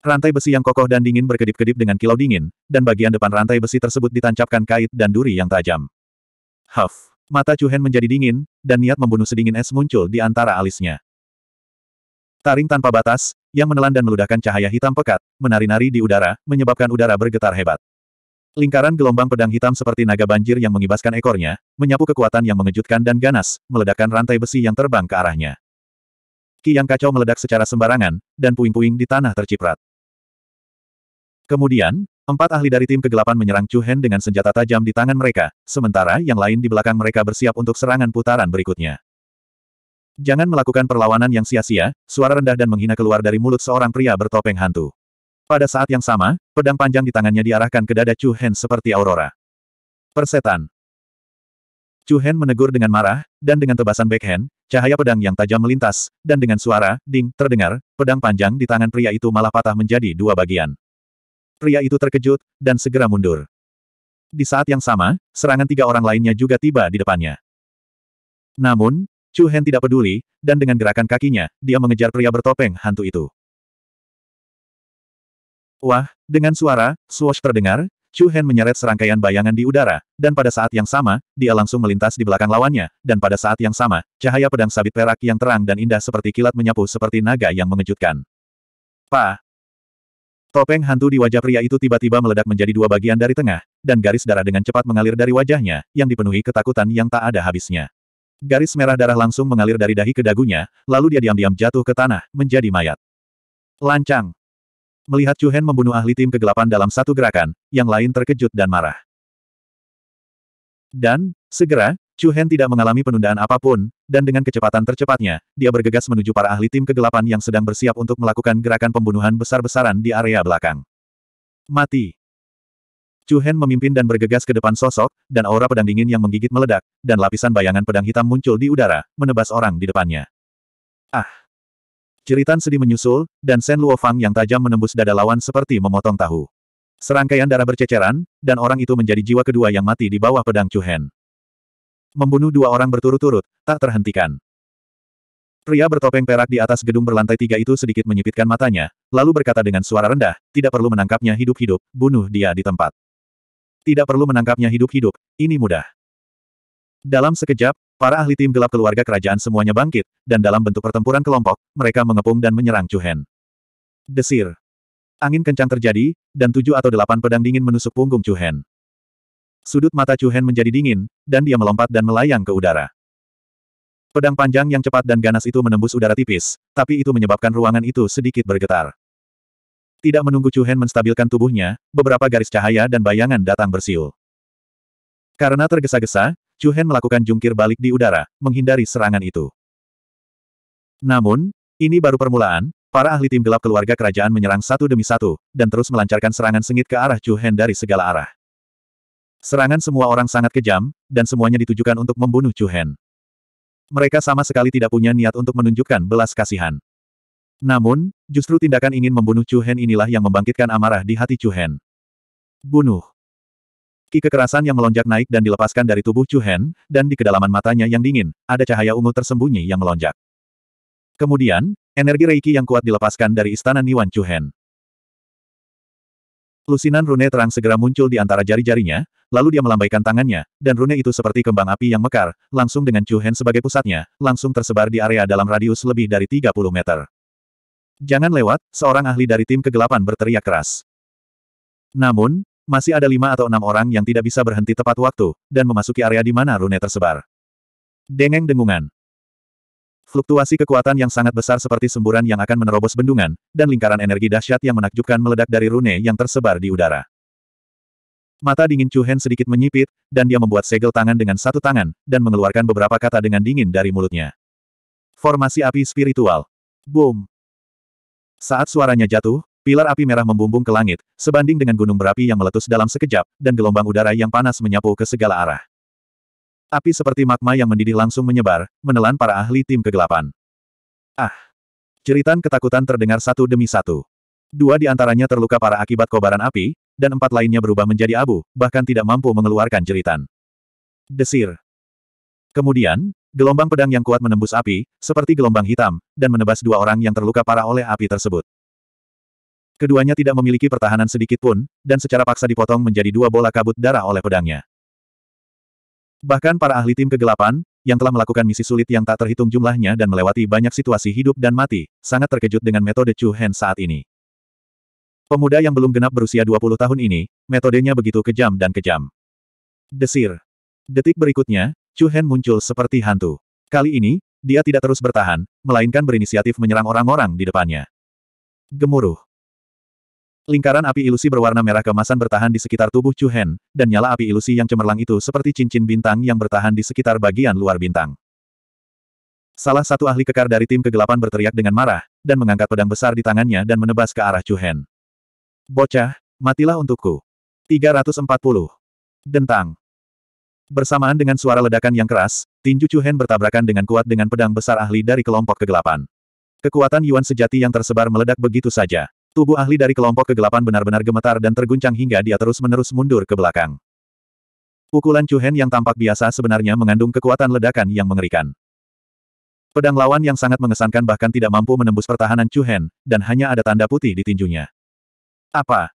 [SPEAKER 1] Rantai besi yang kokoh dan dingin berkedip-kedip dengan kilau dingin, dan bagian depan rantai besi tersebut ditancapkan kait dan duri yang tajam. Huff! Mata Chuhen menjadi dingin, dan niat membunuh sedingin es muncul di antara alisnya. Taring tanpa batas, yang menelan dan meludahkan cahaya hitam pekat, menari-nari di udara, menyebabkan udara bergetar hebat. Lingkaran gelombang pedang hitam seperti naga banjir yang mengibaskan ekornya, menyapu kekuatan yang mengejutkan dan ganas, meledakkan rantai besi yang terbang ke arahnya. Ki yang kacau meledak secara sembarangan, dan puing-puing di tanah terciprat. Kemudian, empat ahli dari tim kegelapan menyerang Chu Hen dengan senjata tajam di tangan mereka, sementara yang lain di belakang mereka bersiap untuk serangan putaran berikutnya. Jangan melakukan perlawanan yang sia-sia, suara rendah dan menghina keluar dari mulut seorang pria bertopeng hantu. Pada saat yang sama, pedang panjang di tangannya diarahkan ke dada Chu Hen seperti aurora. Persetan. Chu Hen menegur dengan marah, dan dengan tebasan backhand, cahaya pedang yang tajam melintas, dan dengan suara, ding, terdengar, pedang panjang di tangan pria itu malah patah menjadi dua bagian. Pria itu terkejut, dan segera mundur. Di saat yang sama, serangan tiga orang lainnya juga tiba di depannya. Namun, Chu Hen tidak peduli, dan dengan gerakan kakinya, dia mengejar pria bertopeng hantu itu. Wah, dengan suara, swash terdengar, Chu Hen menyeret serangkaian bayangan di udara, dan pada saat yang sama, dia langsung melintas di belakang lawannya, dan pada saat yang sama, cahaya pedang sabit perak yang terang dan indah seperti kilat menyapu seperti naga yang mengejutkan. Pa, Topeng hantu di wajah pria itu tiba-tiba meledak menjadi dua bagian dari tengah, dan garis darah dengan cepat mengalir dari wajahnya, yang dipenuhi ketakutan yang tak ada habisnya. Garis merah darah langsung mengalir dari dahi ke dagunya, lalu dia diam-diam jatuh ke tanah, menjadi mayat. Lancang. Melihat Chu Hen membunuh ahli tim kegelapan dalam satu gerakan, yang lain terkejut dan marah. Dan, segera, Chu Hen tidak mengalami penundaan apapun, dan dengan kecepatan tercepatnya, dia bergegas menuju para ahli tim kegelapan yang sedang bersiap untuk melakukan gerakan pembunuhan besar-besaran di area belakang. Mati. Chu Hen memimpin dan bergegas ke depan sosok, dan aura pedang dingin yang menggigit meledak, dan lapisan bayangan pedang hitam muncul di udara, menebas orang di depannya. Ah! Ceritan sedih menyusul, dan Sen Luofang yang tajam menembus dada lawan seperti memotong tahu. Serangkaian darah berceceran, dan orang itu menjadi jiwa kedua yang mati di bawah pedang Chu Hen. Membunuh dua orang berturut-turut, tak terhentikan. Pria bertopeng perak di atas gedung berlantai tiga itu sedikit menyipitkan matanya, lalu berkata dengan suara rendah, tidak perlu menangkapnya hidup-hidup, bunuh dia di tempat. Tidak perlu menangkapnya hidup-hidup, ini mudah. Dalam sekejap, para ahli tim gelap keluarga kerajaan semuanya bangkit, dan dalam bentuk pertempuran kelompok, mereka mengepung dan menyerang Chu Hen. Desir. Angin kencang terjadi, dan tujuh atau delapan pedang dingin menusuk punggung Chu Hen. Sudut mata Chu Hen menjadi dingin, dan dia melompat dan melayang ke udara. Pedang panjang yang cepat dan ganas itu menembus udara tipis, tapi itu menyebabkan ruangan itu sedikit bergetar. Tidak menunggu Chu Hen menstabilkan tubuhnya, beberapa garis cahaya dan bayangan datang bersiul. Karena tergesa-gesa, Chu Hen melakukan jungkir balik di udara, menghindari serangan itu. Namun, ini baru permulaan, para ahli tim gelap keluarga kerajaan menyerang satu demi satu, dan terus melancarkan serangan sengit ke arah Chu Hen dari segala arah. Serangan semua orang sangat kejam, dan semuanya ditujukan untuk membunuh Chu Hen. Mereka sama sekali tidak punya niat untuk menunjukkan belas kasihan. Namun, justru tindakan ingin membunuh Chu Hen inilah yang membangkitkan amarah di hati Chu Hen. Bunuh. Ki kekerasan yang melonjak naik dan dilepaskan dari tubuh Chu Hen, dan di kedalaman matanya yang dingin, ada cahaya ungu tersembunyi yang melonjak. Kemudian, energi Reiki yang kuat dilepaskan dari istana Niwan Chu Hen. Lusinan rune terang segera muncul di antara jari-jarinya, lalu dia melambaikan tangannya, dan rune itu seperti kembang api yang mekar, langsung dengan Chu Hen sebagai pusatnya, langsung tersebar di area dalam radius lebih dari 30 meter. Jangan lewat, seorang ahli dari tim kegelapan berteriak keras. Namun, masih ada lima atau enam orang yang tidak bisa berhenti tepat waktu, dan memasuki area di mana rune tersebar. Dengeng dengungan. Fluktuasi kekuatan yang sangat besar seperti semburan yang akan menerobos bendungan, dan lingkaran energi dahsyat yang menakjubkan meledak dari rune yang tersebar di udara. Mata dingin Chu Hen sedikit menyipit, dan dia membuat segel tangan dengan satu tangan, dan mengeluarkan beberapa kata dengan dingin dari mulutnya. Formasi api spiritual. Boom. Saat suaranya jatuh, pilar api merah membumbung ke langit, sebanding dengan gunung berapi yang meletus dalam sekejap, dan gelombang udara yang panas menyapu ke segala arah. Api seperti magma yang mendidih langsung menyebar, menelan para ahli tim kegelapan. Ah! Jeritan ketakutan terdengar satu demi satu. Dua di antaranya terluka para akibat kobaran api, dan empat lainnya berubah menjadi abu, bahkan tidak mampu mengeluarkan jeritan. Desir. Kemudian, gelombang pedang yang kuat menembus api, seperti gelombang hitam, dan menebas dua orang yang terluka parah oleh api tersebut. Keduanya tidak memiliki pertahanan sedikit pun, dan secara paksa dipotong menjadi dua bola kabut darah oleh pedangnya. Bahkan para ahli tim kegelapan, yang telah melakukan misi sulit yang tak terhitung jumlahnya dan melewati banyak situasi hidup dan mati, sangat terkejut dengan metode Chu Hen saat ini. Pemuda yang belum genap berusia 20 tahun ini, metodenya begitu kejam dan kejam. Desir. Detik berikutnya, Chu Hen muncul seperti hantu. Kali ini, dia tidak terus bertahan, melainkan berinisiatif menyerang orang-orang di depannya. Gemuruh. Lingkaran api ilusi berwarna merah kemasan bertahan di sekitar tubuh Chu Hen, dan nyala api ilusi yang cemerlang itu seperti cincin bintang yang bertahan di sekitar bagian luar bintang. Salah satu ahli kekar dari tim kegelapan berteriak dengan marah, dan mengangkat pedang besar di tangannya dan menebas ke arah Chu Hen. Bocah, matilah untukku. 340. Dentang. Bersamaan dengan suara ledakan yang keras, tinju Chu Hen bertabrakan dengan kuat dengan pedang besar ahli dari kelompok kegelapan. Kekuatan Yuan sejati yang tersebar meledak begitu saja. Tubuh ahli dari kelompok kegelapan benar-benar gemetar dan terguncang hingga dia terus-menerus mundur ke belakang. Pukulan Hen yang tampak biasa sebenarnya mengandung kekuatan ledakan yang mengerikan. Pedang lawan yang sangat mengesankan bahkan tidak mampu menembus pertahanan Hen, dan hanya ada tanda putih di tinjunya. Apa?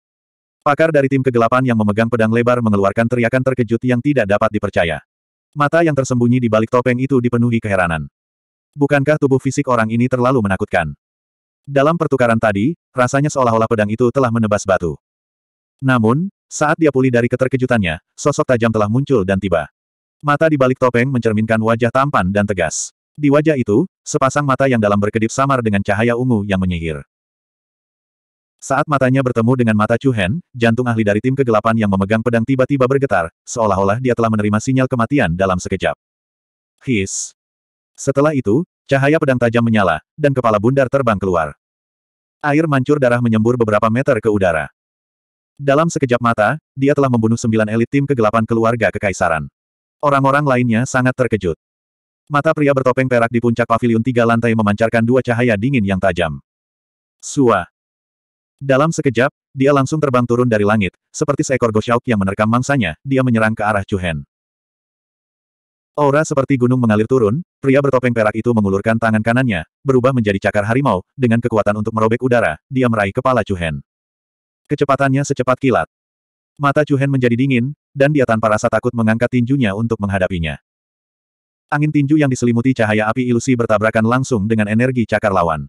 [SPEAKER 1] Pakar dari tim kegelapan yang memegang pedang lebar mengeluarkan teriakan terkejut yang tidak dapat dipercaya. Mata yang tersembunyi di balik topeng itu dipenuhi keheranan. Bukankah tubuh fisik orang ini terlalu menakutkan? Dalam pertukaran tadi, rasanya seolah-olah pedang itu telah menebas batu. Namun, saat dia pulih dari keterkejutannya, sosok tajam telah muncul dan tiba. Mata di balik topeng mencerminkan wajah tampan dan tegas. Di wajah itu, sepasang mata yang dalam berkedip samar dengan cahaya ungu yang menyihir. Saat matanya bertemu dengan mata Chu Hen, jantung ahli dari tim kegelapan yang memegang pedang tiba-tiba bergetar, seolah-olah dia telah menerima sinyal kematian dalam sekejap. His. Setelah itu, Cahaya pedang tajam menyala, dan kepala bundar terbang keluar. Air mancur darah menyembur beberapa meter ke udara. Dalam sekejap mata, dia telah membunuh sembilan elit tim kegelapan keluarga kekaisaran. Orang-orang lainnya sangat terkejut. Mata pria bertopeng perak di puncak pavilion tiga lantai memancarkan dua cahaya dingin yang tajam. Sua. Dalam sekejap, dia langsung terbang turun dari langit, seperti seekor goshawk yang menerkam mangsanya, dia menyerang ke arah Chuhen. Aura seperti gunung mengalir turun, pria bertopeng perak itu mengulurkan tangan kanannya, berubah menjadi cakar harimau, dengan kekuatan untuk merobek udara, dia meraih kepala Chuhen. Kecepatannya secepat kilat. Mata Chuhen menjadi dingin, dan dia tanpa rasa takut mengangkat tinjunya untuk menghadapinya. Angin tinju yang diselimuti cahaya api ilusi bertabrakan langsung dengan energi cakar lawan.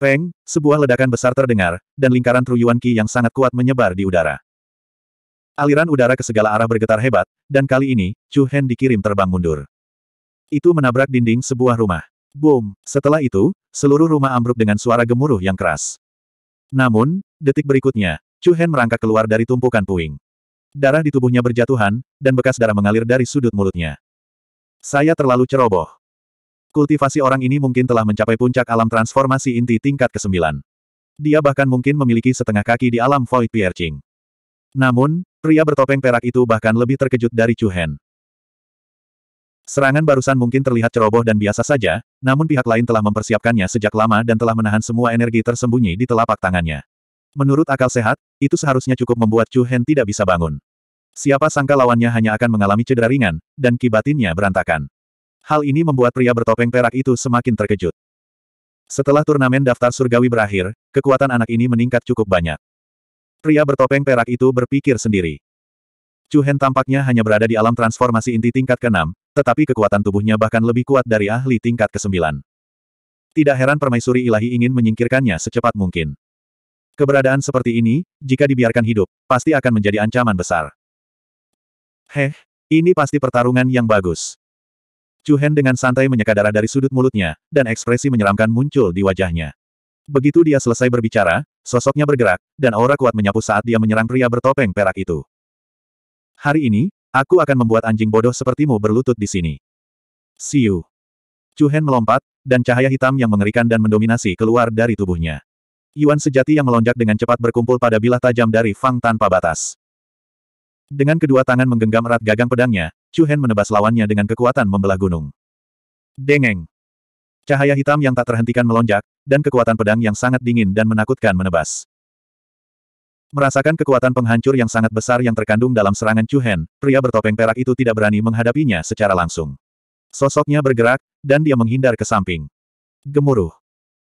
[SPEAKER 1] Peng, sebuah ledakan besar terdengar, dan lingkaran truyuan ki yang sangat kuat menyebar di udara. Aliran udara ke segala arah bergetar hebat, dan kali ini, Chu Hen dikirim terbang mundur. Itu menabrak dinding sebuah rumah. Boom! Setelah itu, seluruh rumah ambruk dengan suara gemuruh yang keras. Namun, detik berikutnya, Chu Hen merangkak keluar dari tumpukan puing. Darah di tubuhnya berjatuhan, dan bekas darah mengalir dari sudut mulutnya. Saya terlalu ceroboh. Kultivasi orang ini mungkin telah mencapai puncak alam transformasi inti tingkat ke-9. Dia bahkan mungkin memiliki setengah kaki di alam Void Piercing. Namun, Pria bertopeng perak itu bahkan lebih terkejut dari Chu Hen. Serangan barusan mungkin terlihat ceroboh dan biasa saja, namun pihak lain telah mempersiapkannya sejak lama dan telah menahan semua energi tersembunyi di telapak tangannya. Menurut akal sehat, itu seharusnya cukup membuat Chu Hen tidak bisa bangun. Siapa sangka lawannya hanya akan mengalami cedera ringan, dan kibatinnya berantakan. Hal ini membuat pria bertopeng perak itu semakin terkejut. Setelah turnamen daftar surgawi berakhir, kekuatan anak ini meningkat cukup banyak. Pria bertopeng perak itu berpikir sendiri. Chu Hen tampaknya hanya berada di alam transformasi inti tingkat ke-6, tetapi kekuatan tubuhnya bahkan lebih kuat dari ahli tingkat ke-9. Tidak heran permaisuri ilahi ingin menyingkirkannya secepat mungkin. Keberadaan seperti ini, jika dibiarkan hidup, pasti akan menjadi ancaman besar. Heh, ini pasti pertarungan yang bagus. Chu Hen dengan santai menyeka darah dari sudut mulutnya, dan ekspresi menyeramkan muncul di wajahnya. Begitu dia selesai berbicara, Sosoknya bergerak, dan aura kuat menyapu saat dia menyerang pria bertopeng perak itu. Hari ini, aku akan membuat anjing bodoh sepertimu berlutut di sini. Siu. Chu Hen melompat, dan cahaya hitam yang mengerikan dan mendominasi keluar dari tubuhnya. Yuan sejati yang melonjak dengan cepat berkumpul pada bilah tajam dari Fang tanpa batas. Dengan kedua tangan menggenggam erat gagang pedangnya, Chu menebas lawannya dengan kekuatan membelah gunung. Dengeng! Cahaya hitam yang tak terhentikan melonjak, dan kekuatan pedang yang sangat dingin dan menakutkan menebas. Merasakan kekuatan penghancur yang sangat besar yang terkandung dalam serangan Chuhen, pria bertopeng perak itu tidak berani menghadapinya secara langsung. Sosoknya bergerak, dan dia menghindar ke samping. Gemuruh.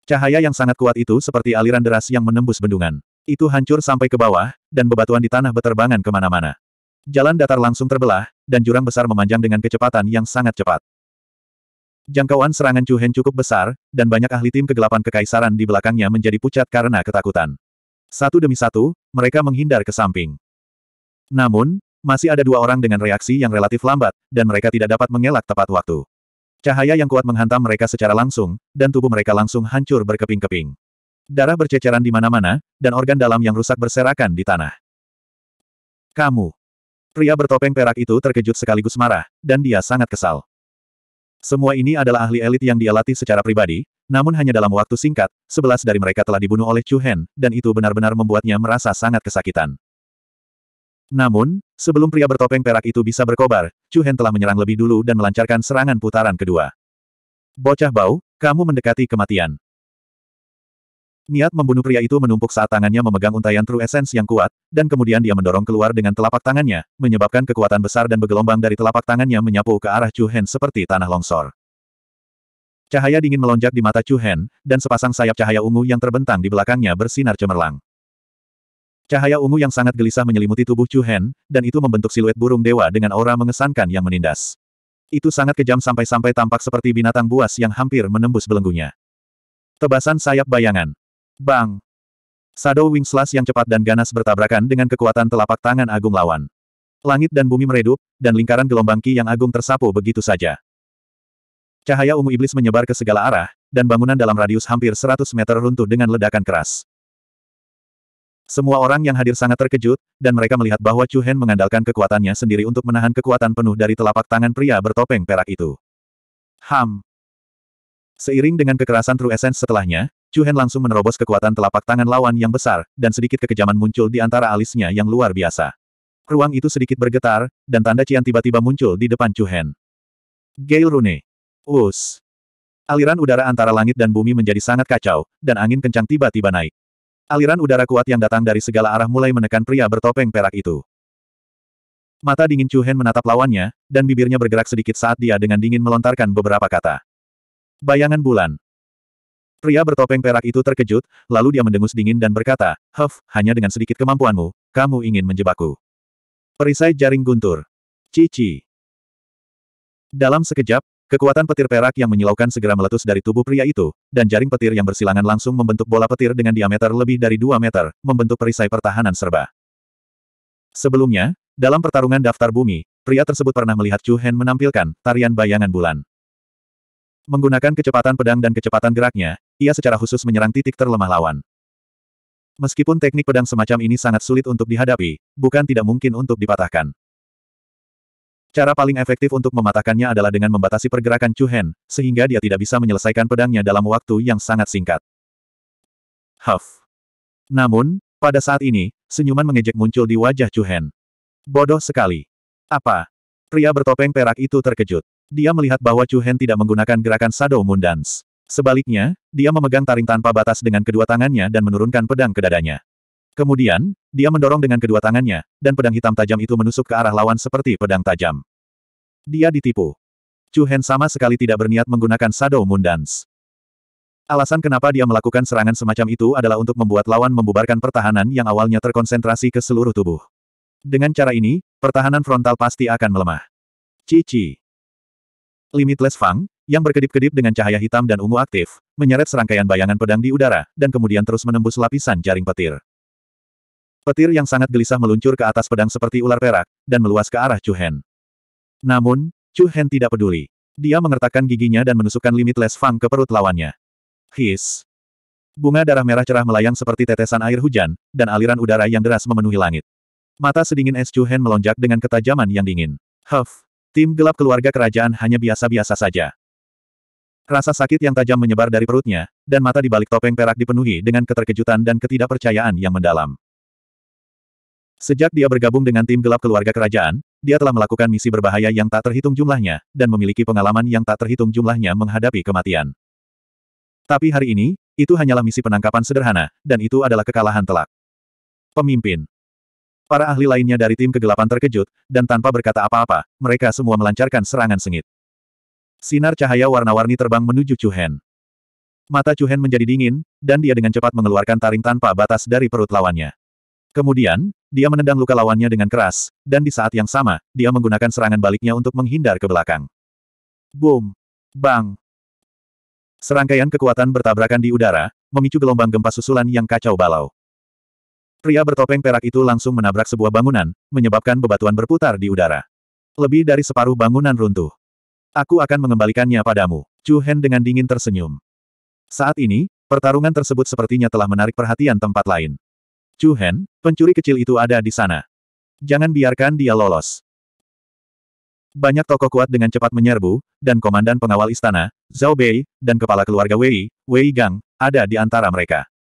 [SPEAKER 1] Cahaya yang sangat kuat itu seperti aliran deras yang menembus bendungan. Itu hancur sampai ke bawah, dan bebatuan di tanah beterbangan kemana-mana. Jalan datar langsung terbelah, dan jurang besar memanjang dengan kecepatan yang sangat cepat. Jangkauan serangan Chu Hen cukup besar, dan banyak ahli tim kegelapan kekaisaran di belakangnya menjadi pucat karena ketakutan. Satu demi satu, mereka menghindar ke samping. Namun, masih ada dua orang dengan reaksi yang relatif lambat, dan mereka tidak dapat mengelak tepat waktu. Cahaya yang kuat menghantam mereka secara langsung, dan tubuh mereka langsung hancur berkeping-keping. Darah berceceran di mana-mana, dan organ dalam yang rusak berserakan di tanah. Kamu. Pria bertopeng perak itu terkejut sekaligus marah, dan dia sangat kesal. Semua ini adalah ahli elit yang dia latih secara pribadi, namun hanya dalam waktu singkat, sebelas dari mereka telah dibunuh oleh Chu Hen, dan itu benar-benar membuatnya merasa sangat kesakitan. Namun, sebelum pria bertopeng perak itu bisa berkobar, Chu Hen telah menyerang lebih dulu dan melancarkan serangan putaran kedua. Bocah bau, kamu mendekati kematian. Niat membunuh pria itu menumpuk saat tangannya memegang untayan True Essence yang kuat, dan kemudian dia mendorong keluar dengan telapak tangannya, menyebabkan kekuatan besar dan bergelombang dari telapak tangannya menyapu ke arah Chu Hen seperti tanah longsor. Cahaya dingin melonjak di mata Chu Hen, dan sepasang sayap cahaya ungu yang terbentang di belakangnya bersinar cemerlang. Cahaya ungu yang sangat gelisah menyelimuti tubuh Chu Hen, dan itu membentuk siluet burung dewa dengan aura mengesankan yang menindas. Itu sangat kejam sampai-sampai tampak seperti binatang buas yang hampir menembus belenggunya. Tebasan sayap bayangan. Bang! Shadow Wing Slash yang cepat dan ganas bertabrakan dengan kekuatan telapak tangan agung lawan. Langit dan bumi meredup, dan lingkaran gelombang ki yang agung tersapu begitu saja. Cahaya ungu iblis menyebar ke segala arah, dan bangunan dalam radius hampir 100 meter runtuh dengan ledakan keras. Semua orang yang hadir sangat terkejut, dan mereka melihat bahwa Chu Hen mengandalkan kekuatannya sendiri untuk menahan kekuatan penuh dari telapak tangan pria bertopeng perak itu. Ham! Seiring dengan kekerasan True Essence setelahnya, Chu langsung menerobos kekuatan telapak tangan lawan yang besar, dan sedikit kekejaman muncul di antara alisnya yang luar biasa. Ruang itu sedikit bergetar, dan tanda cian tiba-tiba muncul di depan Chu Hen. Gale Rune. Us. Aliran udara antara langit dan bumi menjadi sangat kacau, dan angin kencang tiba-tiba naik. Aliran udara kuat yang datang dari segala arah mulai menekan pria bertopeng perak itu. Mata dingin Chu menatap lawannya, dan bibirnya bergerak sedikit saat dia dengan dingin melontarkan beberapa kata. Bayangan bulan. Pria bertopeng perak itu terkejut, lalu dia mendengus dingin dan berkata, Huff, hanya dengan sedikit kemampuanmu, kamu ingin menjebakku. Perisai jaring guntur. Cici. Dalam sekejap, kekuatan petir perak yang menyilaukan segera meletus dari tubuh pria itu, dan jaring petir yang bersilangan langsung membentuk bola petir dengan diameter lebih dari 2 meter, membentuk perisai pertahanan serba. Sebelumnya, dalam pertarungan daftar bumi, pria tersebut pernah melihat Chu Hen menampilkan tarian bayangan bulan. Menggunakan kecepatan pedang dan kecepatan geraknya, ia secara khusus menyerang titik terlemah lawan. Meskipun teknik pedang semacam ini sangat sulit untuk dihadapi, bukan tidak mungkin untuk dipatahkan. Cara paling efektif untuk mematahkannya adalah dengan membatasi pergerakan Chu Hen, sehingga dia tidak bisa menyelesaikan pedangnya dalam waktu yang sangat singkat. Huff. Namun, pada saat ini, senyuman mengejek muncul di wajah Chu Hen. Bodoh sekali. Apa? Pria bertopeng perak itu terkejut. Dia melihat bahwa Chu Hen tidak menggunakan gerakan Shadow Moon Dance. Sebaliknya, dia memegang taring tanpa batas dengan kedua tangannya dan menurunkan pedang ke dadanya. Kemudian, dia mendorong dengan kedua tangannya, dan pedang hitam tajam itu menusuk ke arah lawan seperti pedang tajam. Dia ditipu. Chu Hen sama sekali tidak berniat menggunakan Shadow Moon Dance. Alasan kenapa dia melakukan serangan semacam itu adalah untuk membuat lawan membubarkan pertahanan yang awalnya terkonsentrasi ke seluruh tubuh. Dengan cara ini, pertahanan frontal pasti akan melemah. Cici. Limitless Fang, yang berkedip-kedip dengan cahaya hitam dan ungu aktif, menyeret serangkaian bayangan pedang di udara, dan kemudian terus menembus lapisan jaring petir. Petir yang sangat gelisah meluncur ke atas pedang seperti ular perak, dan meluas ke arah Chu Hen. Namun, Chu Hen tidak peduli. Dia mengertakkan giginya dan menusukkan Limitless Fang ke perut lawannya. His. Bunga darah merah cerah melayang seperti tetesan air hujan, dan aliran udara yang deras memenuhi langit. Mata sedingin es Chu Hen melonjak dengan ketajaman yang dingin. Huff. Tim gelap keluarga kerajaan hanya biasa-biasa saja. Rasa sakit yang tajam menyebar dari perutnya, dan mata di balik topeng perak dipenuhi dengan keterkejutan dan ketidakpercayaan yang mendalam. Sejak dia bergabung dengan tim gelap keluarga kerajaan, dia telah melakukan misi berbahaya yang tak terhitung jumlahnya, dan memiliki pengalaman yang tak terhitung jumlahnya menghadapi kematian. Tapi hari ini, itu hanyalah misi penangkapan sederhana, dan itu adalah kekalahan telak. Pemimpin Para ahli lainnya dari tim kegelapan terkejut, dan tanpa berkata apa-apa, mereka semua melancarkan serangan sengit. Sinar cahaya warna-warni terbang menuju Hen. Mata Hen menjadi dingin, dan dia dengan cepat mengeluarkan taring tanpa batas dari perut lawannya. Kemudian, dia menendang luka lawannya dengan keras, dan di saat yang sama, dia menggunakan serangan baliknya untuk menghindar ke belakang. Boom! Bang! Serangkaian kekuatan bertabrakan di udara, memicu gelombang gempa susulan yang kacau balau. Pria bertopeng perak itu langsung menabrak sebuah bangunan, menyebabkan bebatuan berputar di udara. Lebih dari separuh bangunan runtuh. Aku akan mengembalikannya padamu. Chu Hen dengan dingin tersenyum. Saat ini, pertarungan tersebut sepertinya telah menarik perhatian tempat lain. Chu Hen, pencuri kecil itu ada di sana. Jangan biarkan dia lolos. Banyak tokoh kuat dengan cepat menyerbu, dan komandan pengawal istana, Zhao Bei, dan kepala keluarga Wei, Wei Gang, ada di antara mereka.